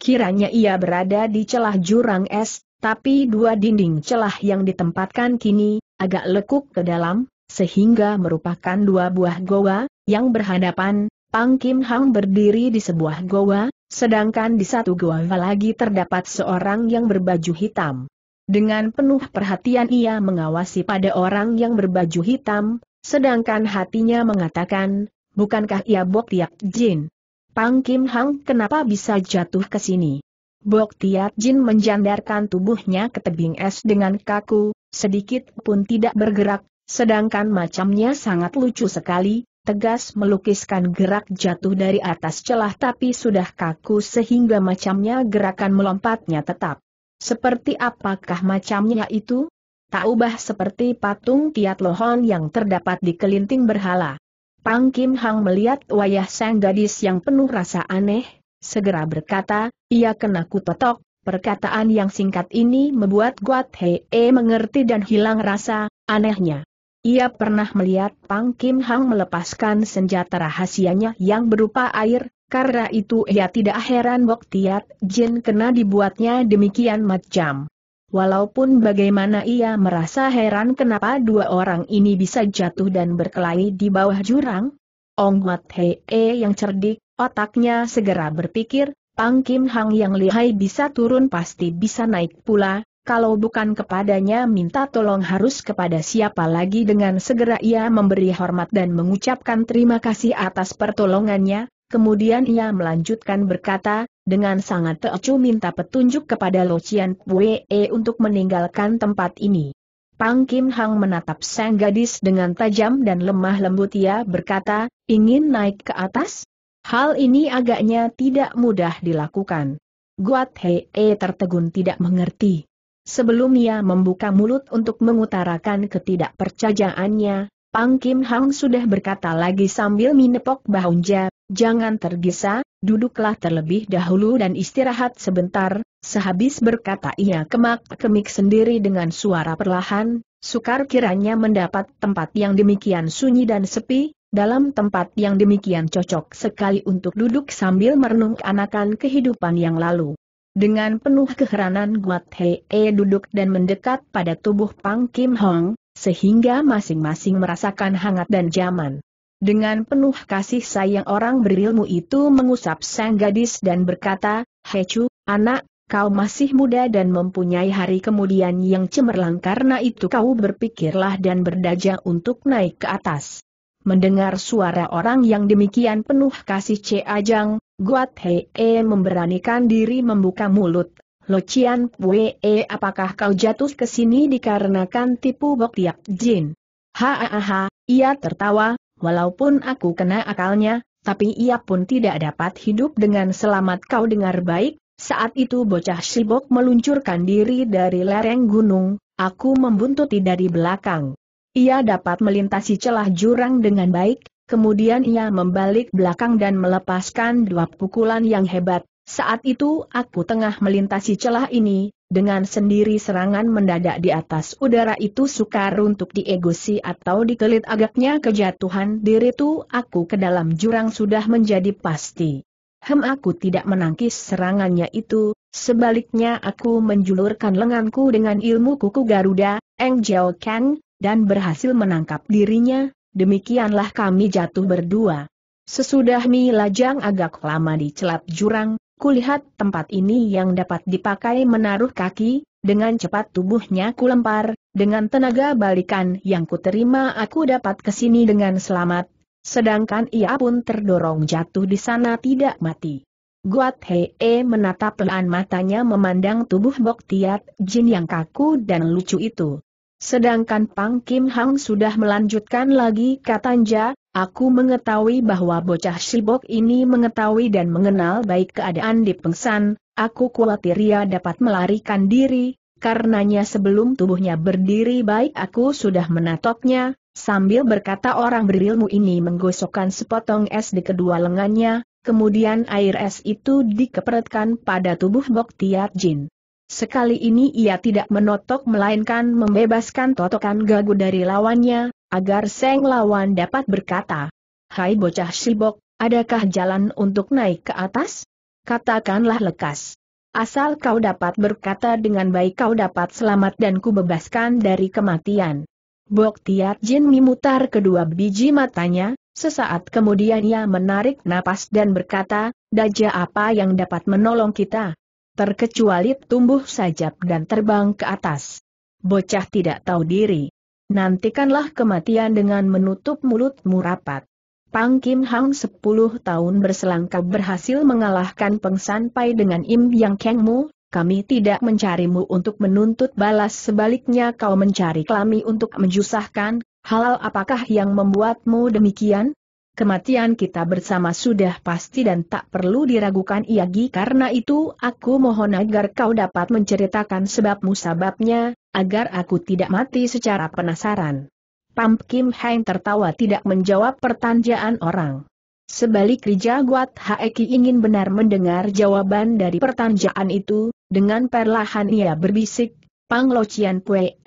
[SPEAKER 1] Kiranya ia berada di celah jurang es, tapi dua dinding celah yang ditempatkan kini, agak lekuk ke dalam, sehingga merupakan dua buah goa, yang berhadapan, Pang Kim Hang berdiri di sebuah goa, Sedangkan di satu gua lagi terdapat seorang yang berbaju hitam. Dengan penuh perhatian ia mengawasi pada orang yang berbaju hitam, sedangkan hatinya mengatakan, bukankah ia Bok Tiat Jin? Pang Kim Hang kenapa bisa jatuh ke sini? Bok Tiat Jin menjandarkan tubuhnya ke tebing es dengan kaku, sedikit pun tidak bergerak, sedangkan macamnya sangat lucu sekali, tegas melukiskan gerak jatuh dari atas celah tapi sudah kaku sehingga macamnya gerakan melompatnya tetap. Seperti apakah macamnya itu? Tak ubah seperti patung tiat lohon yang terdapat di kelinting berhala. Pang Kim Hang melihat wayah sang gadis yang penuh rasa aneh, segera berkata, ia kena kutotok, perkataan yang singkat ini membuat Guat Hei e mengerti dan hilang rasa, anehnya. Ia pernah melihat Pang Kim Hang melepaskan senjata rahasianya yang berupa air, karena itu ia tidak heran Bok Tiat Jin kena dibuatnya demikian macam. Walaupun bagaimana ia merasa heran kenapa dua orang ini bisa jatuh dan berkelahi di bawah jurang, Ong Mat Hee yang cerdik, otaknya segera berpikir, Pang Kim Hang yang lihai bisa turun pasti bisa naik pula, kalau bukan kepadanya minta tolong harus kepada siapa lagi dengan segera ia memberi hormat dan mengucapkan terima kasih atas pertolongannya, kemudian ia melanjutkan berkata, dengan sangat teocu minta petunjuk kepada Lo Chien Pue e untuk meninggalkan tempat ini. Pang Kim Hang menatap sang gadis dengan tajam dan lemah lembut ia berkata, ingin naik ke atas? Hal ini agaknya tidak mudah dilakukan. Guat Hei e tertegun tidak mengerti. Sebelum ia membuka mulut untuk mengutarakan ketidakpercayaannya, Pang Kim Hang sudah berkata lagi sambil menepok bahunja, jangan tergesa, duduklah terlebih dahulu dan istirahat sebentar, sehabis berkata ia kemak-kemik sendiri dengan suara perlahan, sukar kiranya mendapat tempat yang demikian sunyi dan sepi, dalam tempat yang demikian cocok sekali untuk duduk sambil merenung anakan kehidupan yang lalu. Dengan penuh keheranan Guat Hei e duduk dan mendekat pada tubuh Pang Kim Hong, sehingga masing-masing merasakan hangat dan jaman. Dengan penuh kasih sayang orang berilmu itu mengusap sang gadis dan berkata, Chu, anak, kau masih muda dan mempunyai hari kemudian yang cemerlang karena itu kau berpikirlah dan berdaja untuk naik ke atas. Mendengar suara orang yang demikian penuh kasih Ce Ajang, Guat Hei e memberanikan diri membuka mulut. Lo Cian Pue e apakah kau jatuh ke sini dikarenakan tipu bok tiap jin? Haaha, ia tertawa, walaupun aku kena akalnya, tapi ia pun tidak dapat hidup dengan selamat kau dengar baik. Saat itu bocah Sibok meluncurkan diri dari lereng gunung, aku membuntuti dari belakang. Ia dapat melintasi celah jurang dengan baik, Kemudian ia membalik belakang dan melepaskan dua pukulan yang hebat. Saat itu aku tengah melintasi celah ini, dengan sendiri serangan mendadak di atas udara itu sukar untuk diegosi atau dikelit agaknya kejatuhan diri itu aku ke dalam jurang sudah menjadi pasti. Hem aku tidak menangkis serangannya itu, sebaliknya aku menjulurkan lenganku dengan ilmu kuku Garuda, Eng Jiao Kang, dan berhasil menangkap dirinya, demikianlah kami jatuh berdua. Sesudah Mi Lajang agak lama di celap jurang, kulihat tempat ini yang dapat dipakai menaruh kaki, dengan cepat tubuhnya kulempar, dengan tenaga balikan yang kuterima aku dapat ke sini dengan selamat, sedangkan ia pun terdorong jatuh di sana tidak mati. Guat Hee menatap pelan matanya memandang tubuh Boktiat Jin yang kaku dan lucu itu. Sedangkan Pang Kim Hang sudah melanjutkan lagi katanya, aku mengetahui bahwa bocah Shibok ini mengetahui dan mengenal baik keadaan di pengsan, aku khawatir ia dapat melarikan diri, karenanya sebelum tubuhnya berdiri baik aku sudah menatoknya, sambil berkata orang berilmu ini menggosokkan sepotong es di kedua lengannya, kemudian air es itu dikeperetkan pada tubuh Bok Tiat Jin. Sekali ini ia tidak menotok melainkan membebaskan totokan gagu dari lawannya, agar Seng lawan dapat berkata, Hai bocah sibok, adakah jalan untuk naik ke atas? Katakanlah lekas. Asal kau dapat berkata dengan baik kau dapat selamat dan kubebaskan dari kematian. Bok Tiat Jin memutar kedua biji matanya, sesaat kemudian ia menarik napas dan berkata, Daja apa yang dapat menolong kita? terkecuali tumbuh sajab dan terbang ke atas. Bocah tidak tahu diri. Nantikanlah kematian dengan menutup mulutmu rapat. Pang Kim Hang 10 tahun berselang berhasil mengalahkan Peng San Pai dengan Im Yang Keng Mu, kami tidak mencarimu untuk menuntut balas sebaliknya kau mencari kami untuk menjusahkan, halal apakah yang membuatmu demikian? Kematian kita bersama sudah pasti dan tak perlu diragukan Iagi karena itu aku mohon agar kau dapat menceritakan sebab musababnya, agar aku tidak mati secara penasaran. Pam Kim Heng tertawa tidak menjawab pertanyaan orang. Sebalik Rija Guat Haeki ingin benar mendengar jawaban dari pertanyaan itu, dengan perlahan ia berbisik, Pang Locian Pue,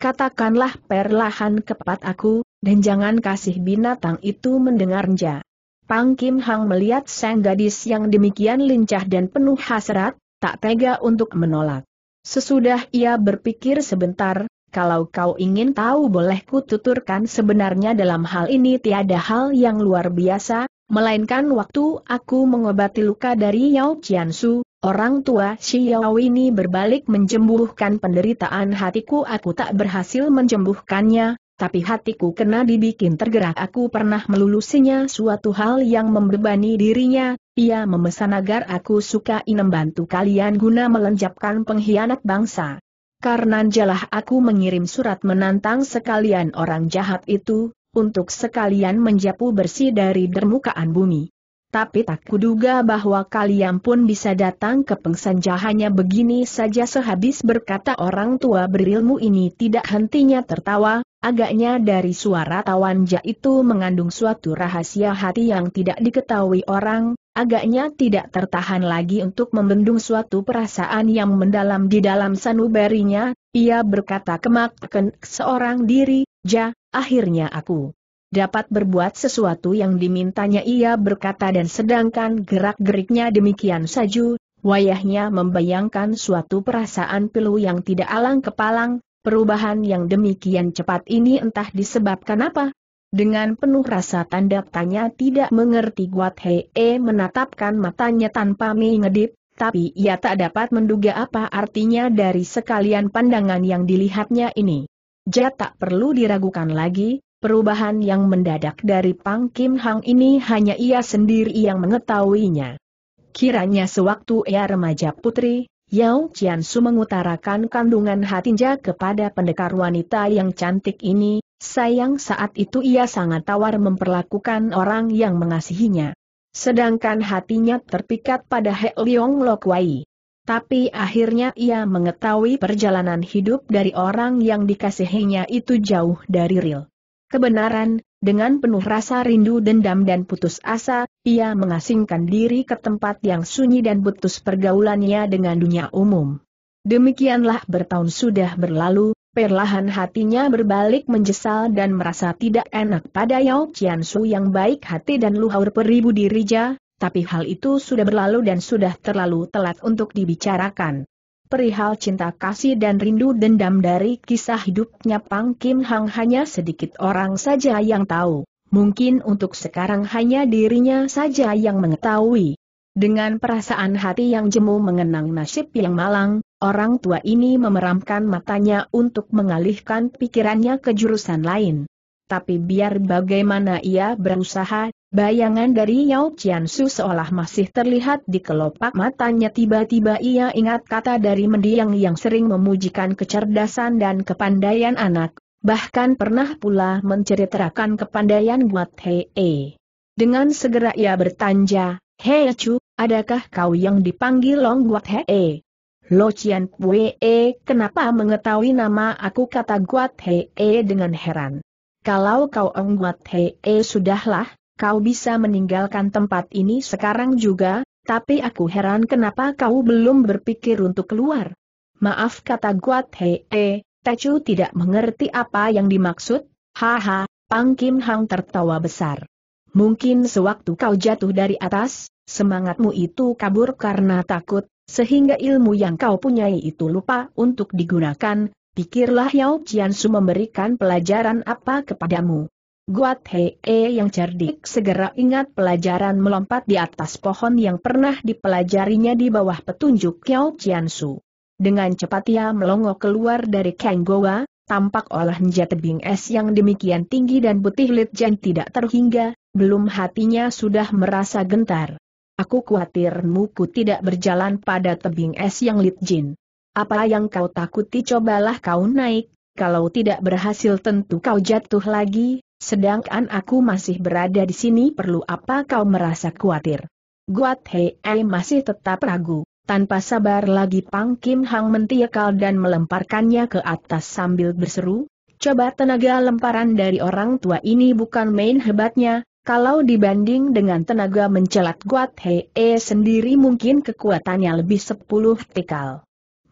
[SPEAKER 1] Katakanlah perlahan kepat aku, dan jangan kasih binatang itu mendengarnya. Pang Kim Hang melihat sang gadis yang demikian lincah dan penuh hasrat, tak tega untuk menolak. Sesudah ia berpikir sebentar, kalau kau ingin tahu boleh kututurkan sebenarnya dalam hal ini tiada hal yang luar biasa, melainkan waktu aku mengobati luka dari Yao Qiansu, Orang tua Xiao ini berbalik menjembuhkan penderitaan hatiku aku tak berhasil menjembuhkannya, tapi hatiku kena dibikin tergerak aku pernah melulusinya suatu hal yang membebani dirinya, ia memesan agar aku suka membantu kalian guna melenjapkan pengkhianat bangsa. Karena jelah aku mengirim surat menantang sekalian orang jahat itu, untuk sekalian menjapu bersih dari dermukaan bumi tapi tak kuduga bahwa kalian pun bisa datang ke pengsenja hanya begini saja sehabis berkata orang tua berilmu ini tidak hentinya tertawa, agaknya dari suara tawanja itu mengandung suatu rahasia hati yang tidak diketahui orang, agaknya tidak tertahan lagi untuk membendung suatu perasaan yang mendalam di dalam sanubarinya, ia berkata kemak seorang diri, ja, akhirnya aku dapat berbuat sesuatu yang dimintanya ia berkata dan sedangkan gerak-geriknya demikian saju, wayahnya membayangkan suatu perasaan pilu yang tidak alang kepalang, perubahan yang demikian cepat ini entah disebabkan apa. Dengan penuh rasa tanda tanya tidak mengerti Guat Hee menatapkan matanya tanpa mengedip, tapi ia tak dapat menduga apa artinya dari sekalian pandangan yang dilihatnya ini. Jat tak perlu diragukan lagi, Perubahan yang mendadak dari Pang Kim Hang ini hanya ia sendiri yang mengetahuinya. Kiranya sewaktu ia remaja putri, Yao Qian Su mengutarakan kandungan hatinya kepada pendekar wanita yang cantik ini, sayang saat itu ia sangat tawar memperlakukan orang yang mengasihinya. Sedangkan hatinya terpikat pada He Leong Lok Wai. Tapi akhirnya ia mengetahui perjalanan hidup dari orang yang dikasihinya itu jauh dari real kebenaran, dengan penuh rasa rindu dendam dan putus asa, ia mengasingkan diri ke tempat yang sunyi dan putus pergaulannya dengan dunia umum. Demikianlah bertahun sudah berlalu, perlahan hatinya berbalik menyesal dan merasa tidak enak pada Yao Qiansu yang baik hati dan luhur peribudi Rija, tapi hal itu sudah berlalu dan sudah terlalu telat untuk dibicarakan. Perihal cinta kasih dan rindu dendam dari kisah hidupnya Pang Kim Hang hanya sedikit orang saja yang tahu, mungkin untuk sekarang hanya dirinya saja yang mengetahui. Dengan perasaan hati yang jemu mengenang nasib yang malang, orang tua ini memeramkan matanya untuk mengalihkan pikirannya ke jurusan lain. Tapi biar bagaimana ia berusaha, Bayangan dari Yao Qiansu seolah masih terlihat di kelopak matanya tiba-tiba ia ingat kata dari mendiang yang sering memujikan kecerdasan dan kepandaian anak, bahkan pernah pula menceritakan kepandaian buat Hei. -e. Dengan segera ia bertanya, Hei Chu, adakah kau yang dipanggil Long Guat Hei? -e? Lo Qian Pue, kenapa mengetahui nama aku kata Guat Hei dengan heran. Kalau kau Ong Guat Hei, sudahlah, kau bisa meninggalkan tempat ini sekarang juga, tapi aku heran kenapa kau belum berpikir untuk keluar. Maaf kata Guat Hee. -he, eh, Tecu tidak mengerti apa yang dimaksud, haha, Pang Kim Hang tertawa besar. Mungkin sewaktu kau jatuh dari atas, semangatmu itu kabur karena takut, sehingga ilmu yang kau punyai itu lupa untuk digunakan, pikirlah Yao Jiansu memberikan pelajaran apa kepadamu. Guat Hee -e yang cerdik segera ingat pelajaran melompat di atas pohon yang pernah dipelajarinya di bawah petunjuk Kiao Jiansu. Dengan cepat ia melongo keluar dari Goa, tampak olah nja tebing es yang demikian tinggi dan putih jen tidak terhingga, belum hatinya sudah merasa gentar. Aku khawatir muku tidak berjalan pada tebing es yang jen. Apa yang kau takuti cobalah kau naik, kalau tidak berhasil tentu kau jatuh lagi, Sedangkan aku masih berada di sini perlu apa kau merasa khawatir? Guat Hei masih tetap ragu. Tanpa sabar lagi Pang Kim Hang mentiakal dan melemparkannya ke atas sambil berseru, Coba tenaga lemparan dari orang tua ini bukan main hebatnya, kalau dibanding dengan tenaga mencelat Guat Hei sendiri mungkin kekuatannya lebih sepuluh tikal.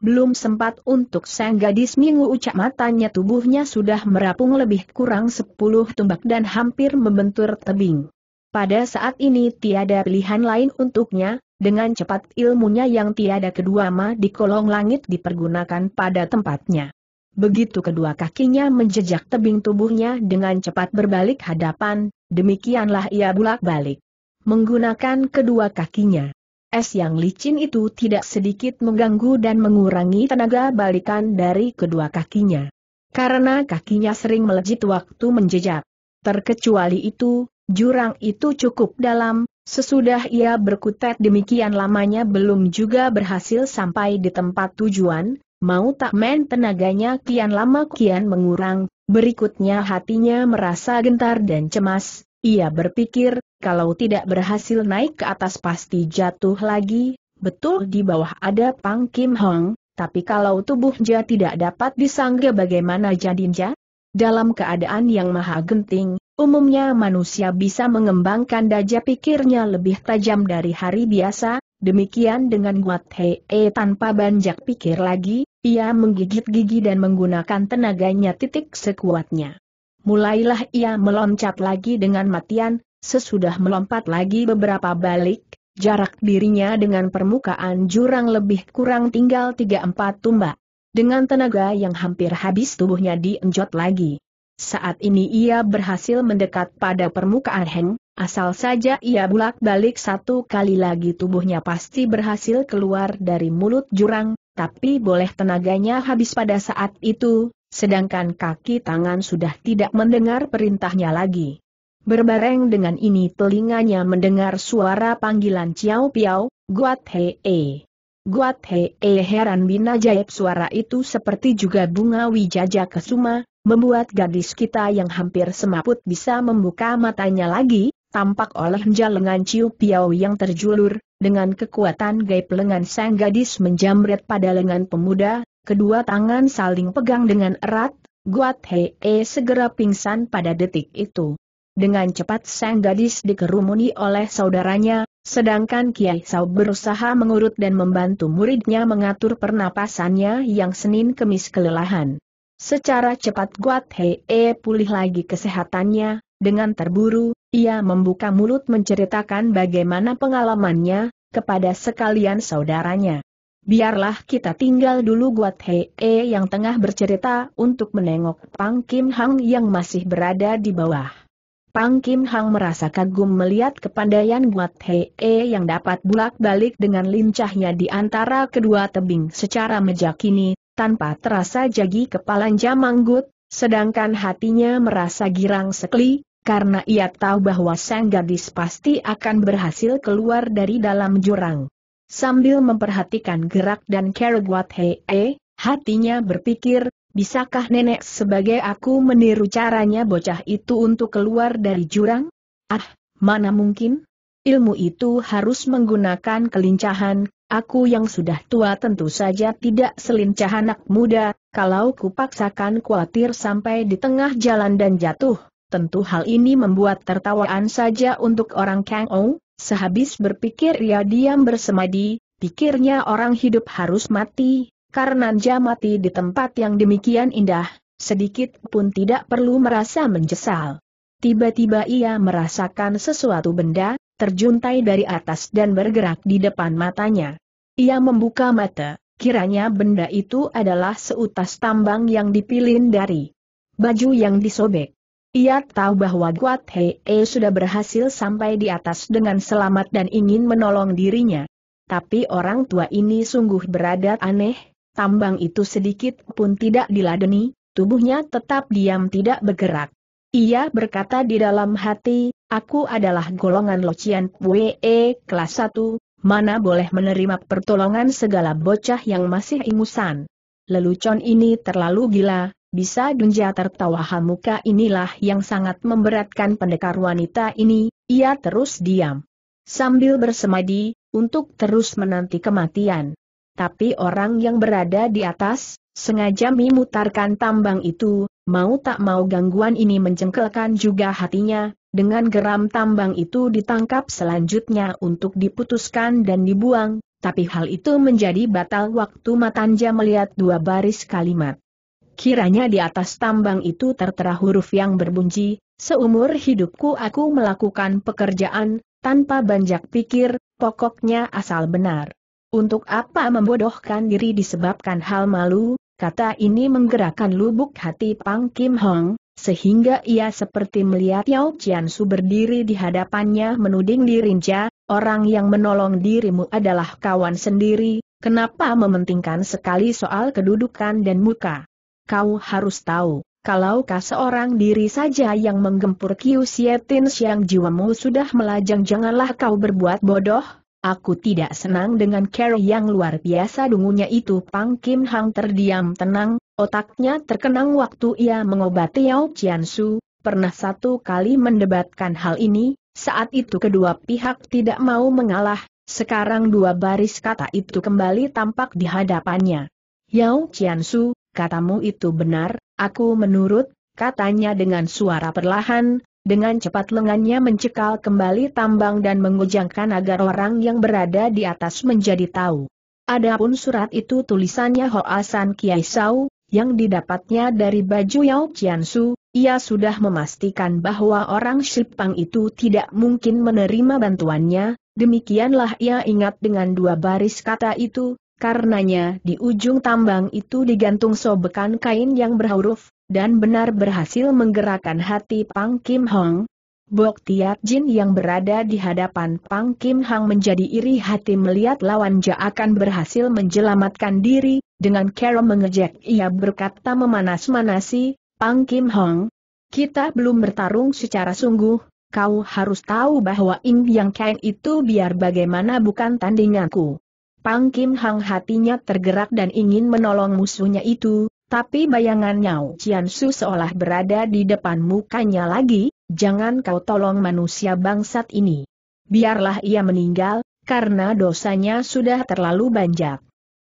[SPEAKER 1] Belum sempat untuk sang gadis minggu ucap matanya tubuhnya sudah merapung lebih kurang sepuluh tumbak dan hampir membentur tebing. Pada saat ini tiada pilihan lain untuknya, dengan cepat ilmunya yang tiada kedua ma di kolong langit dipergunakan pada tempatnya. Begitu kedua kakinya menjejak tebing tubuhnya dengan cepat berbalik hadapan, demikianlah ia bulak-balik. Menggunakan kedua kakinya Es yang licin itu tidak sedikit mengganggu dan mengurangi tenaga balikan dari kedua kakinya. Karena kakinya sering melejit waktu menjejak. Terkecuali itu, jurang itu cukup dalam, sesudah ia berkutat demikian lamanya belum juga berhasil sampai di tempat tujuan, mau tak main tenaganya kian lama kian mengurang, berikutnya hatinya merasa gentar dan cemas, ia berpikir, kalau tidak berhasil naik ke atas pasti jatuh lagi, betul di bawah ada Pang Kim Hong, tapi kalau tubuh tubuhnya tidak dapat disangga bagaimana jadinya? Dalam keadaan yang maha genting, umumnya manusia bisa mengembangkan daja pikirnya lebih tajam dari hari biasa, demikian dengan Guat Hee. tanpa banjak pikir lagi, ia menggigit gigi dan menggunakan tenaganya titik sekuatnya. Mulailah ia meloncat lagi dengan matian, Sesudah melompat lagi beberapa balik, jarak dirinya dengan permukaan jurang lebih kurang tinggal 3-4 tumbak. Dengan tenaga yang hampir habis tubuhnya dienjot lagi. Saat ini ia berhasil mendekat pada permukaan Heng, asal saja ia bulak-balik satu kali lagi tubuhnya pasti berhasil keluar dari mulut jurang, tapi boleh tenaganya habis pada saat itu, sedangkan kaki tangan sudah tidak mendengar perintahnya lagi. Berbareng dengan ini telinganya mendengar suara panggilan Ciao Piao, Guat Hee. E. Guat Hee E heran bina jaib suara itu seperti juga bunga wijaja kesuma, membuat gadis kita yang hampir semaput bisa membuka matanya lagi, tampak oleh jalengan Ciao Piao yang terjulur, dengan kekuatan gaib lengan sang gadis menjamret pada lengan pemuda, kedua tangan saling pegang dengan erat, Guat Hee E segera pingsan pada detik itu. Dengan cepat sang gadis dikerumuni oleh saudaranya, sedangkan Kiai Sau berusaha mengurut dan membantu muridnya mengatur pernapasannya yang Senin kemis kelelahan. Secara cepat Guat Hee pulih lagi kesehatannya, dengan terburu, ia membuka mulut menceritakan bagaimana pengalamannya, kepada sekalian saudaranya. Biarlah kita tinggal dulu Guat Hee yang tengah bercerita untuk menengok Pang Kim Hang yang masih berada di bawah. Pang Kim Hang merasa kagum melihat kepandaian Guat Hei e yang dapat bulak-balik dengan lincahnya di antara kedua tebing secara mejakini, tanpa terasa jagi kepala jamanggut, sedangkan hatinya merasa girang sekali, karena ia tahu bahwa sang gadis pasti akan berhasil keluar dari dalam jurang. Sambil memperhatikan gerak dan cara Guat Hei e, hatinya berpikir, Bisakah nenek sebagai aku meniru caranya bocah itu untuk keluar dari jurang? Ah, mana mungkin? Ilmu itu harus menggunakan kelincahan, aku yang sudah tua tentu saja tidak selincah anak muda, kalau kupaksakan khawatir sampai di tengah jalan dan jatuh. Tentu hal ini membuat tertawaan saja untuk orang Kang Ou, sehabis berpikir ia diam bersemadi, pikirnya orang hidup harus mati, karena jamati di tempat yang demikian indah, sedikit pun tidak perlu merasa menyesal. Tiba-tiba ia merasakan sesuatu benda, terjuntai dari atas dan bergerak di depan matanya. Ia membuka mata, kiranya benda itu adalah seutas tambang yang dipilin dari baju yang disobek. Ia tahu bahwa Guat Hei e sudah berhasil sampai di atas dengan selamat dan ingin menolong dirinya. Tapi orang tua ini sungguh berada aneh, tambang itu sedikit pun tidak diladeni, tubuhnya tetap diam tidak bergerak. Ia berkata di dalam hati, aku adalah golongan Locian We kelas 1, mana boleh menerima pertolongan segala bocah yang masih ingusan. Lelucon ini terlalu gila, bisa dunja tertawa Hamuka inilah yang sangat memberatkan pendekar wanita ini, ia terus diam. Sambil bersemadi, untuk terus menanti kematian tapi orang yang berada di atas, sengaja memutarkan tambang itu, mau tak mau gangguan ini mencengkelkan juga hatinya, dengan geram tambang itu ditangkap selanjutnya untuk diputuskan dan dibuang, tapi hal itu menjadi batal waktu Matanja melihat dua baris kalimat. Kiranya di atas tambang itu tertera huruf yang berbunyi, seumur hidupku aku melakukan pekerjaan, tanpa banyak pikir, pokoknya asal benar. Untuk apa membodohkan diri disebabkan hal malu, kata ini menggerakkan lubuk hati Pang Kim Hong, sehingga ia seperti melihat Yao Jian Su berdiri di hadapannya menuding dirinja, orang yang menolong dirimu adalah kawan sendiri, kenapa mementingkan sekali soal kedudukan dan muka? Kau harus tahu. Kalaukah seorang diri saja yang menggempur Kiu Sietin Siang jiwamu sudah melajang janganlah kau berbuat bodoh, Aku tidak senang dengan Carrie yang luar biasa dungunya itu Pang Kim Hang terdiam tenang, otaknya terkenang waktu ia mengobati Yao Qian Su, pernah satu kali mendebatkan hal ini, saat itu kedua pihak tidak mau mengalah, sekarang dua baris kata itu kembali tampak di hadapannya. Yao Qian Su, katamu itu benar, aku menurut, katanya dengan suara perlahan, dengan cepat lengannya mencekal kembali tambang dan mengujangkan agar orang yang berada di atas menjadi tahu. Adapun surat itu tulisannya Hoasan Kiai Sau, yang didapatnya dari baju Yao Jiansu, ia sudah memastikan bahwa orang Shipang itu tidak mungkin menerima bantuannya, demikianlah ia ingat dengan dua baris kata itu, Karenanya di ujung tambang itu digantung sobekan kain yang berhuruf, dan benar berhasil menggerakkan hati Pang Kim Hong. Bok Tiat Jin yang berada di hadapan Pang Kim Hong menjadi iri hati melihat lawan Ja akan berhasil menjelamatkan diri, dengan cara mengejek ia berkata memanas-manasi, Pang Kim Hong, kita belum bertarung secara sungguh, kau harus tahu bahwa Ing Yang Kain itu biar bagaimana bukan tandinganku. Pang Kim Hang hatinya tergerak dan ingin menolong musuhnya itu, tapi bayangan Nyao Cian Su seolah berada di depan mukanya lagi, jangan kau tolong manusia bangsat ini. Biarlah ia meninggal, karena dosanya sudah terlalu banyak.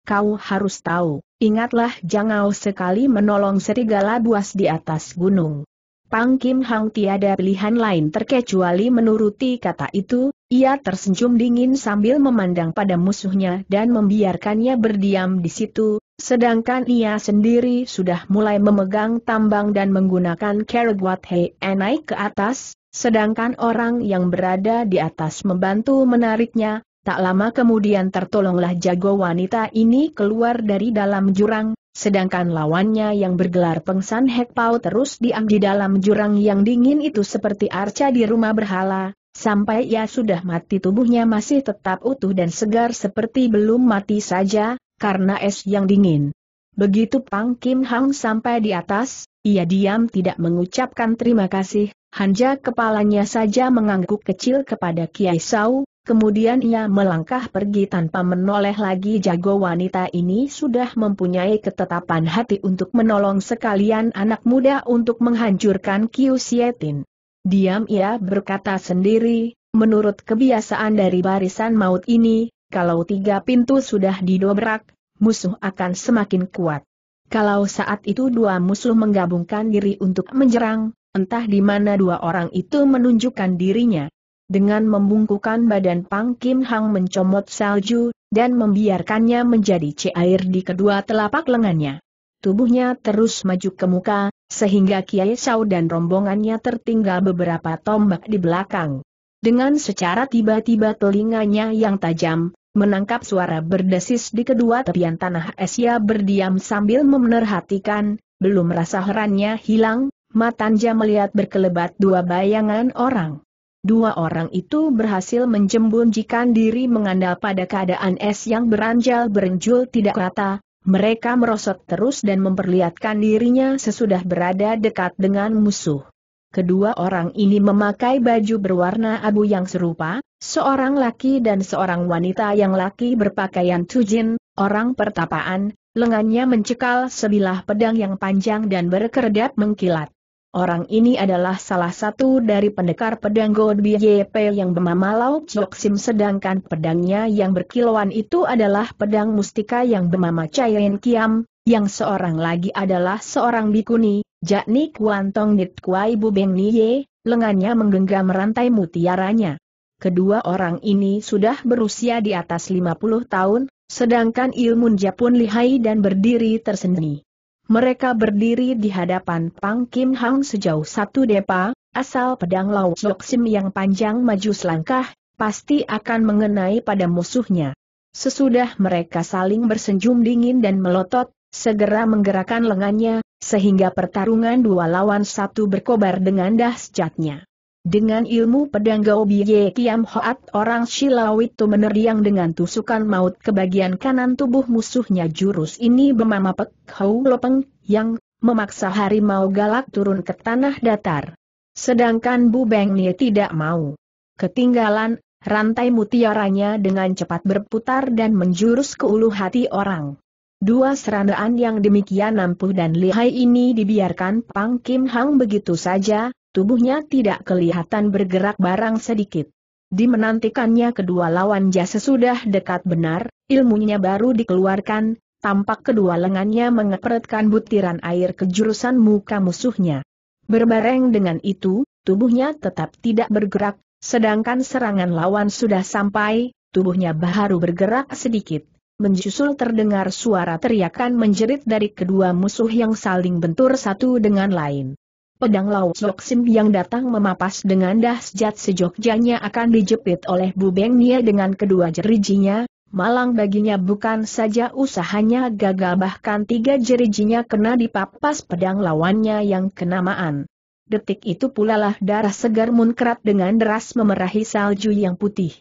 [SPEAKER 1] Kau harus tahu, ingatlah jangan sekali menolong serigala buas di atas gunung. Pang Kim Hang tiada pilihan lain terkecuali menuruti kata itu, ia tersenyum dingin sambil memandang pada musuhnya dan membiarkannya berdiam di situ, sedangkan ia sendiri sudah mulai memegang tambang dan menggunakan keraguat Hei naik ke atas, sedangkan orang yang berada di atas membantu menariknya, tak lama kemudian tertolonglah jago wanita ini keluar dari dalam jurang, sedangkan lawannya yang bergelar Pengsan Hekpau terus diam di dalam jurang yang dingin itu seperti arca di rumah berhala, sampai ia sudah mati tubuhnya masih tetap utuh dan segar seperti belum mati saja, karena es yang dingin. Begitu Pang Kim Hang sampai di atas, ia diam tidak mengucapkan terima kasih, hanya kepalanya saja mengangguk kecil kepada Kiai Sau, Kemudian ia melangkah pergi tanpa menoleh lagi jago wanita ini sudah mempunyai ketetapan hati untuk menolong sekalian anak muda untuk menghancurkan Sietin. Diam ia berkata sendiri, menurut kebiasaan dari barisan maut ini, kalau tiga pintu sudah didobrak, musuh akan semakin kuat. Kalau saat itu dua musuh menggabungkan diri untuk menyerang, entah di mana dua orang itu menunjukkan dirinya dengan membungkukan badan Pang Kim Hang mencomot salju, dan membiarkannya menjadi cair di kedua telapak lengannya. Tubuhnya terus maju ke muka, sehingga Kiai Shao dan rombongannya tertinggal beberapa tombak di belakang. Dengan secara tiba-tiba telinganya yang tajam, menangkap suara berdesis di kedua tepian tanah Asia berdiam sambil memerhatikan, belum rasa herannya hilang, Matanja melihat berkelebat dua bayangan orang. Dua orang itu berhasil menjembunjikan diri mengandal pada keadaan es yang beranjal berenjul tidak rata, mereka merosot terus dan memperlihatkan dirinya sesudah berada dekat dengan musuh. Kedua orang ini memakai baju berwarna abu yang serupa, seorang laki dan seorang wanita yang laki berpakaian tujin, orang pertapaan, lengannya mencekal sebilah pedang yang panjang dan berkerdap mengkilat. Orang ini adalah salah satu dari pendekar pedang God BYP yang bernama Lau Chok Sim sedangkan pedangnya yang berkilauan itu adalah pedang mustika yang bernama Chayen Kiam, yang seorang lagi adalah seorang bikuni, yakni Kuantong Nit Kuai Bubeng Niye, lengannya menggenggam rantai mutiaranya. Kedua orang ini sudah berusia di atas 50 tahun, sedangkan ilmu Japun lihai dan berdiri tersendiri. Mereka berdiri di hadapan Pang Kim Hang sejauh satu depa, asal pedang Lao Chok Sim yang panjang maju selangkah, pasti akan mengenai pada musuhnya. Sesudah mereka saling bersenjum dingin dan melotot, segera menggerakkan lengannya, sehingga pertarungan dua lawan satu berkobar dengan dahsyatnya. Dengan ilmu pedang Gobiye Kiam Hoat orang Silau itu meneriang dengan tusukan maut ke bagian kanan tubuh musuhnya jurus ini bernama Pek Hau Lopeng, yang memaksa harimau galak turun ke tanah datar. Sedangkan Bu Beng Nie tidak mau. Ketinggalan, rantai mutiaranya dengan cepat berputar dan menjurus ke ulu hati orang. Dua serandaan yang demikian ampuh dan lihai ini dibiarkan Pang Kim Hang begitu saja, tubuhnya tidak kelihatan bergerak barang sedikit. Dimenantikannya kedua lawan jasa sudah dekat benar, ilmunya baru dikeluarkan, tampak kedua lengannya mengepretkan butiran air ke jurusan muka musuhnya. Berbareng dengan itu, tubuhnya tetap tidak bergerak, sedangkan serangan lawan sudah sampai, tubuhnya baru bergerak sedikit. Menjusul terdengar suara teriakan menjerit dari kedua musuh yang saling bentur satu dengan lain pedang laut Sim yang datang memapas dengan dahsyat sejogjanya akan dijepit oleh Bu Beng Nia dengan kedua jerijinya, malang baginya bukan saja usahanya gagal bahkan tiga jerijinya kena dipapas pedang lawannya yang kenamaan. Detik itu pula lah darah segar munkrat dengan deras memerahi salju yang putih.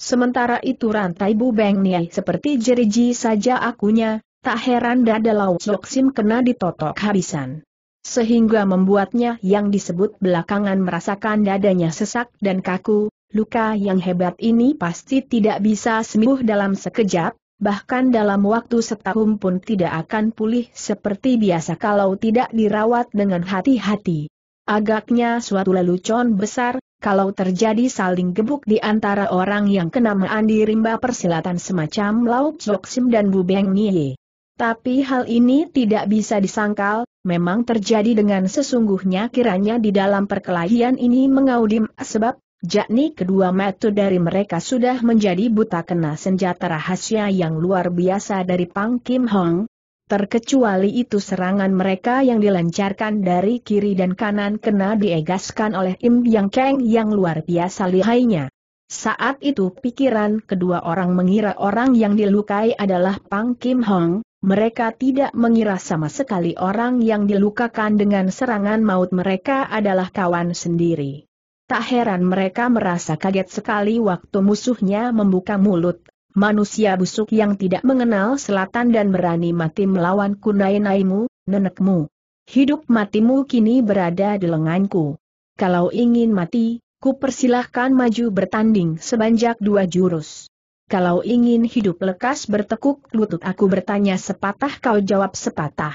[SPEAKER 1] Sementara itu rantai Bu Beng Nia seperti jeriji saja akunya, tak heran dada laut Sim kena ditotok habisan sehingga membuatnya yang disebut belakangan merasakan dadanya sesak dan kaku, luka yang hebat ini pasti tidak bisa sembuh dalam sekejap, bahkan dalam waktu setahun pun tidak akan pulih seperti biasa kalau tidak dirawat dengan hati-hati. Agaknya suatu lelucon besar, kalau terjadi saling gebuk di antara orang yang kenamaan di rimba persilatan semacam Lauk Joksim dan Bubeng Nye. Tapi hal ini tidak bisa disangkal, memang terjadi dengan sesungguhnya kiranya di dalam perkelahian ini mengaudim sebab, yakni kedua metode dari mereka sudah menjadi buta kena senjata rahasia yang luar biasa dari Pang Kim Hong. Terkecuali itu serangan mereka yang dilancarkan dari kiri dan kanan kena diegaskan oleh Im Yang Kang yang luar biasa lihainya. Saat itu pikiran kedua orang mengira orang yang dilukai adalah Pang Kim Hong, mereka tidak mengira sama sekali orang yang dilukakan dengan serangan maut mereka adalah kawan sendiri. Tak heran mereka merasa kaget sekali waktu musuhnya membuka mulut. Manusia busuk yang tidak mengenal selatan dan berani mati melawan kunainaimu, nenekmu. Hidup matimu kini berada di lenganku. Kalau ingin mati, ku persilahkan maju bertanding sebanyak dua jurus kalau ingin hidup lekas bertekuk lutut aku bertanya sepatah kau jawab sepatah.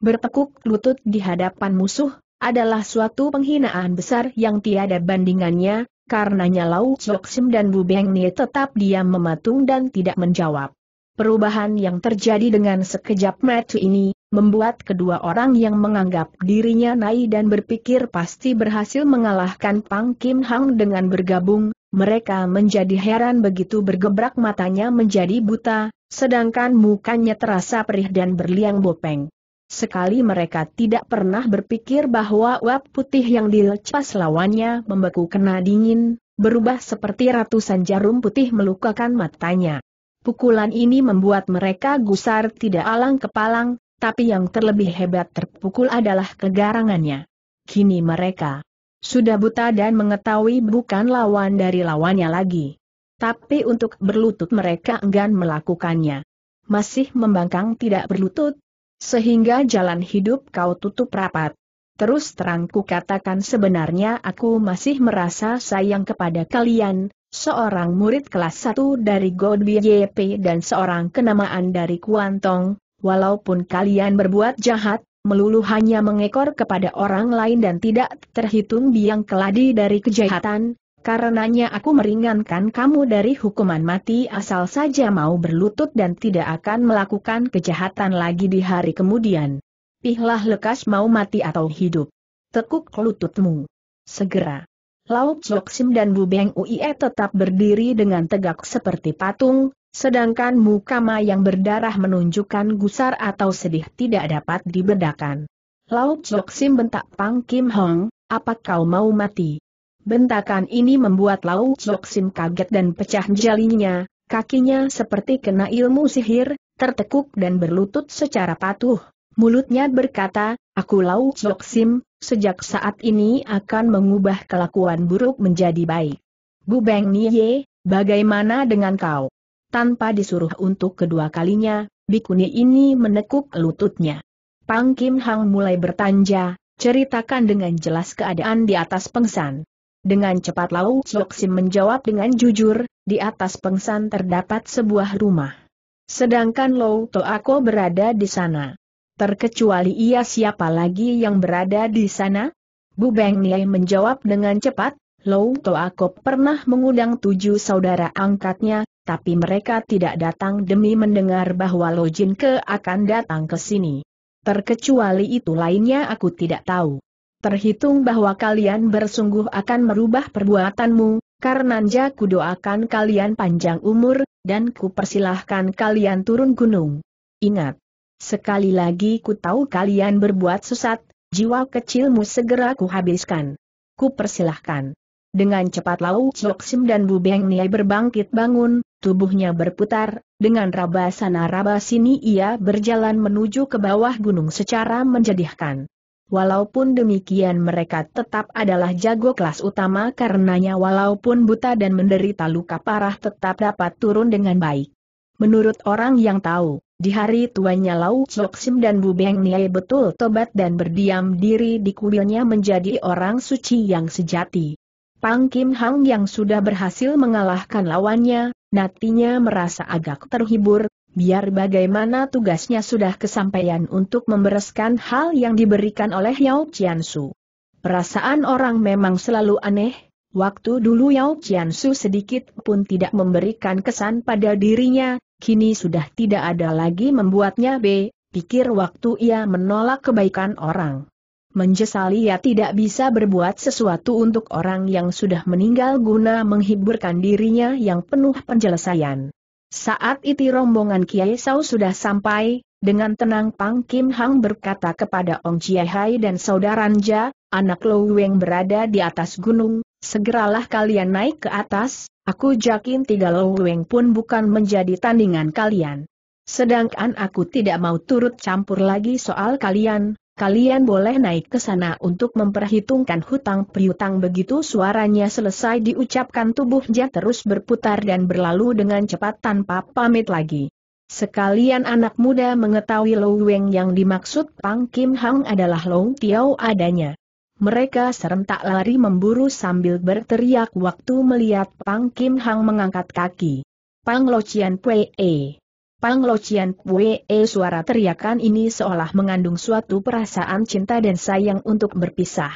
[SPEAKER 1] Bertekuk lutut di hadapan musuh, adalah suatu penghinaan besar yang tiada bandingannya, karenanya Lau Choksim dan Bu Beng Nie tetap diam mematung dan tidak menjawab. Perubahan yang terjadi dengan sekejap mata ini, membuat kedua orang yang menganggap dirinya naik dan berpikir pasti berhasil mengalahkan Pang Kim Hang dengan bergabung, mereka menjadi heran begitu bergebrak matanya menjadi buta, sedangkan mukanya terasa perih dan berliang bopeng. Sekali mereka tidak pernah berpikir bahwa uap putih yang dilepas lawannya membeku kena dingin, berubah seperti ratusan jarum putih melukakan matanya. Pukulan ini membuat mereka gusar tidak alang kepalang, tapi yang terlebih hebat terpukul adalah kegarangannya. Kini mereka sudah buta dan mengetahui bukan lawan dari lawannya lagi. Tapi untuk berlutut mereka enggan melakukannya. Masih membangkang tidak berlutut, sehingga jalan hidup kau tutup rapat. Terus terang ku katakan sebenarnya aku masih merasa sayang kepada kalian, seorang murid kelas 1 dari Godby YP dan seorang kenamaan dari Kuantong, walaupun kalian berbuat jahat, melulu hanya mengekor kepada orang lain dan tidak terhitung biang keladi dari kejahatan, karenanya aku meringankan kamu dari hukuman mati asal saja mau berlutut dan tidak akan melakukan kejahatan lagi di hari kemudian. Pihlah lekas mau mati atau hidup. Tekuk lututmu. Segera. Lauk Joksim dan Bu Beng Uie tetap berdiri dengan tegak seperti patung, Sedangkan mukama yang berdarah menunjukkan gusar atau sedih tidak dapat dibedakan. Lau Chok Sim bentak Pang Kim Hong, apa kau mau mati? Bentakan ini membuat Lau Chok Sim kaget dan pecah jalinya, kakinya seperti kena ilmu sihir, tertekuk dan berlutut secara patuh. Mulutnya berkata, aku Lau Chok Sim, sejak saat ini akan mengubah kelakuan buruk menjadi baik. Bu Beng Nie, bagaimana dengan kau? tanpa disuruh untuk kedua kalinya, bikuni ini menekuk lututnya. Pang Kim Hang mulai bertanja, ceritakan dengan jelas keadaan di atas pengsan. Dengan cepat Lau Chok Sim menjawab dengan jujur, di atas pengsan terdapat sebuah rumah. Sedangkan Lau Ako berada di sana. Terkecuali ia siapa lagi yang berada di sana? Bu Beng Niai menjawab dengan cepat, Lau Ako pernah mengundang tujuh saudara angkatnya tapi mereka tidak datang demi mendengar bahwa Lo Jin Ke akan datang ke sini. Terkecuali itu lainnya aku tidak tahu. Terhitung bahwa kalian bersungguh akan merubah perbuatanmu, karena ku doakan kalian panjang umur, dan ku persilahkan kalian turun gunung. Ingat, sekali lagi ku tahu kalian berbuat sesat, jiwa kecilmu segera ku habiskan. Ku persilahkan. Dengan cepat Lau Chok dan Bu Beng Niai berbangkit bangun, Tubuhnya berputar, dengan raba sana raba sini ia berjalan menuju ke bawah gunung secara menjadikan. Walaupun demikian mereka tetap adalah jago kelas utama karenanya walaupun buta dan menderita luka parah tetap dapat turun dengan baik. Menurut orang yang tahu, di hari tuanya Lau Choksim dan Bu Beng Niai betul tobat dan berdiam diri di kuilnya menjadi orang suci yang sejati. Pang Kim Hang yang sudah berhasil mengalahkan lawannya, Natinya merasa agak terhibur, biar bagaimana tugasnya sudah kesampaian untuk membereskan hal yang diberikan oleh Yao Qiansu. Perasaan orang memang selalu aneh, waktu dulu Yao Qiansu sedikit pun tidak memberikan kesan pada dirinya, kini sudah tidak ada lagi membuatnya B, pikir waktu ia menolak kebaikan orang. Menjesali ia tidak bisa berbuat sesuatu untuk orang yang sudah meninggal guna menghiburkan dirinya yang penuh penjelasan. Saat itu rombongan Kiai Sau sudah sampai, dengan tenang Pang Kim Hang berkata kepada Ong Chiai Hai dan saudara anak Lou Weng berada di atas gunung, segeralah kalian naik ke atas, aku yakin tiga Lou Weng pun bukan menjadi tandingan kalian. Sedangkan aku tidak mau turut campur lagi soal kalian, kalian boleh naik ke sana untuk memperhitungkan hutang piutang begitu suaranya selesai diucapkan tubuhnya terus berputar dan berlalu dengan cepat tanpa pamit lagi. Sekalian anak muda mengetahui Lou Weng yang dimaksud Pang Kim Hang adalah Lou Tiao adanya. Mereka serentak lari memburu sambil berteriak waktu melihat Pang Kim Hang mengangkat kaki. Pang Lo Chian Pei E. Pang Locian Pue, e, suara teriakan ini seolah mengandung suatu perasaan cinta dan sayang untuk berpisah.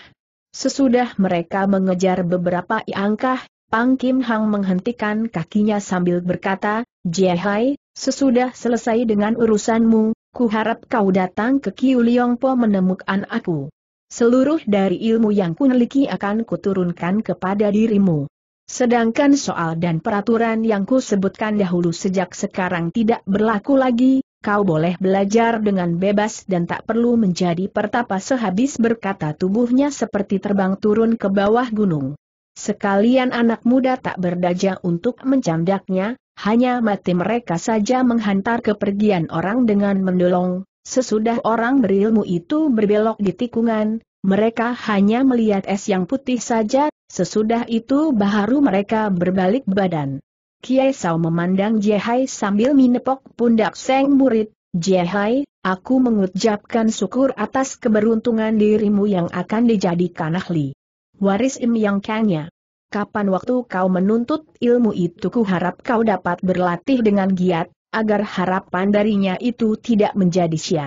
[SPEAKER 1] Sesudah mereka mengejar beberapa angkah, Pang Kim Hang menghentikan kakinya sambil berkata, Jehai, sesudah selesai dengan urusanmu, ku harap kau datang ke Kiu Liong Po menemukan aku. Seluruh dari ilmu yang kumiliki akan kuturunkan kepada dirimu. Sedangkan soal dan peraturan yang ku sebutkan dahulu sejak sekarang tidak berlaku lagi, kau boleh belajar dengan bebas dan tak perlu menjadi pertapa sehabis berkata tubuhnya seperti terbang turun ke bawah gunung. Sekalian anak muda tak berdaja untuk mencandaknya, hanya mati mereka saja menghantar kepergian orang dengan mendolong. Sesudah orang berilmu itu berbelok di tikungan, mereka hanya melihat es yang putih saja Sesudah itu baru mereka berbalik badan. Kiai Sao memandang Jehai sambil menepok pundak Seng murid, Jehai, aku mengucapkan syukur atas keberuntungan dirimu yang akan dijadikan ahli. Waris Im Yang Kangnya. Kapan waktu kau menuntut ilmu itu kuharap kau dapat berlatih dengan giat, agar harapan darinya itu tidak menjadi sia.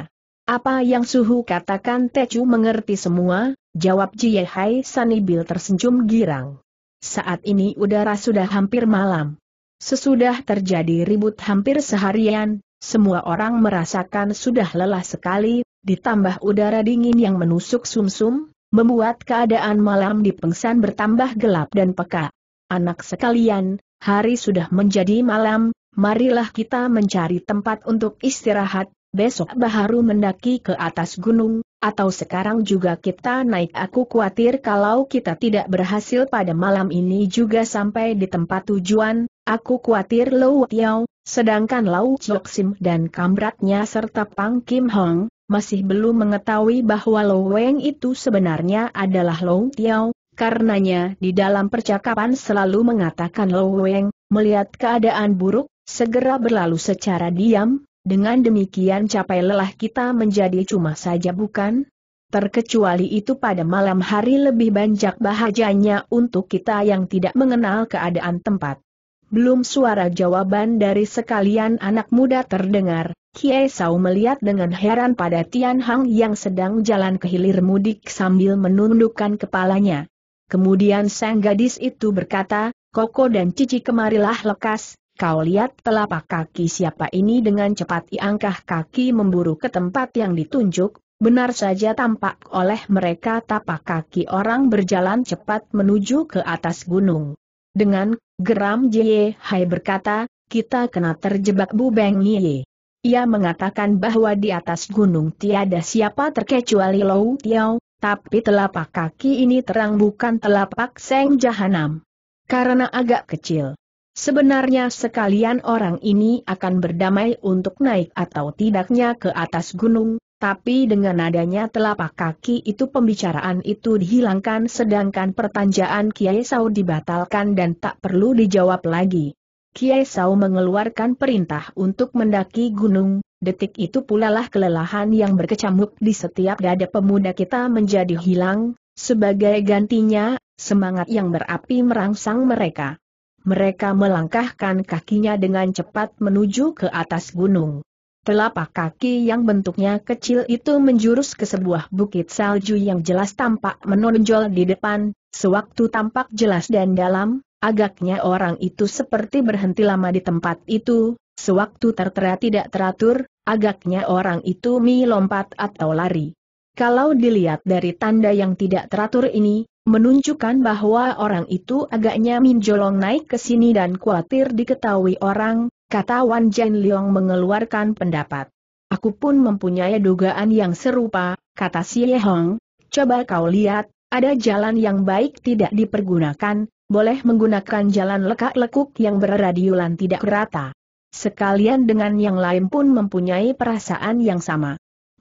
[SPEAKER 1] Apa yang suhu katakan Teju mengerti semua, jawab Jie Hai Sanibil tersenyum girang. Saat ini udara sudah hampir malam. Sesudah terjadi ribut hampir seharian, semua orang merasakan sudah lelah sekali, ditambah udara dingin yang menusuk sumsum, -sum, membuat keadaan malam di pengsan bertambah gelap dan peka. Anak sekalian, hari sudah menjadi malam, marilah kita mencari tempat untuk istirahat, besok Baharu mendaki ke atas gunung, atau sekarang juga kita naik aku khawatir kalau kita tidak berhasil pada malam ini juga sampai di tempat tujuan, aku khawatir Lou Tiao, sedangkan Lau Chok Sim dan Kamratnya serta Pang Kim Hong, masih belum mengetahui bahwa Lou Weng itu sebenarnya adalah Lou Tiao, karenanya di dalam percakapan selalu mengatakan Lou Weng, melihat keadaan buruk, segera berlalu secara diam, dengan demikian capai lelah kita menjadi cuma saja bukan? Terkecuali itu pada malam hari lebih banyak bahajanya untuk kita yang tidak mengenal keadaan tempat. Belum suara jawaban dari sekalian anak muda terdengar, Kiai Sau melihat dengan heran pada Tian Hang yang sedang jalan ke hilir mudik sambil menundukkan kepalanya. Kemudian sang gadis itu berkata, Koko dan Cici kemarilah lekas, Kau lihat telapak kaki siapa ini dengan cepat iangkah kaki memburu ke tempat yang ditunjuk, benar saja tampak oleh mereka tapak kaki orang berjalan cepat menuju ke atas gunung. Dengan geram Jie Hai berkata, kita kena terjebak bu beng Ye. Ia mengatakan bahwa di atas gunung tiada siapa terkecuali Lou Tiao, tapi telapak kaki ini terang bukan telapak Seng Jahanam. Karena agak kecil Sebenarnya sekalian orang ini akan berdamai untuk naik atau tidaknya ke atas gunung, tapi dengan adanya telapak kaki itu pembicaraan itu dihilangkan sedangkan pertanjaan Kiai Sau dibatalkan dan tak perlu dijawab lagi. Kiai Sau mengeluarkan perintah untuk mendaki gunung, detik itu pula lah kelelahan yang berkecamuk di setiap dada pemuda kita menjadi hilang, sebagai gantinya, semangat yang berapi merangsang mereka. Mereka melangkahkan kakinya dengan cepat menuju ke atas gunung. Telapak kaki yang bentuknya kecil itu menjurus ke sebuah bukit salju yang jelas tampak menonjol di depan, sewaktu tampak jelas dan dalam, agaknya orang itu seperti berhenti lama di tempat itu, sewaktu tertera tidak teratur, agaknya orang itu mi atau lari. Kalau dilihat dari tanda yang tidak teratur ini, menunjukkan bahwa orang itu agaknya minjolong naik ke sini dan khawatir diketahui orang, kata Wan Jen Leong mengeluarkan pendapat. Aku pun mempunyai dugaan yang serupa, kata Si Ye Hong, coba kau lihat, ada jalan yang baik tidak dipergunakan, boleh menggunakan jalan lekak-lekuk yang berradiulan tidak rata. Sekalian dengan yang lain pun mempunyai perasaan yang sama.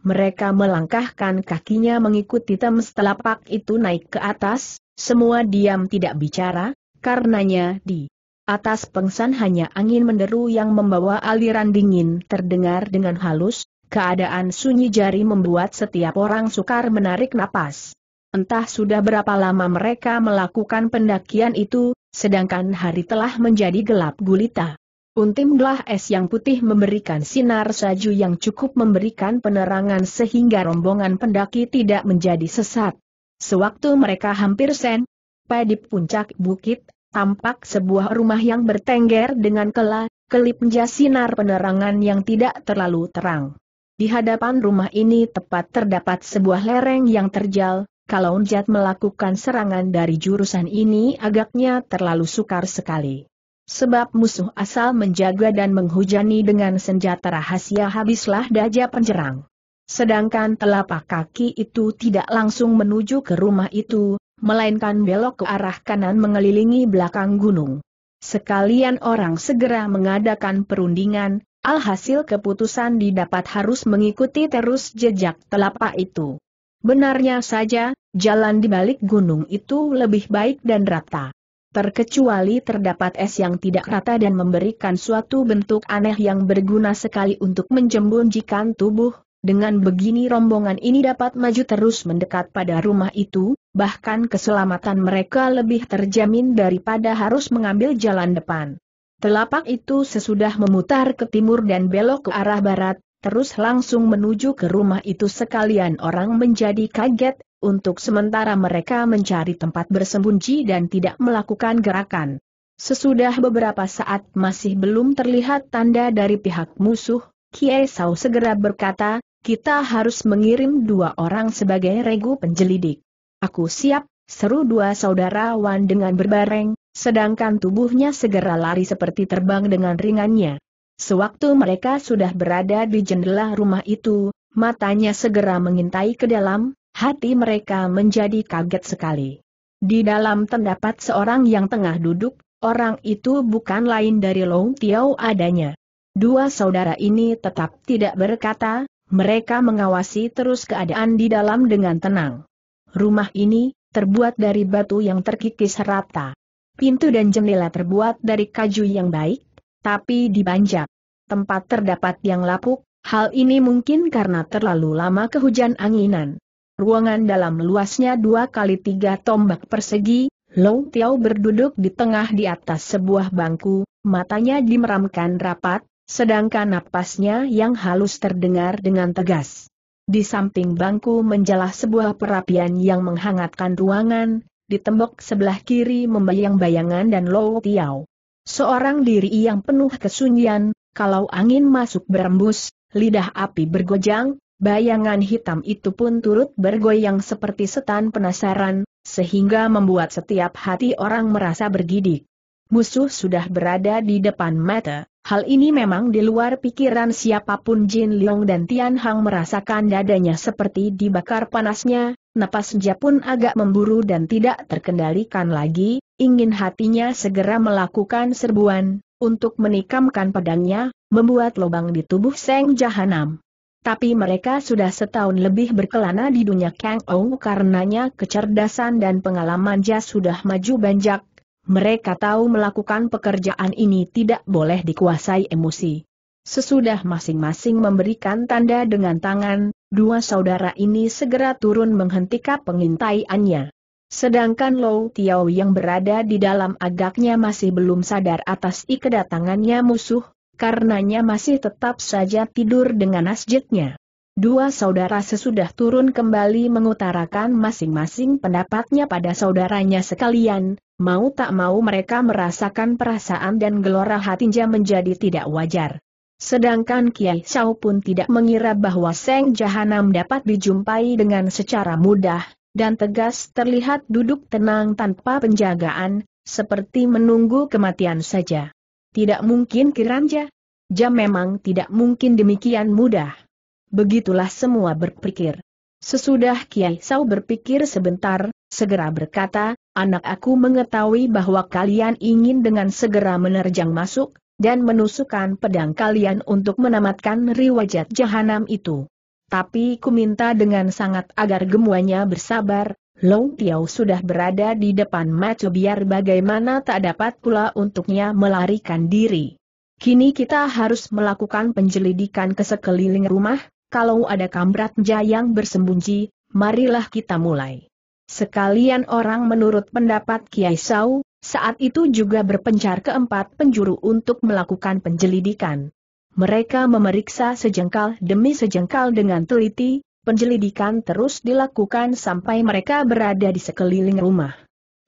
[SPEAKER 1] Mereka melangkahkan kakinya mengikuti tem telapak itu naik ke atas, semua diam tidak bicara, karenanya di atas pengsan hanya angin menderu yang membawa aliran dingin terdengar dengan halus, keadaan sunyi jari membuat setiap orang sukar menarik napas. Entah sudah berapa lama mereka melakukan pendakian itu, sedangkan hari telah menjadi gelap gulita. Untim belah es yang putih memberikan sinar salju yang cukup memberikan penerangan sehingga rombongan pendaki tidak menjadi sesat. Sewaktu mereka hampir sen, di puncak bukit, tampak sebuah rumah yang bertengger dengan kelip kelipnya sinar penerangan yang tidak terlalu terang. Di hadapan rumah ini tepat terdapat sebuah lereng yang terjal, kalau Njat melakukan serangan dari jurusan ini agaknya terlalu sukar sekali. Sebab musuh asal menjaga dan menghujani dengan senjata rahasia habislah daja penjerang. Sedangkan telapak kaki itu tidak langsung menuju ke rumah itu, melainkan belok ke arah kanan mengelilingi belakang gunung. Sekalian orang segera mengadakan perundingan, alhasil keputusan didapat harus mengikuti terus jejak telapak itu. Benarnya saja, jalan di balik gunung itu lebih baik dan rata. Terkecuali terdapat es yang tidak rata dan memberikan suatu bentuk aneh yang berguna sekali untuk menjembunjikan tubuh, dengan begini rombongan ini dapat maju terus mendekat pada rumah itu, bahkan keselamatan mereka lebih terjamin daripada harus mengambil jalan depan. Telapak itu sesudah memutar ke timur dan belok ke arah barat, terus langsung menuju ke rumah itu sekalian orang menjadi kaget, untuk sementara mereka mencari tempat bersembunyi dan tidak melakukan gerakan. Sesudah beberapa saat masih belum terlihat tanda dari pihak musuh, Kiai Sau segera berkata, kita harus mengirim dua orang sebagai regu penjelidik. Aku siap, seru dua saudara Wan dengan berbareng, sedangkan tubuhnya segera lari seperti terbang dengan ringannya. Sewaktu mereka sudah berada di jendela rumah itu, matanya segera mengintai ke dalam, hati mereka menjadi kaget sekali. Di dalam terdapat seorang yang tengah duduk, orang itu bukan lain dari Long Tiao adanya. Dua saudara ini tetap tidak berkata, mereka mengawasi terus keadaan di dalam dengan tenang. Rumah ini, terbuat dari batu yang terkikis rata. Pintu dan jendela terbuat dari kayu yang baik, tapi dibanjak. Tempat terdapat yang lapuk, hal ini mungkin karena terlalu lama kehujan anginan ruangan dalam luasnya dua kali tiga tombak persegi, Lou Tiao berduduk di tengah di atas sebuah bangku, matanya dimeramkan rapat, sedangkan napasnya yang halus terdengar dengan tegas. Di samping bangku menjelah sebuah perapian yang menghangatkan ruangan, di tembok sebelah kiri membayang bayangan dan Low Tiao. Seorang diri yang penuh kesunyian, kalau angin masuk berembus, lidah api bergojang, Bayangan hitam itu pun turut bergoyang seperti setan penasaran, sehingga membuat setiap hati orang merasa bergidik. Musuh sudah berada di depan mata, hal ini memang di luar pikiran siapapun Jin Leong dan Tian Hang merasakan dadanya seperti dibakar panasnya, napasnya pun agak memburu dan tidak terkendalikan lagi, ingin hatinya segera melakukan serbuan, untuk menikamkan pedangnya, membuat lubang di tubuh Seng Jahanam tapi mereka sudah setahun lebih berkelana di dunia Kang Ou karenanya kecerdasan dan pengalaman Jas sudah maju banjak. Mereka tahu melakukan pekerjaan ini tidak boleh dikuasai emosi. Sesudah masing-masing memberikan tanda dengan tangan, dua saudara ini segera turun menghentikan pengintaiannya. Sedangkan Lou Tiao yang berada di dalam agaknya masih belum sadar atas kedatangannya musuh, karenanya masih tetap saja tidur dengan asjidnya. Dua saudara sesudah turun kembali mengutarakan masing-masing pendapatnya pada saudaranya sekalian, mau tak mau mereka merasakan perasaan dan gelora hatinya menjadi tidak wajar. Sedangkan Kiai Shao pun tidak mengira bahwa Seng Jahanam dapat dijumpai dengan secara mudah, dan tegas terlihat duduk tenang tanpa penjagaan, seperti menunggu kematian saja. Tidak mungkin kiranja. Jam memang tidak mungkin demikian mudah. Begitulah semua berpikir. Sesudah Kiai Sau berpikir sebentar, segera berkata, anak aku mengetahui bahwa kalian ingin dengan segera menerjang masuk, dan menusukkan pedang kalian untuk menamatkan riwajat jahanam itu. Tapi ku minta dengan sangat agar gemuanya bersabar, Long Tiao sudah berada di depan Macu biar bagaimana tak dapat pula untuknya melarikan diri. Kini kita harus melakukan penyelidikan ke sekeliling rumah, kalau ada kamrat yang bersembunyi, marilah kita mulai. Sekalian orang menurut pendapat Kiai Sau, saat itu juga berpencar ke empat penjuru untuk melakukan penyelidikan. Mereka memeriksa sejengkal demi sejengkal dengan teliti, Penjelidikan terus dilakukan sampai mereka berada di sekeliling rumah.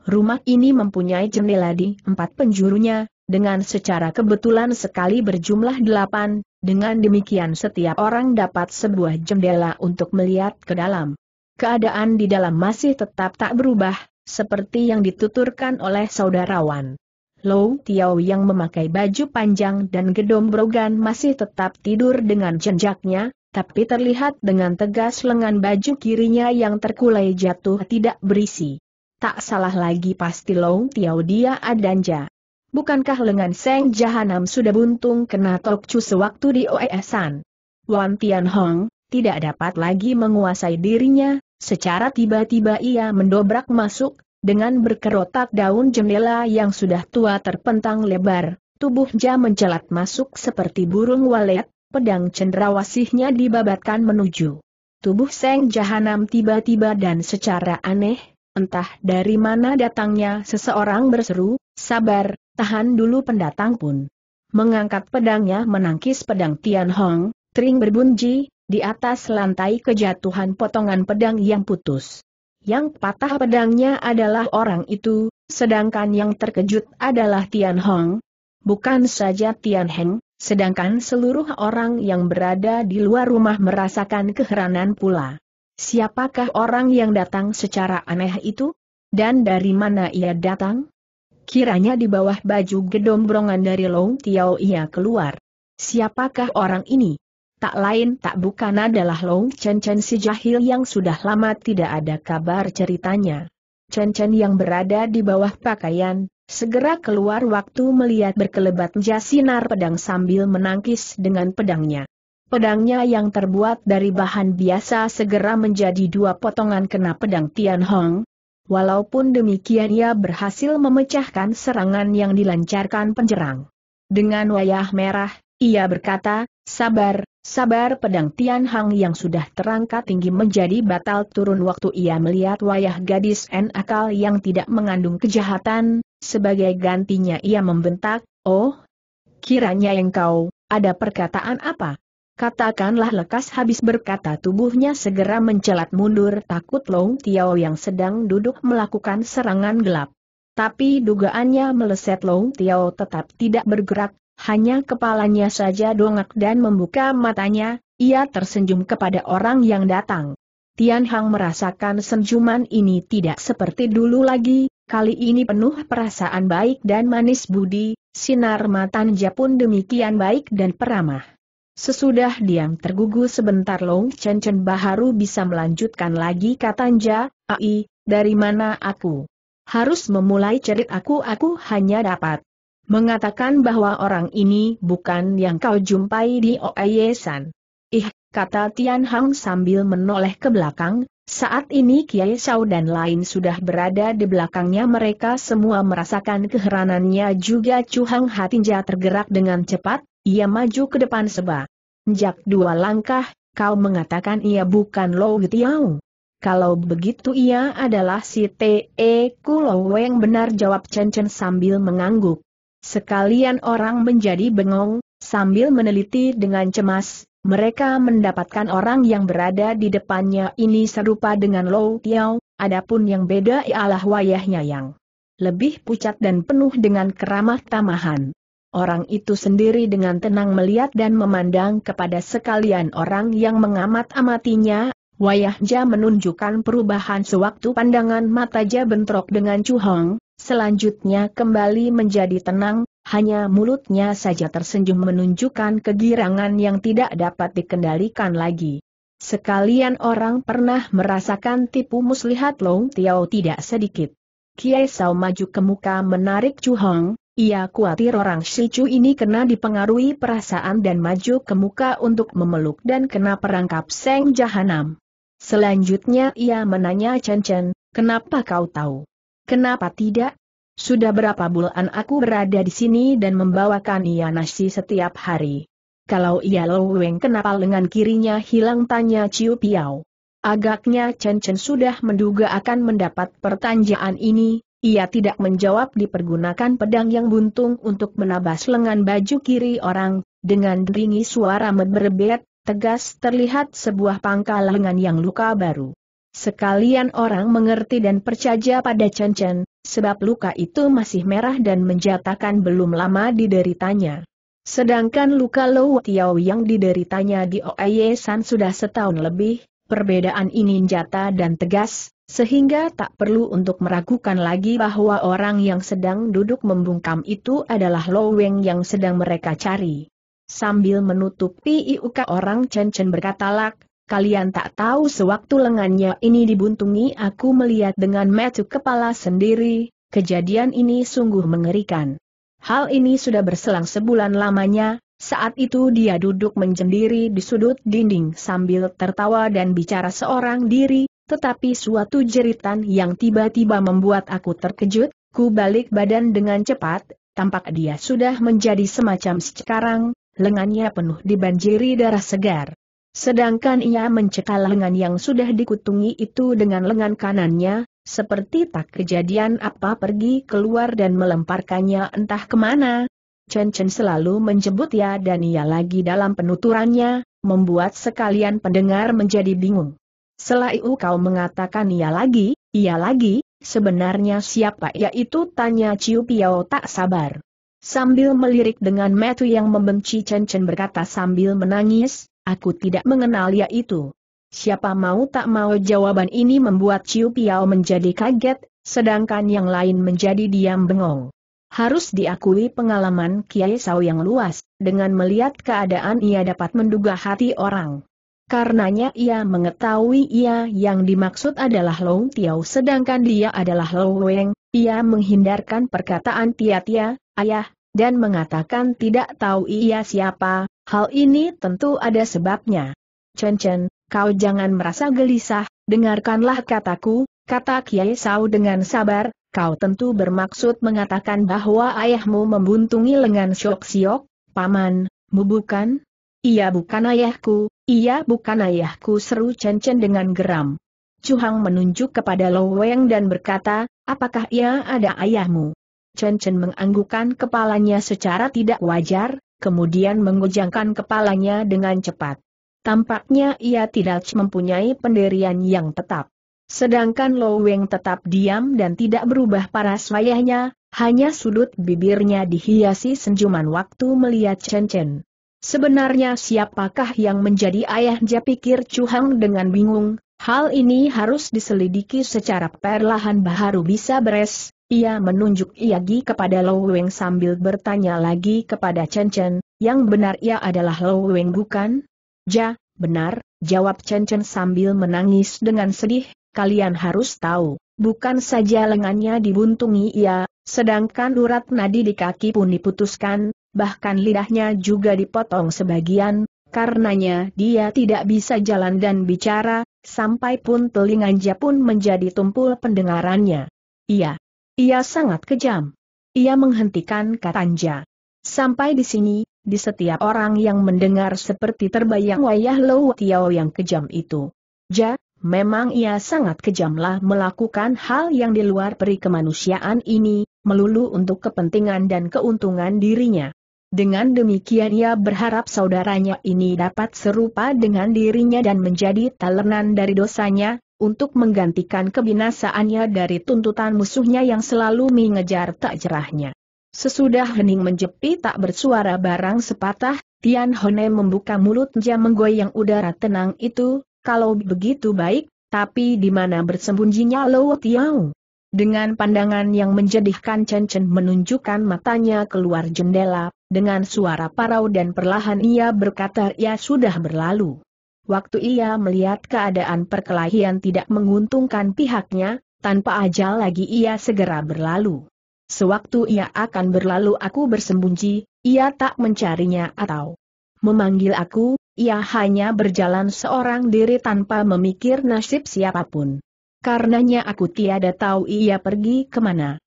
[SPEAKER 1] Rumah ini mempunyai jendela di empat penjurunya, dengan secara kebetulan sekali berjumlah delapan, dengan demikian setiap orang dapat sebuah jendela untuk melihat ke dalam. Keadaan di dalam masih tetap tak berubah, seperti yang dituturkan oleh saudarawan. Lou Tiao yang memakai baju panjang dan gedombrogan masih tetap tidur dengan jenjaknya, tapi terlihat dengan tegas lengan baju kirinya yang terkulai jatuh tidak berisi. Tak salah lagi pasti Long Tiao dia adanja. Bukankah lengan Seng Jahanam sudah buntung kena Tokcu sewaktu di OESan? Wan Tian Hong, tidak dapat lagi menguasai dirinya, secara tiba-tiba ia mendobrak masuk, dengan berkerotak daun jendela yang sudah tua terpentang lebar, tubuhnya mencelat masuk seperti burung walet, pedang cendrawasihnya dibabatkan menuju. Tubuh Seng Jahanam tiba-tiba dan secara aneh, entah dari mana datangnya seseorang berseru, sabar, tahan dulu pendatang pun. Mengangkat pedangnya menangkis pedang Tian Hong, tering berbunyi di atas lantai kejatuhan potongan pedang yang putus. Yang patah pedangnya adalah orang itu, sedangkan yang terkejut adalah Tian Hong. Bukan saja Tian Heng, Sedangkan seluruh orang yang berada di luar rumah merasakan keheranan pula. Siapakah orang yang datang secara aneh itu? Dan dari mana ia datang? Kiranya di bawah baju gedombrongan dari Long Tiao ia keluar. Siapakah orang ini? Tak lain tak bukan adalah Long Chen Chen si jahil yang sudah lama tidak ada kabar ceritanya. Chen Chen yang berada di bawah pakaian, Segera keluar waktu melihat berkelebat sinar pedang sambil menangkis dengan pedangnya. Pedangnya yang terbuat dari bahan biasa segera menjadi dua potongan kena pedang Tian Hong. Walaupun demikian ia berhasil memecahkan serangan yang dilancarkan penjerang. Dengan wayah merah, ia berkata, sabar, sabar pedang Tian Hong yang sudah terangkat tinggi menjadi batal turun waktu ia melihat wayah gadis en akal yang tidak mengandung kejahatan, sebagai gantinya ia membentak, Oh, kiranya engkau, ada perkataan apa? Katakanlah lekas habis berkata tubuhnya segera mencelat mundur takut Long Tiao yang sedang duduk melakukan serangan gelap. Tapi dugaannya meleset Long Tiao tetap tidak bergerak, hanya kepalanya saja dongak dan membuka matanya, ia tersenyum kepada orang yang datang. Tian Hang merasakan senjuman ini tidak seperti dulu lagi, kali ini penuh perasaan baik dan manis budi, sinar matanja pun demikian baik dan peramah. Sesudah diam tergugu sebentar Long Chen Chen Baharu bisa melanjutkan lagi katanja, ai, dari mana aku? Harus memulai cerit aku aku hanya dapat mengatakan bahwa orang ini bukan yang kau jumpai di Oeyesan. Ih, kata Tian Hang sambil menoleh ke belakang, saat ini Kiai Shao dan lain sudah berada di belakangnya mereka semua merasakan keheranannya juga Chu Hang Hatinja tergerak dengan cepat, ia maju ke depan seba. Jak dua langkah, kau mengatakan ia bukan Lou Tiao. Kalau begitu ia adalah si T.E. Kulo yang benar jawab Chen Chen sambil mengangguk. Sekalian orang menjadi bengong, sambil meneliti dengan cemas, mereka mendapatkan orang yang berada di depannya ini serupa dengan Lou Tiao, adapun yang beda ialah wayahnya yang lebih pucat dan penuh dengan keramah tamahan. Orang itu sendiri dengan tenang melihat dan memandang kepada sekalian orang yang mengamat-amatinya, wayahnya menunjukkan perubahan sewaktu pandangan mata Ja bentrok dengan Chu Hong, selanjutnya kembali menjadi tenang, hanya mulutnya saja tersenyum menunjukkan kegirangan yang tidak dapat dikendalikan lagi. Sekalian orang pernah merasakan tipu muslihat Long Tiao tidak sedikit. Kiai Sao maju ke muka menarik Chu Hong, ia khawatir orang Shichu ini kena dipengaruhi perasaan dan maju ke muka untuk memeluk dan kena perangkap Seng Jahanam. Selanjutnya ia menanya Chen Chen, kenapa kau tahu? Kenapa tidak? Sudah berapa bulan aku berada di sini dan membawakan ia nasi setiap hari. Kalau ia loweng kenapa lengan kirinya hilang tanya Ciu Piao. Agaknya Chen Chen sudah menduga akan mendapat pertanyaan ini, ia tidak menjawab dipergunakan pedang yang buntung untuk menabas lengan baju kiri orang, dengan deringi suara memberbet, tegas terlihat sebuah pangkal lengan yang luka baru. Sekalian orang mengerti dan percaya pada Chen Chen, sebab luka itu masih merah dan menjatakan belum lama dideritanya. Sedangkan luka Lou Tiao yang dideritanya di Oye San sudah setahun lebih, perbedaan ini nyata dan tegas, sehingga tak perlu untuk meragukan lagi bahwa orang yang sedang duduk membungkam itu adalah Lou Weng yang sedang mereka cari. Sambil menutupi iuka orang Chen Chen berkata lak, Kalian tak tahu sewaktu lengannya ini dibuntungi aku melihat dengan metu kepala sendiri, kejadian ini sungguh mengerikan. Hal ini sudah berselang sebulan lamanya, saat itu dia duduk menjendiri di sudut dinding sambil tertawa dan bicara seorang diri, tetapi suatu jeritan yang tiba-tiba membuat aku terkejut, ku balik badan dengan cepat, tampak dia sudah menjadi semacam sekarang, lengannya penuh dibanjiri darah segar. Sedangkan ia mencekal lengan yang sudah dikutungi itu dengan lengan kanannya, seperti tak kejadian apa pergi keluar dan melemparkannya entah kemana. Chen Chen selalu menjemput ia dan ia lagi dalam penuturannya, membuat sekalian pendengar menjadi bingung. u kau mengatakan ia lagi, ia lagi, sebenarnya siapa ia itu tanya Ciu Piao tak sabar. Sambil melirik dengan metu yang membenci Chen Chen berkata sambil menangis, Aku tidak mengenal ya itu. Siapa mau tak mau jawaban ini membuat Ciu Piao menjadi kaget, sedangkan yang lain menjadi diam bengong. Harus diakui pengalaman Kiai Sao yang luas, dengan melihat keadaan ia dapat menduga hati orang. Karenanya ia mengetahui ia yang dimaksud adalah Long Tiao sedangkan dia adalah Long Weng, ia menghindarkan perkataan Tia Tia, ayah, dan mengatakan tidak tahu ia siapa, Hal ini tentu ada sebabnya. Chen Chen, kau jangan merasa gelisah, dengarkanlah kataku, kata Kiai Sau dengan sabar, kau tentu bermaksud mengatakan bahwa ayahmu membuntungi lengan Syok Siok, paman, mu bukan? Ia bukan ayahku, ia bukan ayahku seru Chen Chen dengan geram. Chu Hang menunjuk kepada Lo Weng dan berkata, apakah ia ada ayahmu? Chen Chen menganggukkan kepalanya secara tidak wajar, kemudian mengujangkan kepalanya dengan cepat. Tampaknya ia tidak mempunyai pendirian yang tetap. Sedangkan Lo Weng tetap diam dan tidak berubah paras wayahnya, hanya sudut bibirnya dihiasi senjuman waktu melihat Chen Chen. Sebenarnya siapakah yang menjadi ayah? pikir Chu Hang dengan bingung, hal ini harus diselidiki secara perlahan baru bisa beres, ia menunjuk Iagi kepada Lou Weng sambil bertanya lagi kepada Chen Chen, yang benar ia adalah Lou Weng bukan? Ja, benar, jawab Chen Chen sambil menangis dengan sedih, kalian harus tahu, bukan saja lengannya dibuntungi ia, sedangkan urat nadi di kaki pun diputuskan, bahkan lidahnya juga dipotong sebagian, karenanya dia tidak bisa jalan dan bicara, sampai pun telinganya pun menjadi tumpul pendengarannya. Iya, ia sangat kejam. Ia menghentikan Katanja. Sampai di sini, di setiap orang yang mendengar seperti terbayang wayah Lo Tiao yang kejam itu. Ja, memang ia sangat kejamlah melakukan hal yang di luar peri kemanusiaan ini, melulu untuk kepentingan dan keuntungan dirinya. Dengan demikian ia berharap saudaranya ini dapat serupa dengan dirinya dan menjadi talenan dari dosanya, untuk menggantikan kebinasaannya dari tuntutan musuhnya yang selalu mengejar tak jerahnya. Sesudah hening menjepit tak bersuara barang sepatah, Tian Hone membuka mulutnya menggoyang udara tenang itu, kalau begitu baik, tapi di mana bersembunyinya Lo Tiao? Dengan pandangan yang menjadikan Chen Chen menunjukkan matanya keluar jendela, dengan suara parau dan perlahan ia berkata ia sudah berlalu. Waktu ia melihat keadaan perkelahian tidak menguntungkan pihaknya, tanpa ajal lagi ia segera berlalu. Sewaktu ia akan berlalu aku bersembunyi, ia tak mencarinya atau memanggil aku, ia hanya berjalan seorang diri tanpa memikir nasib siapapun. Karenanya aku tiada tahu ia pergi kemana.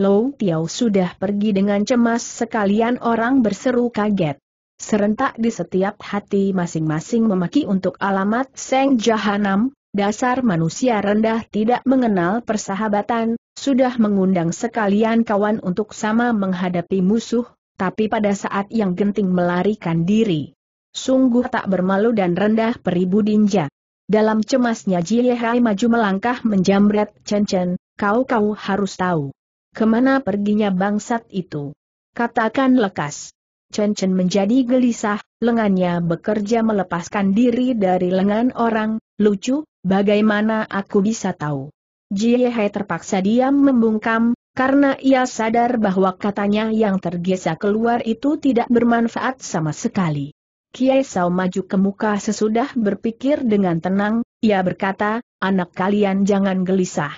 [SPEAKER 1] Lou tiau sudah pergi dengan cemas sekalian orang berseru kaget. Serentak di setiap hati masing-masing memaki untuk alamat Seng Jahanam, dasar manusia rendah tidak mengenal persahabatan, sudah mengundang sekalian kawan untuk sama menghadapi musuh, tapi pada saat yang genting melarikan diri. Sungguh tak bermalu dan rendah peribu Dinja. Dalam cemasnya Jiehai maju melangkah menjamret Chen Chen, kau-kau harus tahu. Kemana perginya bangsat itu? Katakan lekas. Chen Chen menjadi gelisah, lengannya bekerja melepaskan diri dari lengan orang, lucu, bagaimana aku bisa tahu. Jie Hai terpaksa diam membungkam, karena ia sadar bahwa katanya yang tergesa keluar itu tidak bermanfaat sama sekali. Kiai Sao maju ke muka sesudah berpikir dengan tenang, ia berkata, anak kalian jangan gelisah.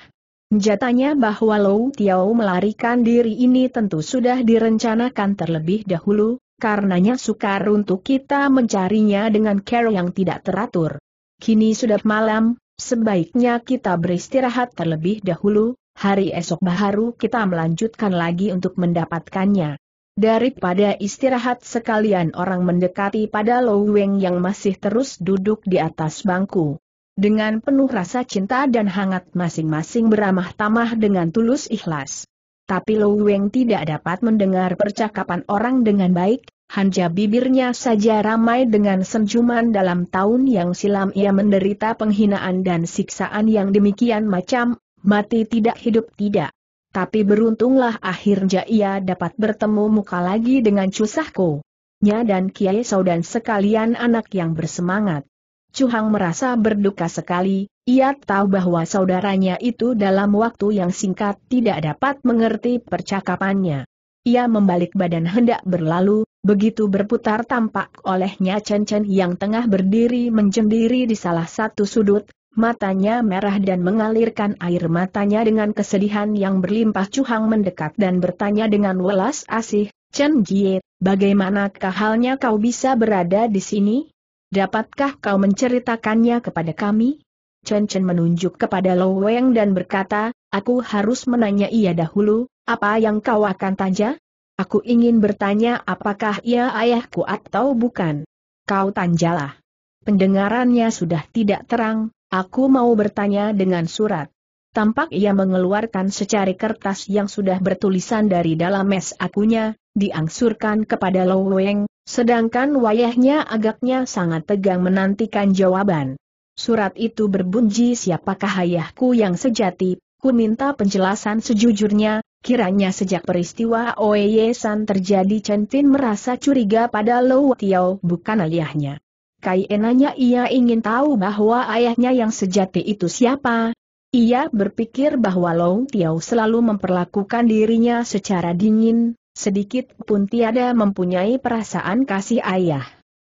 [SPEAKER 1] Jatanya bahwa Lou Tiao melarikan diri ini tentu sudah direncanakan terlebih dahulu, karenanya sukar untuk kita mencarinya dengan cara yang tidak teratur. Kini sudah malam, sebaiknya kita beristirahat terlebih dahulu, hari esok baru kita melanjutkan lagi untuk mendapatkannya. Daripada istirahat sekalian orang mendekati pada Loweng yang masih terus duduk di atas bangku. Dengan penuh rasa cinta dan hangat masing-masing beramah tamah dengan tulus ikhlas. Tapi Lou Weng tidak dapat mendengar percakapan orang dengan baik, hanya bibirnya saja ramai dengan senjuman dalam tahun yang silam ia menderita penghinaan dan siksaan yang demikian macam, mati tidak hidup tidak. Tapi beruntunglah akhirnya ia dapat bertemu muka lagi dengan Cusahko. Nya dan Kiai Saudan sekalian anak yang bersemangat. Cuhang merasa berduka sekali, ia tahu bahwa saudaranya itu dalam waktu yang singkat tidak dapat mengerti percakapannya. Ia membalik badan hendak berlalu, begitu berputar tampak olehnya Chen Chen yang tengah berdiri menjendiri di salah satu sudut, matanya merah dan mengalirkan air matanya dengan kesedihan yang berlimpah cuhang mendekat dan bertanya dengan welas asih, Chen Jie, bagaimanakah halnya kau bisa berada di sini? Dapatkah kau menceritakannya kepada kami? Chen Chen menunjuk kepada Lo Weng dan berkata, aku harus menanya ia dahulu, apa yang kau akan tanya? Aku ingin bertanya apakah ia ayahku atau bukan. Kau tanjalah. Pendengarannya sudah tidak terang, aku mau bertanya dengan surat. Tampak ia mengeluarkan secari kertas yang sudah bertulisan dari dalam mes akunya, diangsurkan kepada Loweng, sedangkan wayahnya agaknya sangat tegang menantikan jawaban. Surat itu berbunyi siapakah ayahku yang sejati, ku minta penjelasan sejujurnya, kiranya sejak peristiwa Oeyesan terjadi Chen Tin merasa curiga pada Lo Tiao bukan ayahnya. Kai Enanya ia ingin tahu bahwa ayahnya yang sejati itu siapa. Ia berpikir bahwa Lo Tiao selalu memperlakukan dirinya secara dingin, Sedikit pun tiada mempunyai perasaan kasih ayah.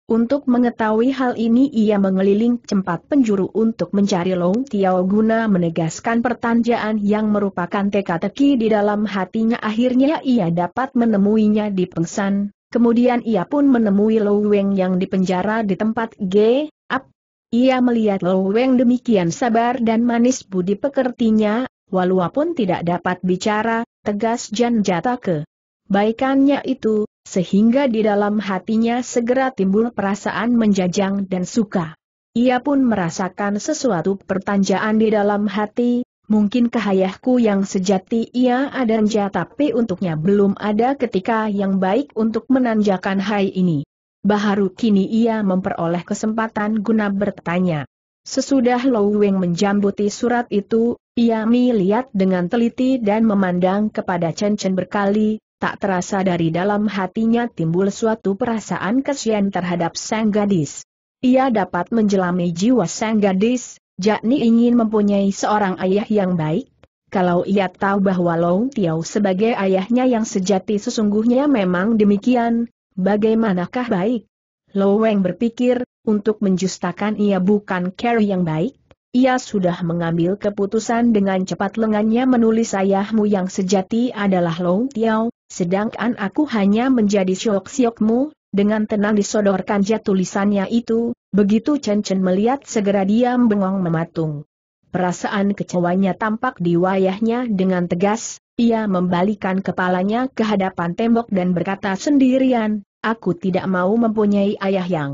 [SPEAKER 1] Untuk mengetahui hal ini ia mengeliling cepat penjuru untuk mencari Long Tiao guna menegaskan pertanjaan yang merupakan teka-teki di dalam hatinya akhirnya ia dapat menemuinya di pengsan, Kemudian ia pun menemui Lou Weng yang dipenjara di tempat G. Up. Ia melihat Lou Weng demikian sabar dan manis budi pekertinya, walaupun tidak dapat bicara, tegas Jan Jatake baikannya itu, sehingga di dalam hatinya segera timbul perasaan menjajang dan suka. Ia pun merasakan sesuatu pertanjaan di dalam hati, mungkin kehayahku yang sejati ia ada nja tapi untuknya belum ada ketika yang baik untuk menanjakan hai ini. Baharu kini ia memperoleh kesempatan guna bertanya. Sesudah Lou Weng menjambuti surat itu, ia melihat dengan teliti dan memandang kepada Chen Chen berkali, tak terasa dari dalam hatinya timbul suatu perasaan kesian terhadap sang gadis. Ia dapat menjelami jiwa sang gadis, yakni ingin mempunyai seorang ayah yang baik, kalau ia tahu bahwa Long Tiao sebagai ayahnya yang sejati sesungguhnya memang demikian, bagaimanakah baik? Lo Weng berpikir, untuk menjustakan ia bukan Carrie yang baik, ia sudah mengambil keputusan dengan cepat lengannya menulis ayahmu yang sejati adalah Long Tiao, sedangkan aku hanya menjadi syok-syokmu, dengan tenang disodorkan jat tulisannya itu, begitu Chen Chen melihat segera dia bengong mematung. Perasaan kecewanya tampak di wayahnya dengan tegas, ia membalikan kepalanya ke hadapan tembok dan berkata sendirian, aku tidak mau mempunyai ayah yang.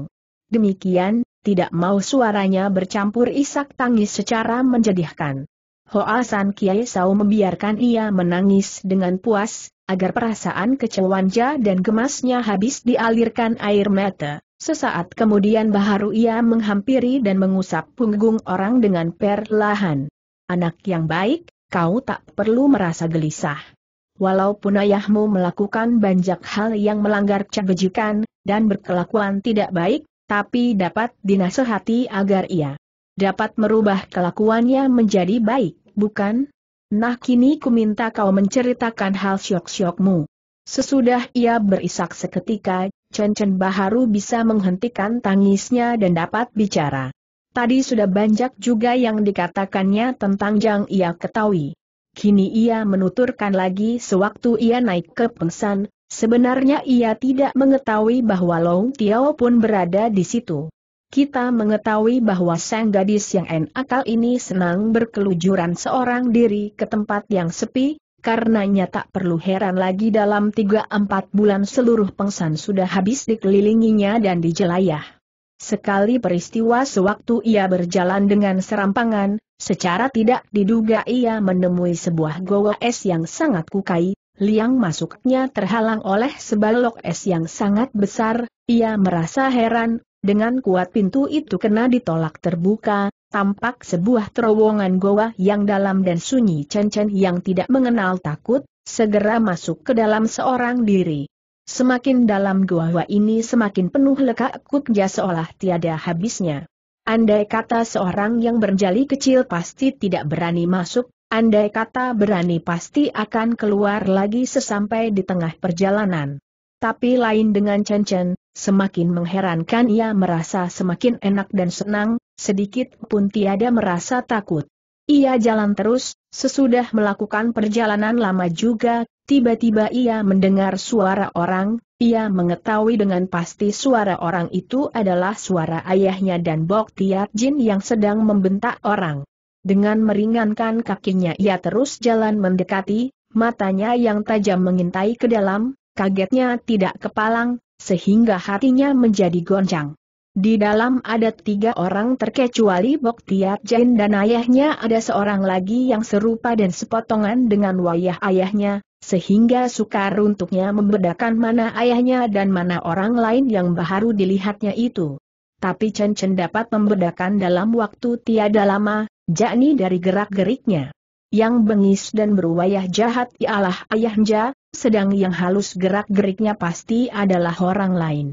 [SPEAKER 1] Demikian, tidak mau suaranya bercampur isak tangis secara menjadikan Hoa San Kiai Sao membiarkan ia menangis dengan puas, agar perasaan kecewanja dan gemasnya habis dialirkan air mata. Sesaat kemudian Baharu ia menghampiri dan mengusap punggung orang dengan perlahan. Anak yang baik, kau tak perlu merasa gelisah. Walaupun ayahmu melakukan banyak hal yang melanggar kebajikan, dan berkelakuan tidak baik, tapi dapat dinasehati agar ia dapat merubah kelakuannya menjadi baik, bukan? Nah kini ku minta kau menceritakan hal syok-syokmu. Sesudah ia berisak seketika, Chen Chen Baharu bisa menghentikan tangisnya dan dapat bicara. Tadi sudah banyak juga yang dikatakannya tentang yang ia ketahui. Kini ia menuturkan lagi sewaktu ia naik ke pengsan, sebenarnya ia tidak mengetahui bahwa Long Tiao pun berada di situ. Kita mengetahui bahwa sang gadis yang enakal ini senang berkelujuran seorang diri ke tempat yang sepi, karenanya tak perlu heran lagi dalam 3-4 bulan seluruh pengsan sudah habis dikelilinginya dan dijelayah. Sekali peristiwa sewaktu ia berjalan dengan serampangan, secara tidak diduga ia menemui sebuah goa es yang sangat kukai, liang masuknya terhalang oleh sebalok es yang sangat besar, ia merasa heran, dengan kuat pintu itu kena ditolak terbuka, tampak sebuah terowongan goa yang dalam dan sunyi Chen-Chen yang tidak mengenal takut, segera masuk ke dalam seorang diri. Semakin dalam goa ini semakin penuh lekak kutja seolah tiada habisnya. Andai kata seorang yang berjali kecil pasti tidak berani masuk, andai kata berani pasti akan keluar lagi sesampai di tengah perjalanan. Tapi lain dengan Chen Chen, Semakin mengherankan ia merasa semakin enak dan senang, sedikit pun tiada merasa takut. Ia jalan terus, sesudah melakukan perjalanan lama juga, tiba-tiba ia mendengar suara orang, ia mengetahui dengan pasti suara orang itu adalah suara ayahnya dan Boktiar Jin yang sedang membentak orang. Dengan meringankan kakinya ia terus jalan mendekati, matanya yang tajam mengintai ke dalam, kagetnya tidak kepalang, sehingga hatinya menjadi goncang. Di dalam ada tiga orang terkecuali Boktiat Jain dan ayahnya ada seorang lagi yang serupa dan sepotongan dengan wayah ayahnya, sehingga sukar untuknya membedakan mana ayahnya dan mana orang lain yang baru dilihatnya itu. Tapi Chen Chen dapat membedakan dalam waktu tiada lama, yakni dari gerak-geriknya. Yang bengis dan berwayah jahat ialah ayahnya, sedang yang halus gerak-geriknya pasti adalah orang lain.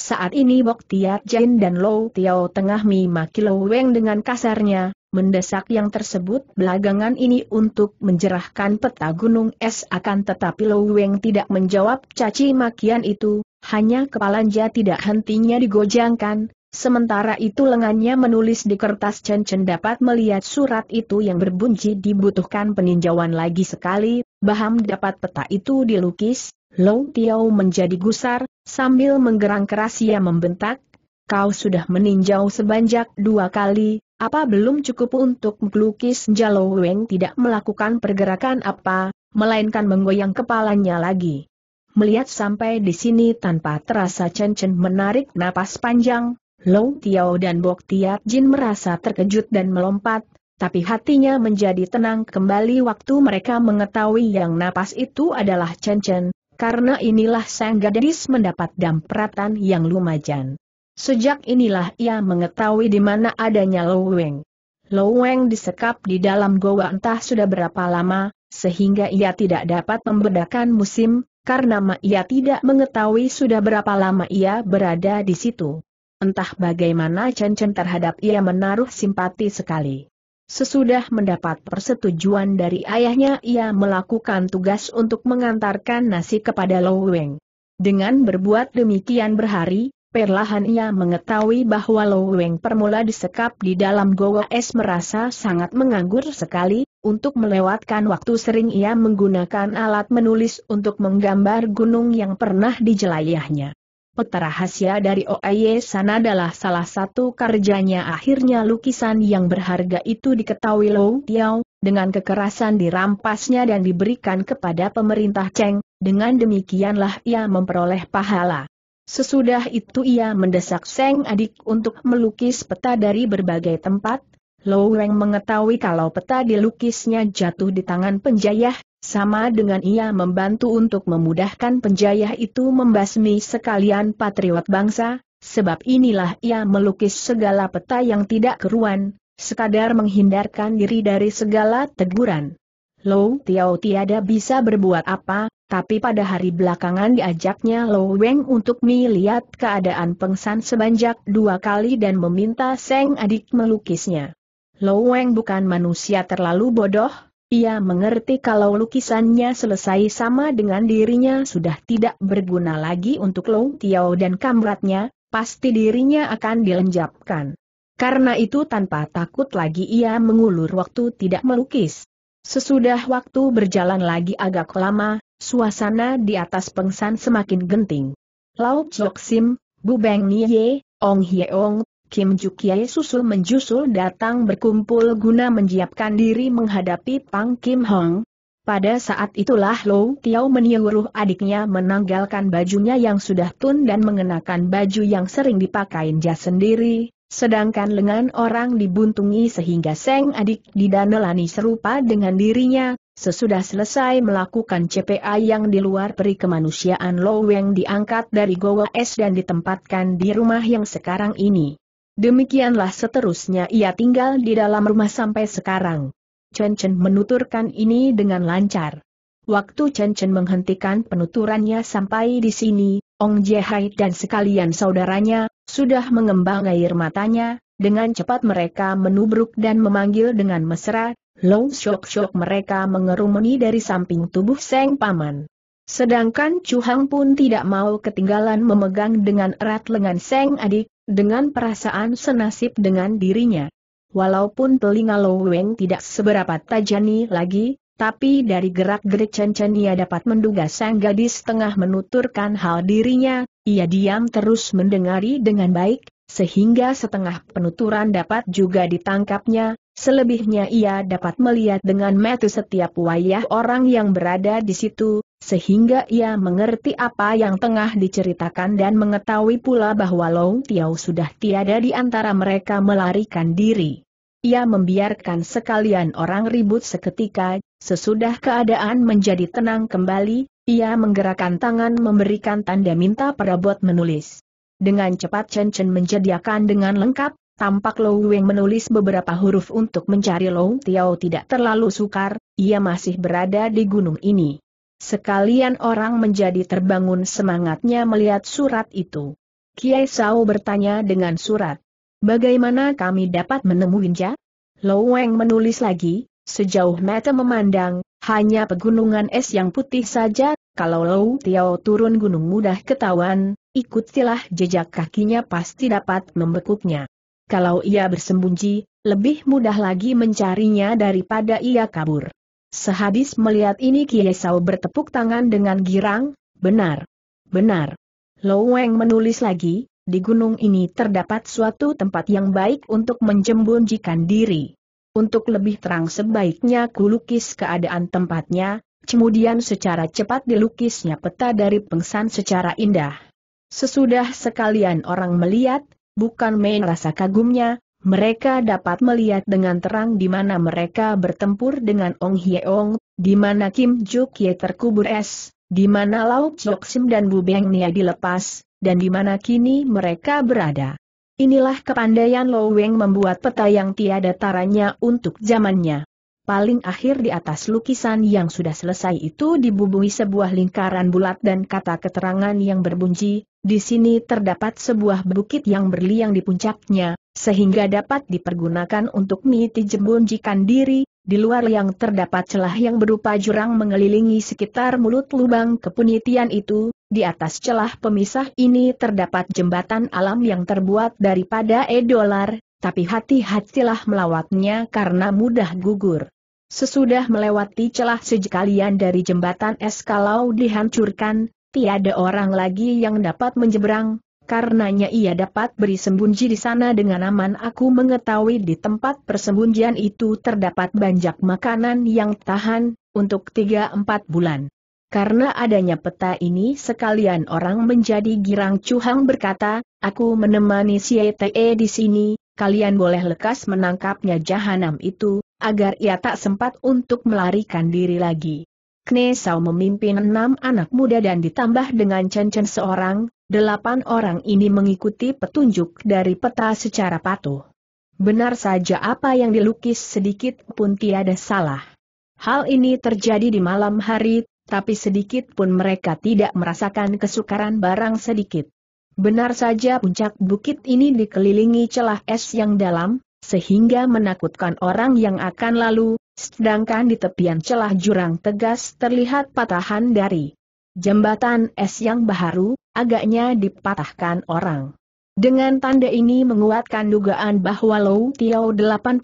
[SPEAKER 1] Saat ini Tiat Jain dan Lou Tiao tengah memaki Lou Weng dengan kasarnya, mendesak yang tersebut belagangan ini untuk menjerahkan peta gunung es akan tetapi Lou Weng tidak menjawab caci makian itu, hanya kepalanya tidak hentinya digojangkan, Sementara itu lengannya menulis di kertas Chen Chen dapat melihat surat itu yang berbunyi dibutuhkan peninjauan lagi sekali, Baham dapat peta itu dilukis, Lou Tiao menjadi gusar, sambil menggerang keras ia membentak, kau sudah meninjau sebanyak dua kali, apa belum cukup untuk melukis Jalo Weng tidak melakukan pergerakan apa, melainkan menggoyang kepalanya lagi. Melihat sampai di sini tanpa terasa Chen Chen menarik napas panjang, Long Tiao dan Bok Tiat Jin merasa terkejut dan melompat, tapi hatinya menjadi tenang kembali waktu mereka mengetahui yang napas itu adalah Chen Chen, karena inilah sang gadis mendapat dampratan yang lumajan. Sejak inilah ia mengetahui di mana adanya Lou Weng. Lou Weng disekap di dalam goa entah sudah berapa lama, sehingga ia tidak dapat membedakan musim, karena ia tidak mengetahui sudah berapa lama ia berada di situ. Entah bagaimana Chen Chen terhadap ia menaruh simpati sekali. Sesudah mendapat persetujuan dari ayahnya ia melakukan tugas untuk mengantarkan nasi kepada Lo Weng. Dengan berbuat demikian berhari, perlahan ia mengetahui bahwa Lo Weng permula disekap di dalam goa es merasa sangat menganggur sekali, untuk melewatkan waktu sering ia menggunakan alat menulis untuk menggambar gunung yang pernah dijelayahnya. Peta rahasia dari OAY San adalah salah satu kerjanya akhirnya lukisan yang berharga itu diketahui Lou Tiao, dengan kekerasan dirampasnya dan diberikan kepada pemerintah Cheng, dengan demikianlah ia memperoleh pahala. Sesudah itu ia mendesak Seng adik untuk melukis peta dari berbagai tempat, Lou Weng mengetahui kalau peta dilukisnya jatuh di tangan penjajah, sama dengan ia membantu untuk memudahkan penjajah itu membasmi sekalian patriot bangsa, sebab inilah ia melukis segala peta yang tidak keruan, sekadar menghindarkan diri dari segala teguran. Lo Tiao tiada bisa berbuat apa, tapi pada hari belakangan diajaknya Lo Weng untuk melihat keadaan pengsan sebanyak dua kali dan meminta Seng adik melukisnya. Lo Weng bukan manusia terlalu bodoh, ia mengerti kalau lukisannya selesai sama dengan dirinya sudah tidak berguna lagi untuk Lou Tiao dan kamratnya, pasti dirinya akan dilenjapkan. Karena itu tanpa takut lagi ia mengulur waktu tidak melukis. Sesudah waktu berjalan lagi agak lama, suasana di atas pengsan semakin genting. Lau Chok Sim, Bu Beng Nye, Ong Ong Kim Jukyai susul menjusul datang berkumpul guna menyiapkan diri menghadapi Pang Kim Hong. Pada saat itulah Lou Tiao menyuruh adiknya menanggalkan bajunya yang sudah tun dan mengenakan baju yang sering dipakai dia sendiri, sedangkan lengan orang dibuntungi sehingga Seng adik didanelani serupa dengan dirinya, Sesudah selesai melakukan CPA yang di luar peri kemanusiaan Lou Weng diangkat dari Goa Es dan ditempatkan di rumah yang sekarang ini. Demikianlah seterusnya ia tinggal di dalam rumah sampai sekarang. Chen Chen menuturkan ini dengan lancar. Waktu Chen Chen menghentikan penuturannya sampai di sini, Ong Jehai dan sekalian saudaranya, sudah mengembang air matanya, dengan cepat mereka menubruk dan memanggil dengan mesra, Long Shok Shok mereka mengerumuni dari samping tubuh Seng Paman. Sedangkan Chu Hang pun tidak mau ketinggalan memegang dengan erat lengan Seng Adik, dengan perasaan senasib dengan dirinya. Walaupun telinga Lo Weng tidak seberapa tajani lagi, tapi dari gerak-gerik Chen Chen ia dapat menduga sang gadis tengah menuturkan hal dirinya, ia diam terus mendengari dengan baik, sehingga setengah penuturan dapat juga ditangkapnya, selebihnya ia dapat melihat dengan metu setiap wayah orang yang berada di situ, sehingga ia mengerti apa yang tengah diceritakan dan mengetahui pula bahwa Long Tiao sudah tiada di antara mereka melarikan diri. Ia membiarkan sekalian orang ribut seketika, sesudah keadaan menjadi tenang kembali, ia menggerakkan tangan memberikan tanda minta perabot menulis. Dengan cepat Chen Chen menjadikan dengan lengkap, tampak Lou Weng menulis beberapa huruf untuk mencari Lou Tiao tidak terlalu sukar, ia masih berada di gunung ini. Sekalian orang menjadi terbangun semangatnya melihat surat itu. Kiai Sao bertanya dengan surat. Bagaimana kami dapat menemuinya? Loweng menulis lagi, sejauh mata memandang, hanya pegunungan es yang putih saja, kalau Lou Tiao turun gunung mudah ketahuan, ikutilah jejak kakinya pasti dapat membekuknya. Kalau ia bersembunyi, lebih mudah lagi mencarinya daripada ia kabur. Sehabis melihat ini Kiai Kiesau bertepuk tangan dengan girang, benar. Benar. Loweng menulis lagi, di gunung ini terdapat suatu tempat yang baik untuk menjembunjikan diri. Untuk lebih terang sebaiknya kulukis keadaan tempatnya, kemudian secara cepat dilukisnya peta dari pengsan secara indah. Sesudah sekalian orang melihat, bukan main rasa kagumnya, mereka dapat melihat dengan terang di mana mereka bertempur dengan Ong Hyeong, di mana Kim Juk Ye terkubur es, di mana Lau Chok Sim dan Bu Beng Nia dilepas, dan di mana kini mereka berada. Inilah kepandaian Lo Weng membuat peta yang tiada taranya untuk zamannya. Paling akhir di atas lukisan yang sudah selesai itu dibubuhi sebuah lingkaran bulat dan kata keterangan yang berbunyi, di sini terdapat sebuah bukit yang berliang di puncaknya, sehingga dapat dipergunakan untuk jembunjikan diri, di luar yang terdapat celah yang berupa jurang mengelilingi sekitar mulut lubang kepunitian itu, di atas celah pemisah ini terdapat jembatan alam yang terbuat daripada e-dolar, tapi hati-hatilah melawatnya karena mudah gugur. Sesudah melewati celah sejekalian dari jembatan es kalau dihancurkan, tiada orang lagi yang dapat menyeberang. Karenanya ia dapat beri sembunyi di sana dengan aman aku mengetahui di tempat persembunyian itu terdapat banyak makanan yang tahan, untuk 3-4 bulan. Karena adanya peta ini sekalian orang menjadi girang Cuhang berkata, aku menemani si ETE di sini, kalian boleh lekas menangkapnya jahanam itu, agar ia tak sempat untuk melarikan diri lagi. Kne memimpin enam anak muda dan ditambah dengan Chen Chen seorang, delapan orang ini mengikuti petunjuk dari peta secara patuh. Benar saja apa yang dilukis sedikit pun tiada salah. Hal ini terjadi di malam hari, tapi sedikit pun mereka tidak merasakan kesukaran barang sedikit. Benar saja puncak bukit ini dikelilingi celah es yang dalam, sehingga menakutkan orang yang akan lalu, Sedangkan di tepian celah jurang tegas terlihat patahan dari jembatan es yang baharu, agaknya dipatahkan orang. Dengan tanda ini menguatkan dugaan bahwa Lou Tiao 80%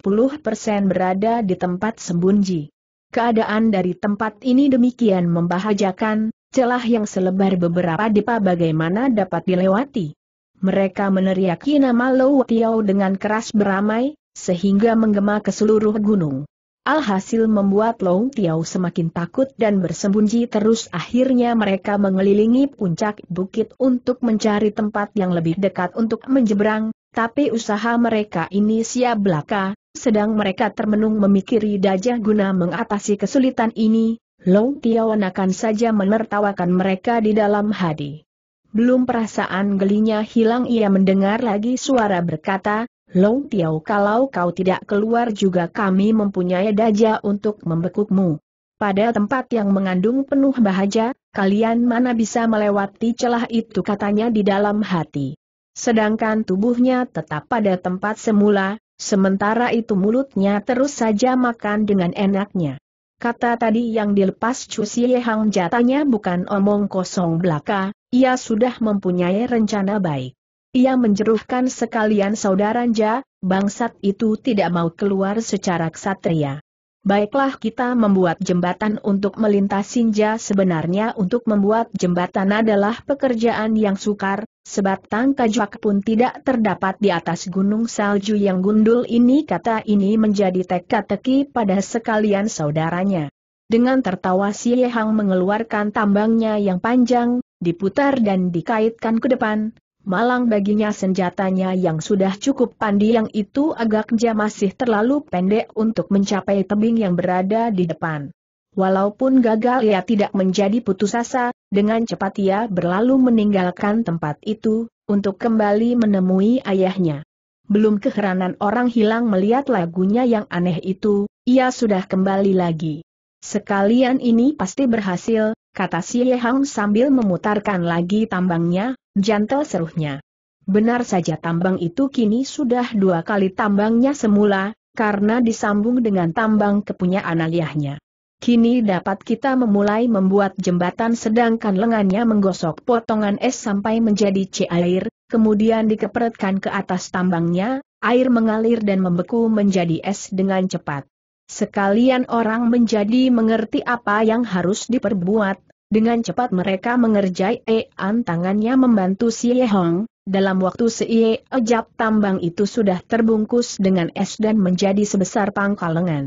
[SPEAKER 1] berada di tempat sembunyi. Keadaan dari tempat ini demikian membahajakan, celah yang selebar beberapa depa bagaimana dapat dilewati. Mereka meneriaki nama Lou Tiao dengan keras beramai, sehingga menggema ke seluruh gunung. Alhasil membuat Long Tiao semakin takut dan bersembunyi terus akhirnya mereka mengelilingi puncak bukit untuk mencari tempat yang lebih dekat untuk menjeberang, tapi usaha mereka ini sia belaka, sedang mereka termenung memikiri dajah guna mengatasi kesulitan ini, Long Tiao akan saja menertawakan mereka di dalam hadi. Belum perasaan gelinya hilang ia mendengar lagi suara berkata, Long Tiao kalau kau tidak keluar juga kami mempunyai daja untuk membekukmu. Pada tempat yang mengandung penuh bahaja, kalian mana bisa melewati celah itu katanya di dalam hati. Sedangkan tubuhnya tetap pada tempat semula, sementara itu mulutnya terus saja makan dengan enaknya. Kata tadi yang dilepas Chu Siehang jatanya bukan omong kosong belaka, ia sudah mempunyai rencana baik. Ia menjeruhkan sekalian saudaranya, bangsat itu tidak mau keluar secara ksatria. Baiklah kita membuat jembatan untuk melintasinya sebenarnya untuk membuat jembatan adalah pekerjaan yang sukar, sebab tangka juak pun tidak terdapat di atas gunung salju yang gundul ini kata ini menjadi teka-teki pada sekalian saudaranya. Dengan tertawa si Yehang mengeluarkan tambangnya yang panjang, diputar dan dikaitkan ke depan, malang baginya senjatanya yang sudah cukup pandai yang itu agaknya masih terlalu pendek untuk mencapai tebing yang berada di depan. Walaupun gagal ia tidak menjadi putus asa, dengan cepat ia berlalu meninggalkan tempat itu, untuk kembali menemui ayahnya. Belum keheranan orang hilang melihat lagunya yang aneh itu, ia sudah kembali lagi. Sekalian ini pasti berhasil, kata si Ye sambil memutarkan lagi tambangnya, Jantel seruhnya. Benar saja tambang itu kini sudah dua kali tambangnya semula, karena disambung dengan tambang kepunyaan aliahnya. Kini dapat kita memulai membuat jembatan sedangkan lengannya menggosok potongan es sampai menjadi cair, kemudian dikeperetkan ke atas tambangnya, air mengalir dan membeku menjadi es dengan cepat. Sekalian orang menjadi mengerti apa yang harus diperbuat, dengan cepat mereka mengerjai Ean tangannya membantu Si Ye Hong. Dalam waktu Ye ejap tambang itu sudah terbungkus dengan es dan menjadi sebesar pangkal lengan.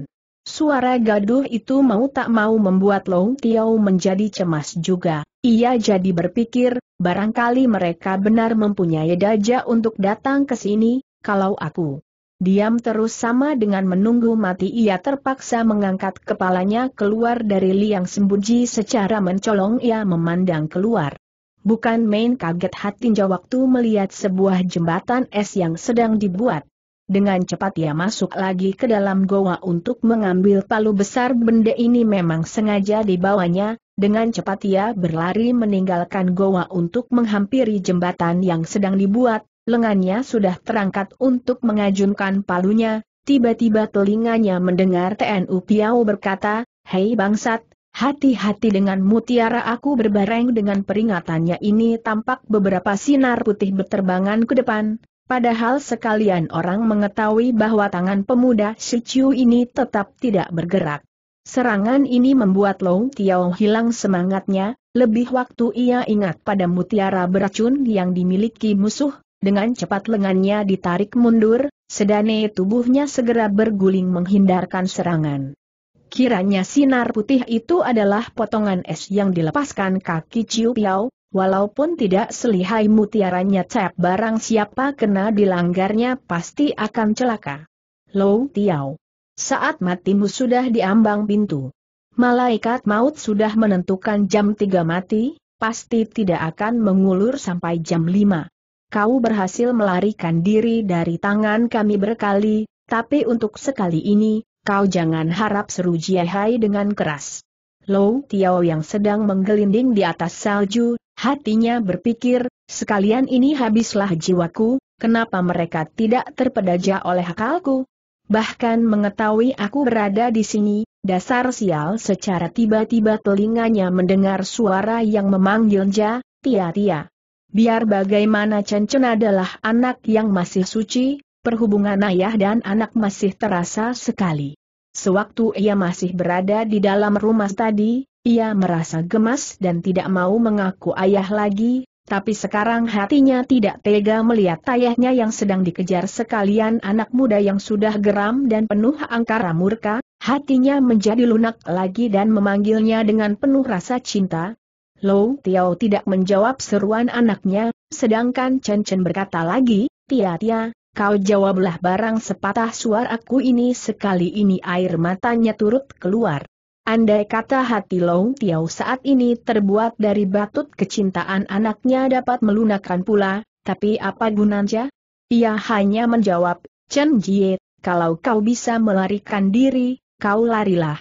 [SPEAKER 1] Suara gaduh itu mau tak mau membuat Long Tiao menjadi cemas juga. Ia jadi berpikir, barangkali mereka benar mempunyai daja untuk datang ke sini, kalau aku Diam terus sama dengan menunggu mati ia terpaksa mengangkat kepalanya keluar dari liang sembunyi secara mencolong ia memandang keluar. Bukan main kaget Hatinja waktu melihat sebuah jembatan es yang sedang dibuat. Dengan cepat ia masuk lagi ke dalam goa untuk mengambil palu besar benda ini memang sengaja dibawanya, dengan cepat ia berlari meninggalkan goa untuk menghampiri jembatan yang sedang dibuat, lengannya sudah terangkat untuk mengajunkan palunya, tiba-tiba telinganya mendengar TNU Piao berkata, Hei bangsat, hati-hati dengan mutiara aku berbareng dengan peringatannya ini tampak beberapa sinar putih berterbangan ke depan, Padahal sekalian orang mengetahui bahwa tangan pemuda Shichu ini tetap tidak bergerak. Serangan ini membuat Long Tiao hilang semangatnya, lebih waktu ia ingat pada mutiara beracun yang dimiliki musuh, dengan cepat lengannya ditarik mundur, sedane tubuhnya segera berguling menghindarkan serangan. Kiranya sinar putih itu adalah potongan es yang dilepaskan kaki Ciu Piao, Walaupun tidak selihai mutiaranya cap barang siapa kena dilanggarnya pasti akan celaka. Lo Tiao. Saat matimu sudah diambang pintu. Malaikat maut sudah menentukan jam tiga mati, pasti tidak akan mengulur sampai jam lima kau berhasil melarikan diri dari tangan kami berkali, tapi untuk sekali ini, kau jangan harap seru Jiehai dengan keras. Lou Tiao yang sedang menggelinding di atas salju, hatinya berpikir, sekalian ini habislah jiwaku, kenapa mereka tidak terpedaja oleh akalku? Bahkan mengetahui aku berada di sini, dasar sial secara tiba-tiba telinganya mendengar suara yang memanggilnya, Tia Tia. Biar bagaimana Cencen adalah anak yang masih suci, perhubungan ayah dan anak masih terasa sekali. Sewaktu ia masih berada di dalam rumah tadi, ia merasa gemas dan tidak mau mengaku ayah lagi, tapi sekarang hatinya tidak tega melihat ayahnya yang sedang dikejar sekalian anak muda yang sudah geram dan penuh angkara murka, hatinya menjadi lunak lagi dan memanggilnya dengan penuh rasa cinta, Lo Tiao tidak menjawab seruan anaknya, sedangkan Chen Chen berkata lagi, Tia Tia, kau jawablah barang sepatah suar aku ini sekali ini air matanya turut keluar. Andai kata hati Long Tiao saat ini terbuat dari batut kecintaan anaknya dapat melunakkan pula, tapi apa gunanya? Ia hanya menjawab, Chen Jie, kalau kau bisa melarikan diri, kau larilah.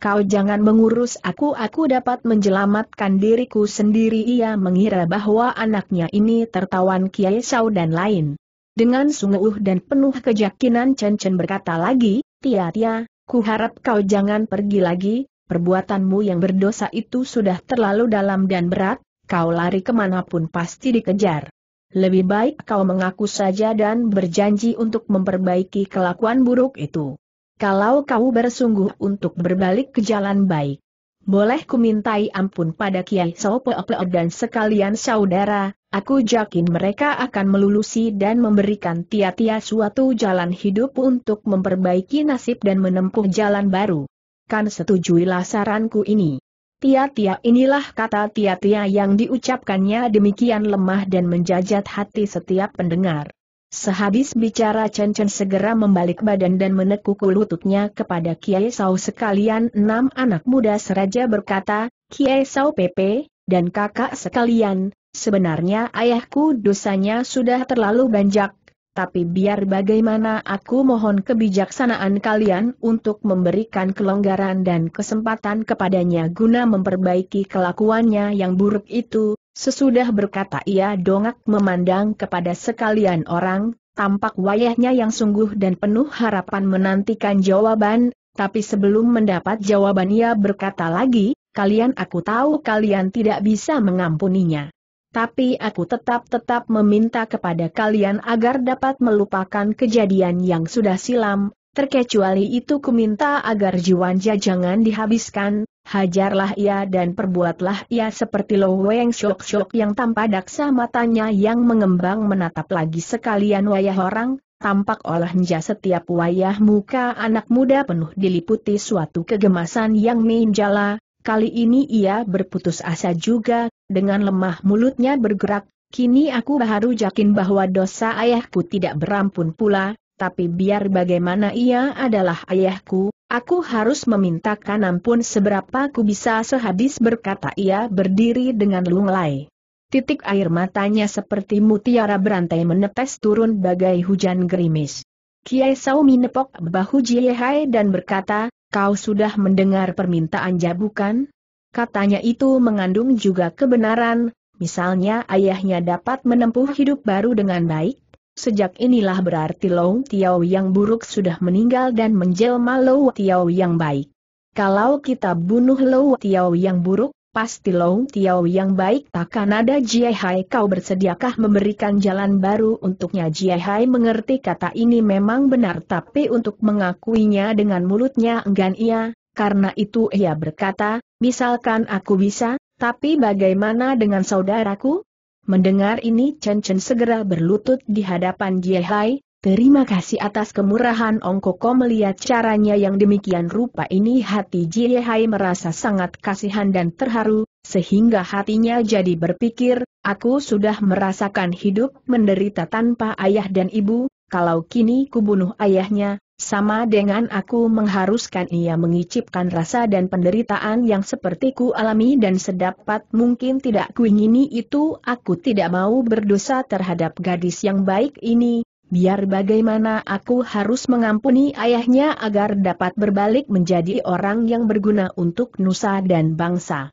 [SPEAKER 1] Kau jangan mengurus aku aku dapat menjelamatkan diriku sendiri ia mengira bahwa anaknya ini tertawan Kiai Sau dan lain. Dengan sungguh dan penuh kejakinan Chen Chen berkata lagi, Tia Tia, ku harap kau jangan pergi lagi, perbuatanmu yang berdosa itu sudah terlalu dalam dan berat, kau lari kemanapun pasti dikejar. Lebih baik kau mengaku saja dan berjanji untuk memperbaiki kelakuan buruk itu kalau kau bersungguh untuk berbalik ke jalan baik. Boleh ku mintai ampun pada Kiai Sopoeopleo dan sekalian saudara, aku yakin mereka akan melulusi dan memberikan tia-tia suatu jalan hidup untuk memperbaiki nasib dan menempuh jalan baru. Kan setujuilah saranku ini. Tia-tia inilah kata tia-tia yang diucapkannya demikian lemah dan menjajat hati setiap pendengar. Sehabis bicara Chen Chen segera membalik badan dan menekuk lututnya kepada Kiai Sau sekalian enam anak muda seraja berkata, Kiai Sau Pepe dan kakak sekalian, sebenarnya ayahku dosanya sudah terlalu banyak, tapi biar bagaimana aku mohon kebijaksanaan kalian untuk memberikan kelonggaran dan kesempatan kepadanya guna memperbaiki kelakuannya yang buruk itu, Sesudah berkata ia dongak memandang kepada sekalian orang, tampak wayahnya yang sungguh dan penuh harapan menantikan jawaban, tapi sebelum mendapat jawaban ia berkata lagi, kalian aku tahu kalian tidak bisa mengampuninya. Tapi aku tetap-tetap meminta kepada kalian agar dapat melupakan kejadian yang sudah silam, terkecuali itu kuminta agar jiwanja jangan dihabiskan, hajarlah ia dan perbuatlah ia seperti Lo Weng Shok Shok yang tanpa daksa matanya yang mengembang menatap lagi sekalian wayah orang, tampak olah nja setiap wayah muka anak muda penuh diliputi suatu kegemasan yang menjala, kali ini ia berputus asa juga, dengan lemah mulutnya bergerak, kini aku baru yakin bahwa dosa ayahku tidak berampun pula, tapi biar bagaimana ia adalah ayahku, Aku harus memintakan ampun seberapa ku bisa sehabis berkata ia berdiri dengan lunglai. Titik air matanya seperti mutiara berantai menetes turun bagai hujan gerimis. Kiai Sau menepok bahu Jiehai dan berkata, kau sudah mendengar permintaan jabukan? Katanya itu mengandung juga kebenaran, misalnya ayahnya dapat menempuh hidup baru dengan baik, Sejak inilah berarti Lou Tiao yang buruk sudah meninggal dan menjelma Lou Tiao yang baik. Kalau kita bunuh Lou Tiao yang buruk, pasti Lou Tiao yang baik takkan ada Jiehai kau bersediakah memberikan jalan baru untuknya Jiehai mengerti kata ini memang benar tapi untuk mengakuinya dengan mulutnya enggan ia, karena itu ia berkata, misalkan aku bisa, tapi bagaimana dengan saudaraku? Mendengar ini Chen Chen segera berlutut di hadapan Jie Hai, terima kasih atas kemurahan Ong Koko melihat caranya yang demikian rupa ini hati Jie Hai merasa sangat kasihan dan terharu, sehingga hatinya jadi berpikir, aku sudah merasakan hidup menderita tanpa ayah dan ibu, kalau kini kubunuh ayahnya, sama dengan aku mengharuskan ia mengicipkan rasa dan penderitaan yang seperti ku alami dan sedapat mungkin tidak kuingini itu aku tidak mau berdosa terhadap gadis yang baik ini, biar bagaimana aku harus mengampuni ayahnya agar dapat berbalik menjadi orang yang berguna untuk nusa dan bangsa.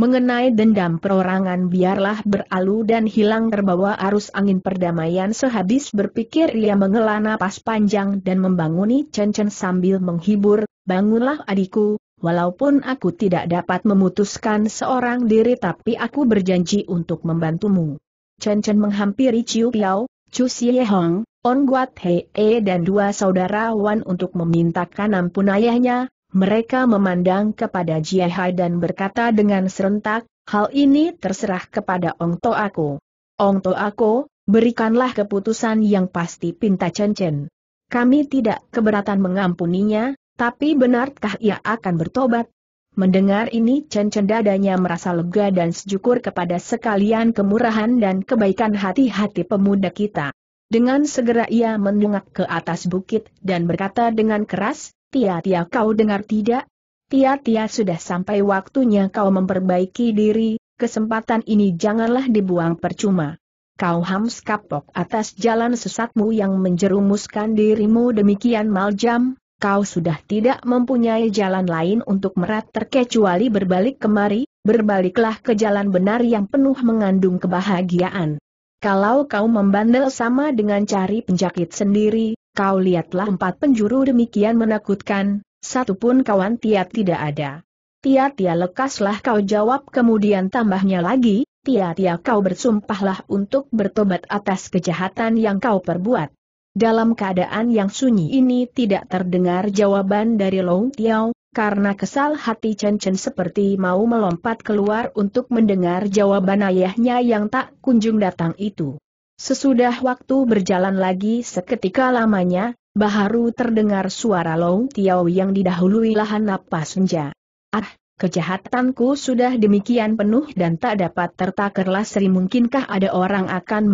[SPEAKER 1] Mengenai dendam perorangan biarlah beralu dan hilang terbawa arus angin perdamaian sehabis berpikir ia mengelana napas panjang dan membanguni cencen sambil menghibur, bangunlah adikku, walaupun aku tidak dapat memutuskan seorang diri tapi aku berjanji untuk membantumu. Cencen menghampiri Ciu Piao, Chu Xie Hong, On Guat Hei e dan dua saudara Wan untuk memintakan ampun ayahnya, mereka memandang kepada Jiahai dan berkata dengan serentak, hal ini terserah kepada Ong To Aku. Ong To Aku, berikanlah keputusan yang pasti pinta Chen Chen. Kami tidak keberatan mengampuninya, tapi benarkah ia akan bertobat? Mendengar ini Chen Chen dadanya merasa lega dan sejukur kepada sekalian kemurahan dan kebaikan hati-hati pemuda kita. Dengan segera ia mendongak ke atas bukit dan berkata dengan keras, Tia-tia kau dengar tidak? Tia-tia sudah sampai waktunya kau memperbaiki diri, kesempatan ini janganlah dibuang percuma. Kau hams kapok atas jalan sesatmu yang menjerumuskan dirimu demikian maljam, kau sudah tidak mempunyai jalan lain untuk merat terkecuali berbalik kemari, berbaliklah ke jalan benar yang penuh mengandung kebahagiaan. Kalau kau membandel sama dengan cari penjakit sendiri, Kau lihatlah empat penjuru demikian menakutkan, satu pun kawan Tia tidak ada. Tia-tia lekaslah kau jawab kemudian tambahnya lagi, Tia-tia kau bersumpahlah untuk bertobat atas kejahatan yang kau perbuat. Dalam keadaan yang sunyi ini tidak terdengar jawaban dari Long Tiao, karena kesal hati Chen Chen seperti mau melompat keluar untuk mendengar jawaban ayahnya yang tak kunjung datang itu. Sesudah waktu berjalan lagi seketika lamanya, baharu terdengar suara Long Tiao yang didahului lahan napas senja. Ah, kejahatanku sudah demikian penuh dan tak dapat tertakerlah seri mungkinkah ada orang akan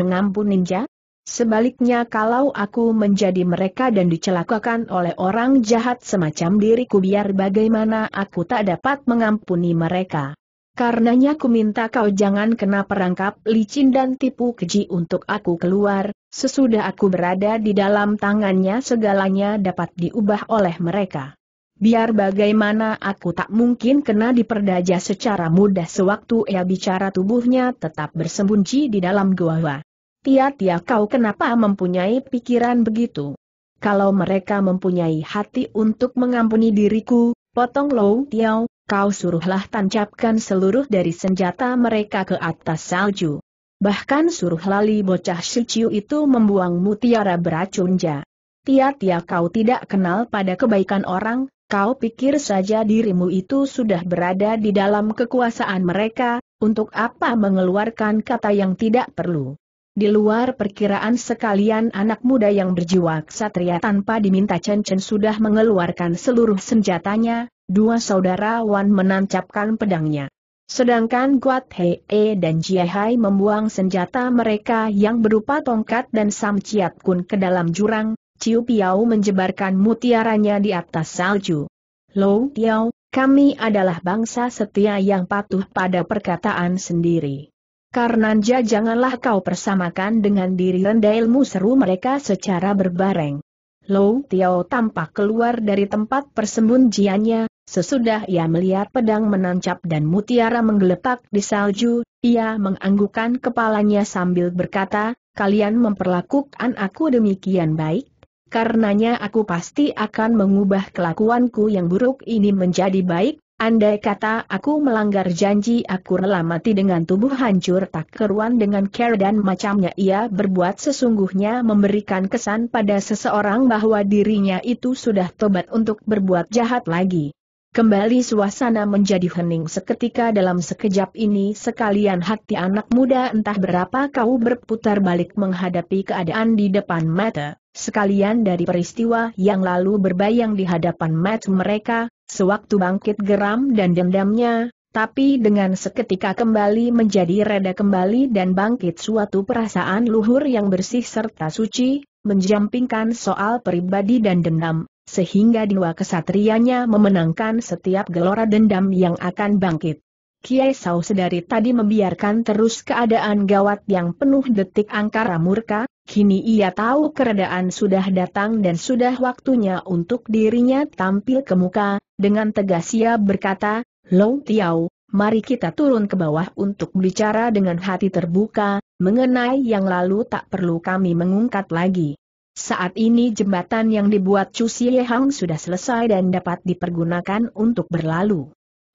[SPEAKER 1] ninja? Sebaliknya kalau aku menjadi mereka dan dicelakakan oleh orang jahat semacam diriku biar bagaimana aku tak dapat mengampuni mereka. Karenanya ku minta kau jangan kena perangkap licin dan tipu keji untuk aku keluar, sesudah aku berada di dalam tangannya segalanya dapat diubah oleh mereka. Biar bagaimana aku tak mungkin kena diperdaja secara mudah sewaktu ia bicara tubuhnya tetap bersembunyi di dalam gua. Tia-tia kau kenapa mempunyai pikiran begitu? Kalau mereka mempunyai hati untuk mengampuni diriku, potong lo tiau kau suruhlah tancapkan seluruh dari senjata mereka ke atas salju. Bahkan suruh lali bocah Shiciu itu membuang mutiara beracunja. Tia-tia kau tidak kenal pada kebaikan orang, kau pikir saja dirimu itu sudah berada di dalam kekuasaan mereka, untuk apa mengeluarkan kata yang tidak perlu. Di luar perkiraan sekalian anak muda yang berjiwa ksatria tanpa diminta Chen Chen sudah mengeluarkan seluruh senjatanya, dua saudara Wan menancapkan pedangnya. Sedangkan Guat Hei e, dan Jia Hai membuang senjata mereka yang berupa tongkat dan Sam Chiat Kun ke dalam jurang, Ciu Piao menjebarkan mutiaranya di atas salju. Lo Tiao, kami adalah bangsa setia yang patuh pada perkataan sendiri. Karena janganlah kau persamakan dengan diri rendah ilmu seru mereka secara berbareng. Lo Tiao tampak keluar dari tempat persembunjiannya. Sesudah ia melihat pedang menancap dan mutiara menggeletak di salju, ia menganggukkan kepalanya sambil berkata, kalian memperlakukan aku demikian baik, karenanya aku pasti akan mengubah kelakuanku yang buruk ini menjadi baik, andai kata aku melanggar janji aku rela mati dengan tubuh hancur tak keruan dengan care dan macamnya ia berbuat sesungguhnya memberikan kesan pada seseorang bahwa dirinya itu sudah tobat untuk berbuat jahat lagi. Kembali suasana menjadi hening seketika dalam sekejap ini sekalian hati anak muda entah berapa kau berputar balik menghadapi keadaan di depan mata, sekalian dari peristiwa yang lalu berbayang di hadapan mata mereka, sewaktu bangkit geram dan dendamnya, tapi dengan seketika kembali menjadi reda kembali dan bangkit suatu perasaan luhur yang bersih serta suci, menjampingkan soal pribadi dan dendam, sehingga dua kesatrianya memenangkan setiap gelora dendam yang akan bangkit. Kiai Sau sedari tadi membiarkan terus keadaan gawat yang penuh detik angkara murka, kini ia tahu keredaan sudah datang dan sudah waktunya untuk dirinya tampil ke muka, dengan tegas ia berkata, Long Tiao, mari kita turun ke bawah untuk bicara dengan hati terbuka, mengenai yang lalu tak perlu kami mengungkat lagi. Saat ini jembatan yang dibuat Chu Hang sudah selesai dan dapat dipergunakan untuk berlalu.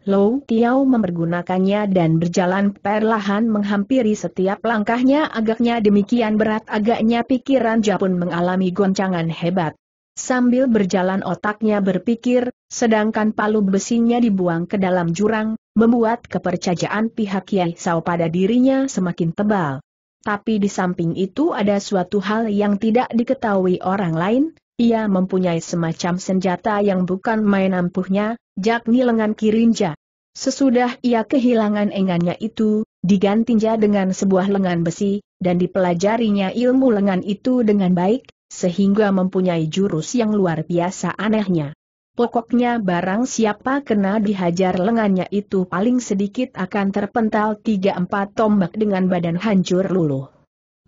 [SPEAKER 1] Lou Tiao mempergunakannya dan berjalan perlahan menghampiri setiap langkahnya agaknya demikian berat agaknya pikiran Japun mengalami goncangan hebat. Sambil berjalan otaknya berpikir, sedangkan palu besinya dibuang ke dalam jurang, membuat kepercayaan pihak Yai Sao pada dirinya semakin tebal. Tapi di samping itu ada suatu hal yang tidak diketahui orang lain, ia mempunyai semacam senjata yang bukan main ampuhnya, yakni lengan kirinja. Sesudah ia kehilangan engannya itu, digantinya dengan sebuah lengan besi, dan dipelajarinya ilmu lengan itu dengan baik, sehingga mempunyai jurus yang luar biasa anehnya. Pokoknya barang siapa kena dihajar lengannya itu paling sedikit akan terpental 3-4 tombak dengan badan hancur luluh.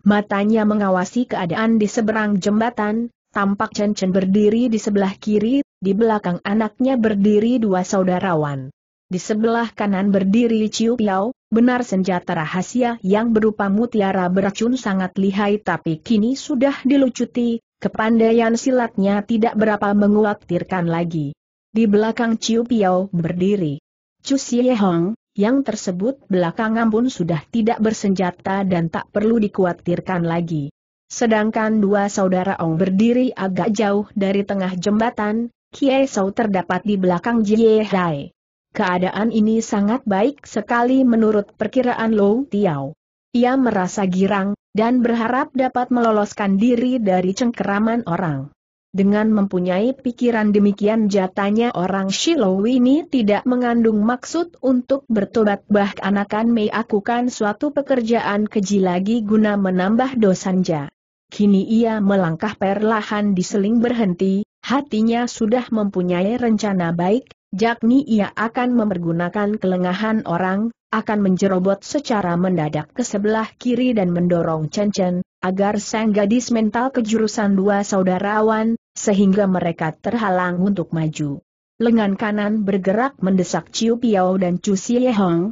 [SPEAKER 1] Matanya mengawasi keadaan di seberang jembatan, tampak Chen Chen berdiri di sebelah kiri, di belakang anaknya berdiri dua saudarawan. Di sebelah kanan berdiri Chiu Piao, benar senjata rahasia yang berupa mutiara beracun sangat lihai tapi kini sudah dilucuti, Kepandaian silatnya tidak berapa menguatirkan lagi. Di belakang Ciu Piao berdiri. Chu Hong, yang tersebut belakang pun sudah tidak bersenjata dan tak perlu dikuatirkan lagi. Sedangkan dua saudara Ong berdiri agak jauh dari tengah jembatan, Kie Sau terdapat di belakang Jie Hai. Keadaan ini sangat baik sekali menurut perkiraan Lou Tiao. Ia merasa girang, dan berharap dapat meloloskan diri dari cengkeraman orang. Dengan mempunyai pikiran demikian jatanya orang Shiloh ini tidak mengandung maksud untuk bertobat bahkan akan melakukan suatu pekerjaan keji lagi guna menambah dosanya. Kini ia melangkah perlahan di seling berhenti, hatinya sudah mempunyai rencana baik, yakni ia akan mempergunakan kelengahan orang, akan menjerobot secara mendadak ke sebelah kiri dan mendorong Chen Chen, agar sang gadis mental kejurusan dua saudarawan, sehingga mereka terhalang untuk maju. Lengan kanan bergerak mendesak Ciu Piao dan Chu Siyehong. Hong,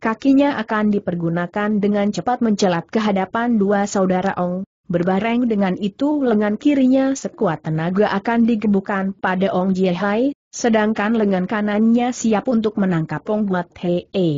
[SPEAKER 1] Kakinya akan dipergunakan dengan cepat mencelat ke hadapan dua saudara Ong, berbareng dengan itu lengan kirinya sekuat tenaga akan digebukan pada Ong Jiehai, sedangkan lengan kanannya siap untuk menangkap Ong Buat Hei. E.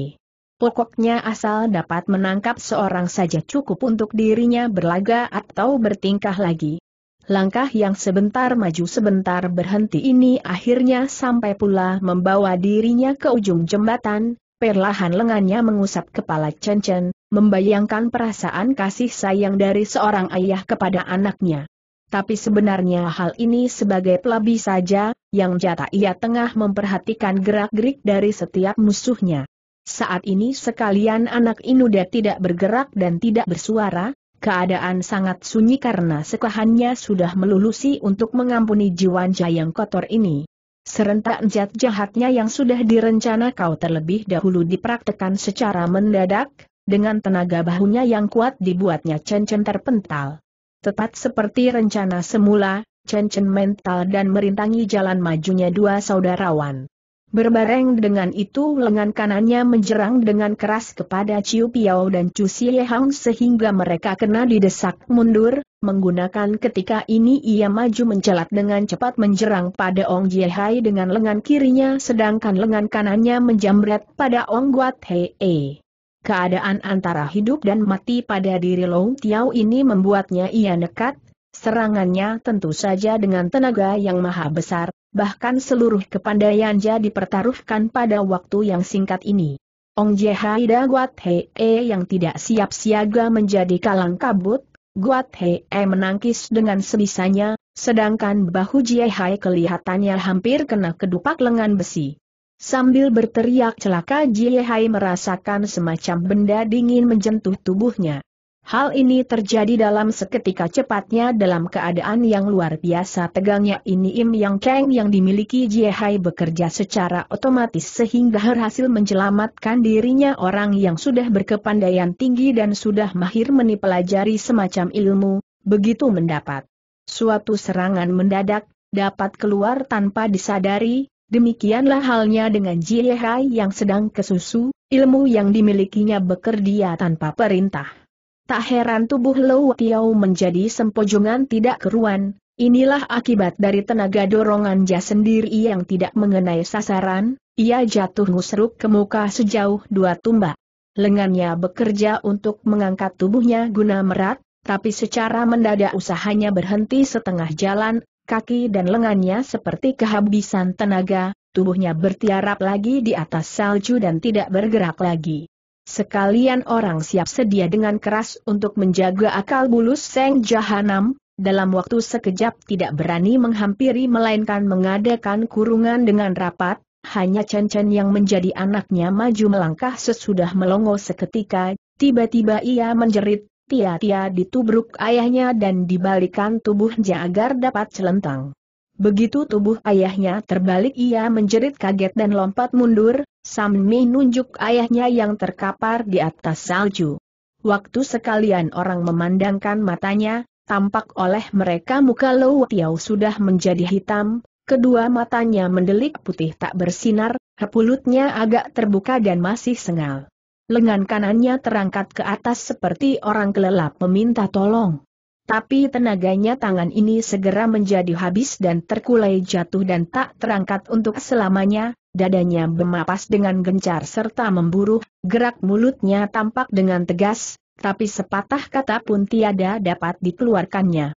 [SPEAKER 1] Pokoknya asal dapat menangkap seorang saja cukup untuk dirinya berlaga atau bertingkah lagi. Langkah yang sebentar maju sebentar berhenti ini akhirnya sampai pula membawa dirinya ke ujung jembatan, perlahan lengannya mengusap kepala Chen Chen, membayangkan perasaan kasih sayang dari seorang ayah kepada anaknya. Tapi sebenarnya hal ini sebagai pelabi saja, yang jatah ia tengah memperhatikan gerak-gerik dari setiap musuhnya. Saat ini sekalian anak Inuda tidak bergerak dan tidak bersuara, keadaan sangat sunyi karena sekahannya sudah melulusi untuk mengampuni jiwa yang kotor ini. Serentak jat jahatnya yang sudah direncana kau terlebih dahulu dipraktekan secara mendadak, dengan tenaga bahunya yang kuat dibuatnya cencen terpental. Tepat seperti rencana semula, cencen mental dan merintangi jalan majunya dua saudarawan. Berbareng dengan itu lengan kanannya menjerang dengan keras kepada Ciu Piao dan Chu Xie Hang sehingga mereka kena didesak mundur, menggunakan ketika ini ia maju mencelat dengan cepat menjerang pada Ong Jie Hai dengan lengan kirinya sedangkan lengan kanannya menjamret pada Ong Guat Hei. Keadaan antara hidup dan mati pada diri Long Tiao ini membuatnya ia nekat, serangannya tentu saja dengan tenaga yang maha besar, bahkan seluruh kepandaian jadi pertaruhkan pada waktu yang singkat ini. Ong Jehai da Guat Hee yang tidak siap siaga menjadi kalang kabut, Guat Hee menangkis dengan sebisanya, sedangkan bahu Hai kelihatannya hampir kena kedupak lengan besi. Sambil berteriak celaka Hai merasakan semacam benda dingin menjentuh tubuhnya. Hal ini terjadi dalam seketika cepatnya dalam keadaan yang luar biasa tegangnya ini Im Yang Kang yang dimiliki Jiehai bekerja secara otomatis sehingga berhasil menjelamatkan dirinya orang yang sudah berkepandaian tinggi dan sudah mahir menipelajari semacam ilmu, begitu mendapat suatu serangan mendadak, dapat keluar tanpa disadari, demikianlah halnya dengan Jiehai yang sedang kesusu, ilmu yang dimilikinya bekerja tanpa perintah. Tak heran tubuh Lou tiau menjadi sempojongan tidak keruan, inilah akibat dari tenaga dorongan sendiri yang tidak mengenai sasaran, ia jatuh ngusruk ke muka sejauh dua tumbak. Lengannya bekerja untuk mengangkat tubuhnya guna merat, tapi secara mendadak usahanya berhenti setengah jalan, kaki dan lengannya seperti kehabisan tenaga, tubuhnya bertiarap lagi di atas salju dan tidak bergerak lagi. Sekalian orang siap sedia dengan keras untuk menjaga akal bulus Seng Jahanam, dalam waktu sekejap tidak berani menghampiri melainkan mengadakan kurungan dengan rapat, hanya Chen Chen yang menjadi anaknya maju melangkah sesudah melongo seketika, tiba-tiba ia menjerit, tia-tia ditubruk ayahnya dan dibalikan tubuhnya agar dapat celentang. Begitu tubuh ayahnya terbalik ia menjerit kaget dan lompat mundur, Samni nunjuk ayahnya yang terkapar di atas salju. Waktu sekalian orang memandangkan matanya, tampak oleh mereka muka Lou Tiau sudah menjadi hitam, kedua matanya mendelik putih tak bersinar, pulutnya agak terbuka dan masih sengal. Lengan kanannya terangkat ke atas seperti orang kelelap meminta tolong tapi tenaganya tangan ini segera menjadi habis dan terkulai jatuh dan tak terangkat untuk selamanya, dadanya bemapas dengan gencar serta memburu. gerak mulutnya tampak dengan tegas, tapi sepatah kata pun tiada dapat dikeluarkannya.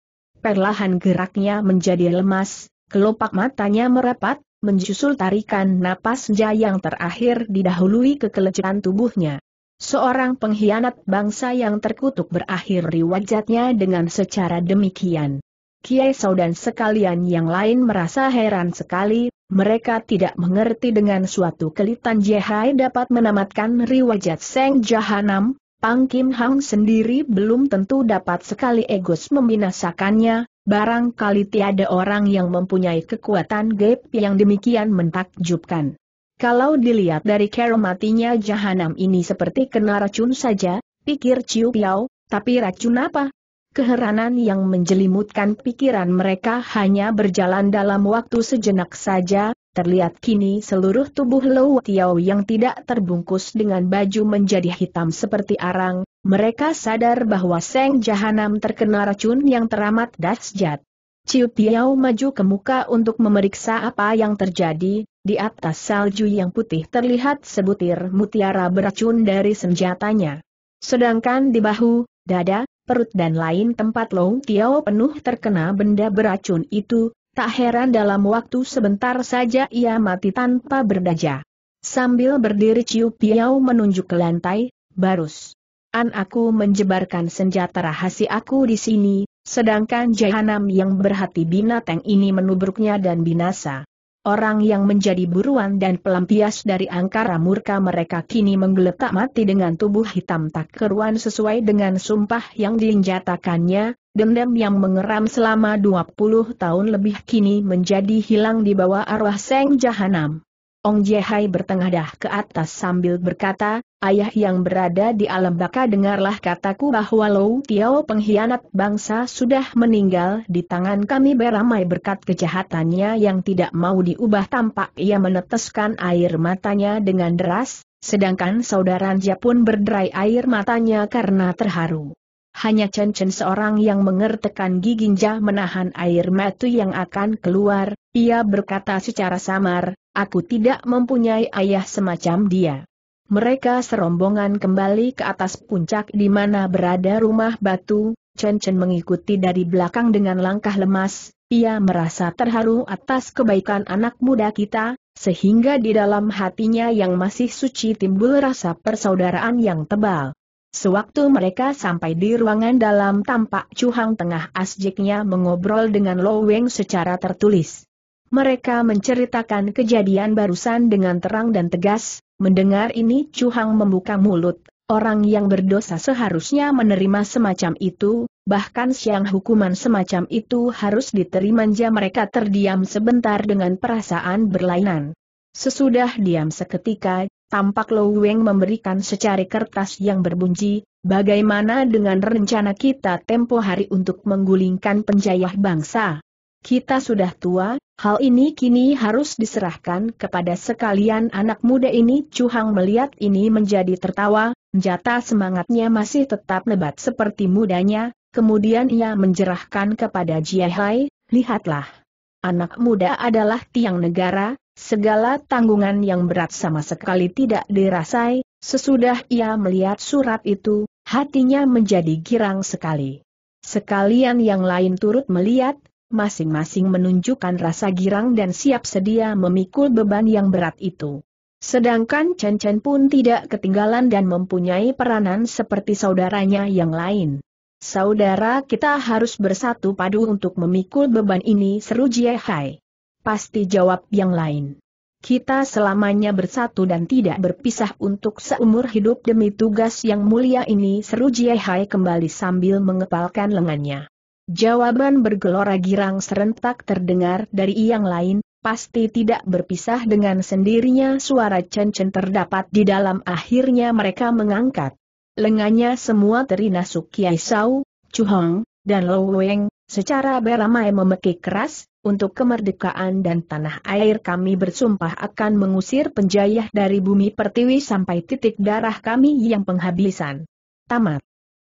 [SPEAKER 1] Perlahan geraknya menjadi lemas, kelopak matanya merapat, menjusul tarikan napas yang terakhir didahului kekelecehan tubuhnya. Seorang pengkhianat bangsa yang terkutuk berakhir riwajatnya dengan secara demikian. Kiai Sau dan sekalian yang lain merasa heran sekali, mereka tidak mengerti dengan suatu kelitan Jehai dapat menamatkan riwajat Seng Jahanam, Pang Kim Hang sendiri belum tentu dapat sekali egos membinasakannya, barangkali tiada orang yang mempunyai kekuatan gap yang demikian mentakjubkan. Kalau dilihat dari cara matinya jahanam ini seperti kena racun saja, pikir Ciu Piao, tapi racun apa? Keheranan yang menjelimutkan pikiran mereka hanya berjalan dalam waktu sejenak saja, terlihat kini seluruh tubuh Lou Tiao yang tidak terbungkus dengan baju menjadi hitam seperti arang, mereka sadar bahwa Seng Jahanam terkena racun yang teramat dahsyat. Ciu Piao maju ke muka untuk memeriksa apa yang terjadi, di atas salju yang putih terlihat sebutir mutiara beracun dari senjatanya. Sedangkan di bahu, dada, perut dan lain tempat Long Tiao penuh terkena benda beracun itu, tak heran dalam waktu sebentar saja ia mati tanpa berdaya. Sambil berdiri Ciu Piao menunjuk ke lantai, barus. An aku menjebarkan senjata rahasia aku di sini, Sedangkan jahanam yang berhati binatang ini menubruknya dan binasa. Orang yang menjadi buruan dan pelampias dari angkara murka mereka kini menggeletak mati dengan tubuh hitam tak keruan sesuai dengan sumpah yang diinjatakannya, dendam yang mengeram selama 20 tahun lebih kini menjadi hilang di bawah arwah seng jahanam. Ong Jehai bertengadah ke atas sambil berkata, Ayah yang berada di alam baka dengarlah kataku bahwa Lou Tiao pengkhianat bangsa sudah meninggal di tangan kami beramai berkat kejahatannya yang tidak mau diubah tampak ia meneteskan air matanya dengan deras, sedangkan saudara Anja pun berderai air matanya karena terharu. Hanya Chen Chen seorang yang mengertekan giginja menahan air mata yang akan keluar, ia berkata secara samar, Aku tidak mempunyai ayah semacam dia. Mereka serombongan kembali ke atas puncak di mana berada rumah batu, Chen Chen mengikuti dari belakang dengan langkah lemas, ia merasa terharu atas kebaikan anak muda kita, sehingga di dalam hatinya yang masih suci timbul rasa persaudaraan yang tebal. Sewaktu mereka sampai di ruangan dalam tampak Chu Hang tengah asjiknya mengobrol dengan Lo Weng secara tertulis. Mereka menceritakan kejadian barusan dengan terang dan tegas, mendengar ini Chu Hang membuka mulut, orang yang berdosa seharusnya menerima semacam itu, bahkan siang hukuman semacam itu harus diterima mereka terdiam sebentar dengan perasaan berlainan. Sesudah diam seketika, tampak Lou Weng memberikan secari kertas yang berbunyi, bagaimana dengan rencana kita tempo hari untuk menggulingkan penjajah bangsa? Kita sudah tua, hal ini kini harus diserahkan kepada sekalian anak muda ini. Cuhang melihat ini menjadi tertawa, jata semangatnya masih tetap lebat seperti mudanya, kemudian ia menjerahkan kepada Jiahai, lihatlah. Anak muda adalah tiang negara, segala tanggungan yang berat sama sekali tidak dirasai, sesudah ia melihat surat itu, hatinya menjadi girang sekali. Sekalian yang lain turut melihat, masing-masing menunjukkan rasa girang dan siap sedia memikul beban yang berat itu. Sedangkan Chen Chen pun tidak ketinggalan dan mempunyai peranan seperti saudaranya yang lain. Saudara kita harus bersatu padu untuk memikul beban ini seru Jie Hai. Pasti jawab yang lain. Kita selamanya bersatu dan tidak berpisah untuk seumur hidup demi tugas yang mulia ini seru Jie Hai kembali sambil mengepalkan lengannya. Jawaban bergelora girang serentak terdengar dari yang lain, pasti tidak berpisah dengan sendirinya suara cencen terdapat di dalam akhirnya mereka mengangkat. Lengannya semua terinasuk Kiai Sau, Chuhong, dan Lo Weng, secara beramai memekik keras, untuk kemerdekaan dan tanah air kami bersumpah akan mengusir penjajah dari bumi pertiwi sampai titik darah kami yang penghabisan. Tamat.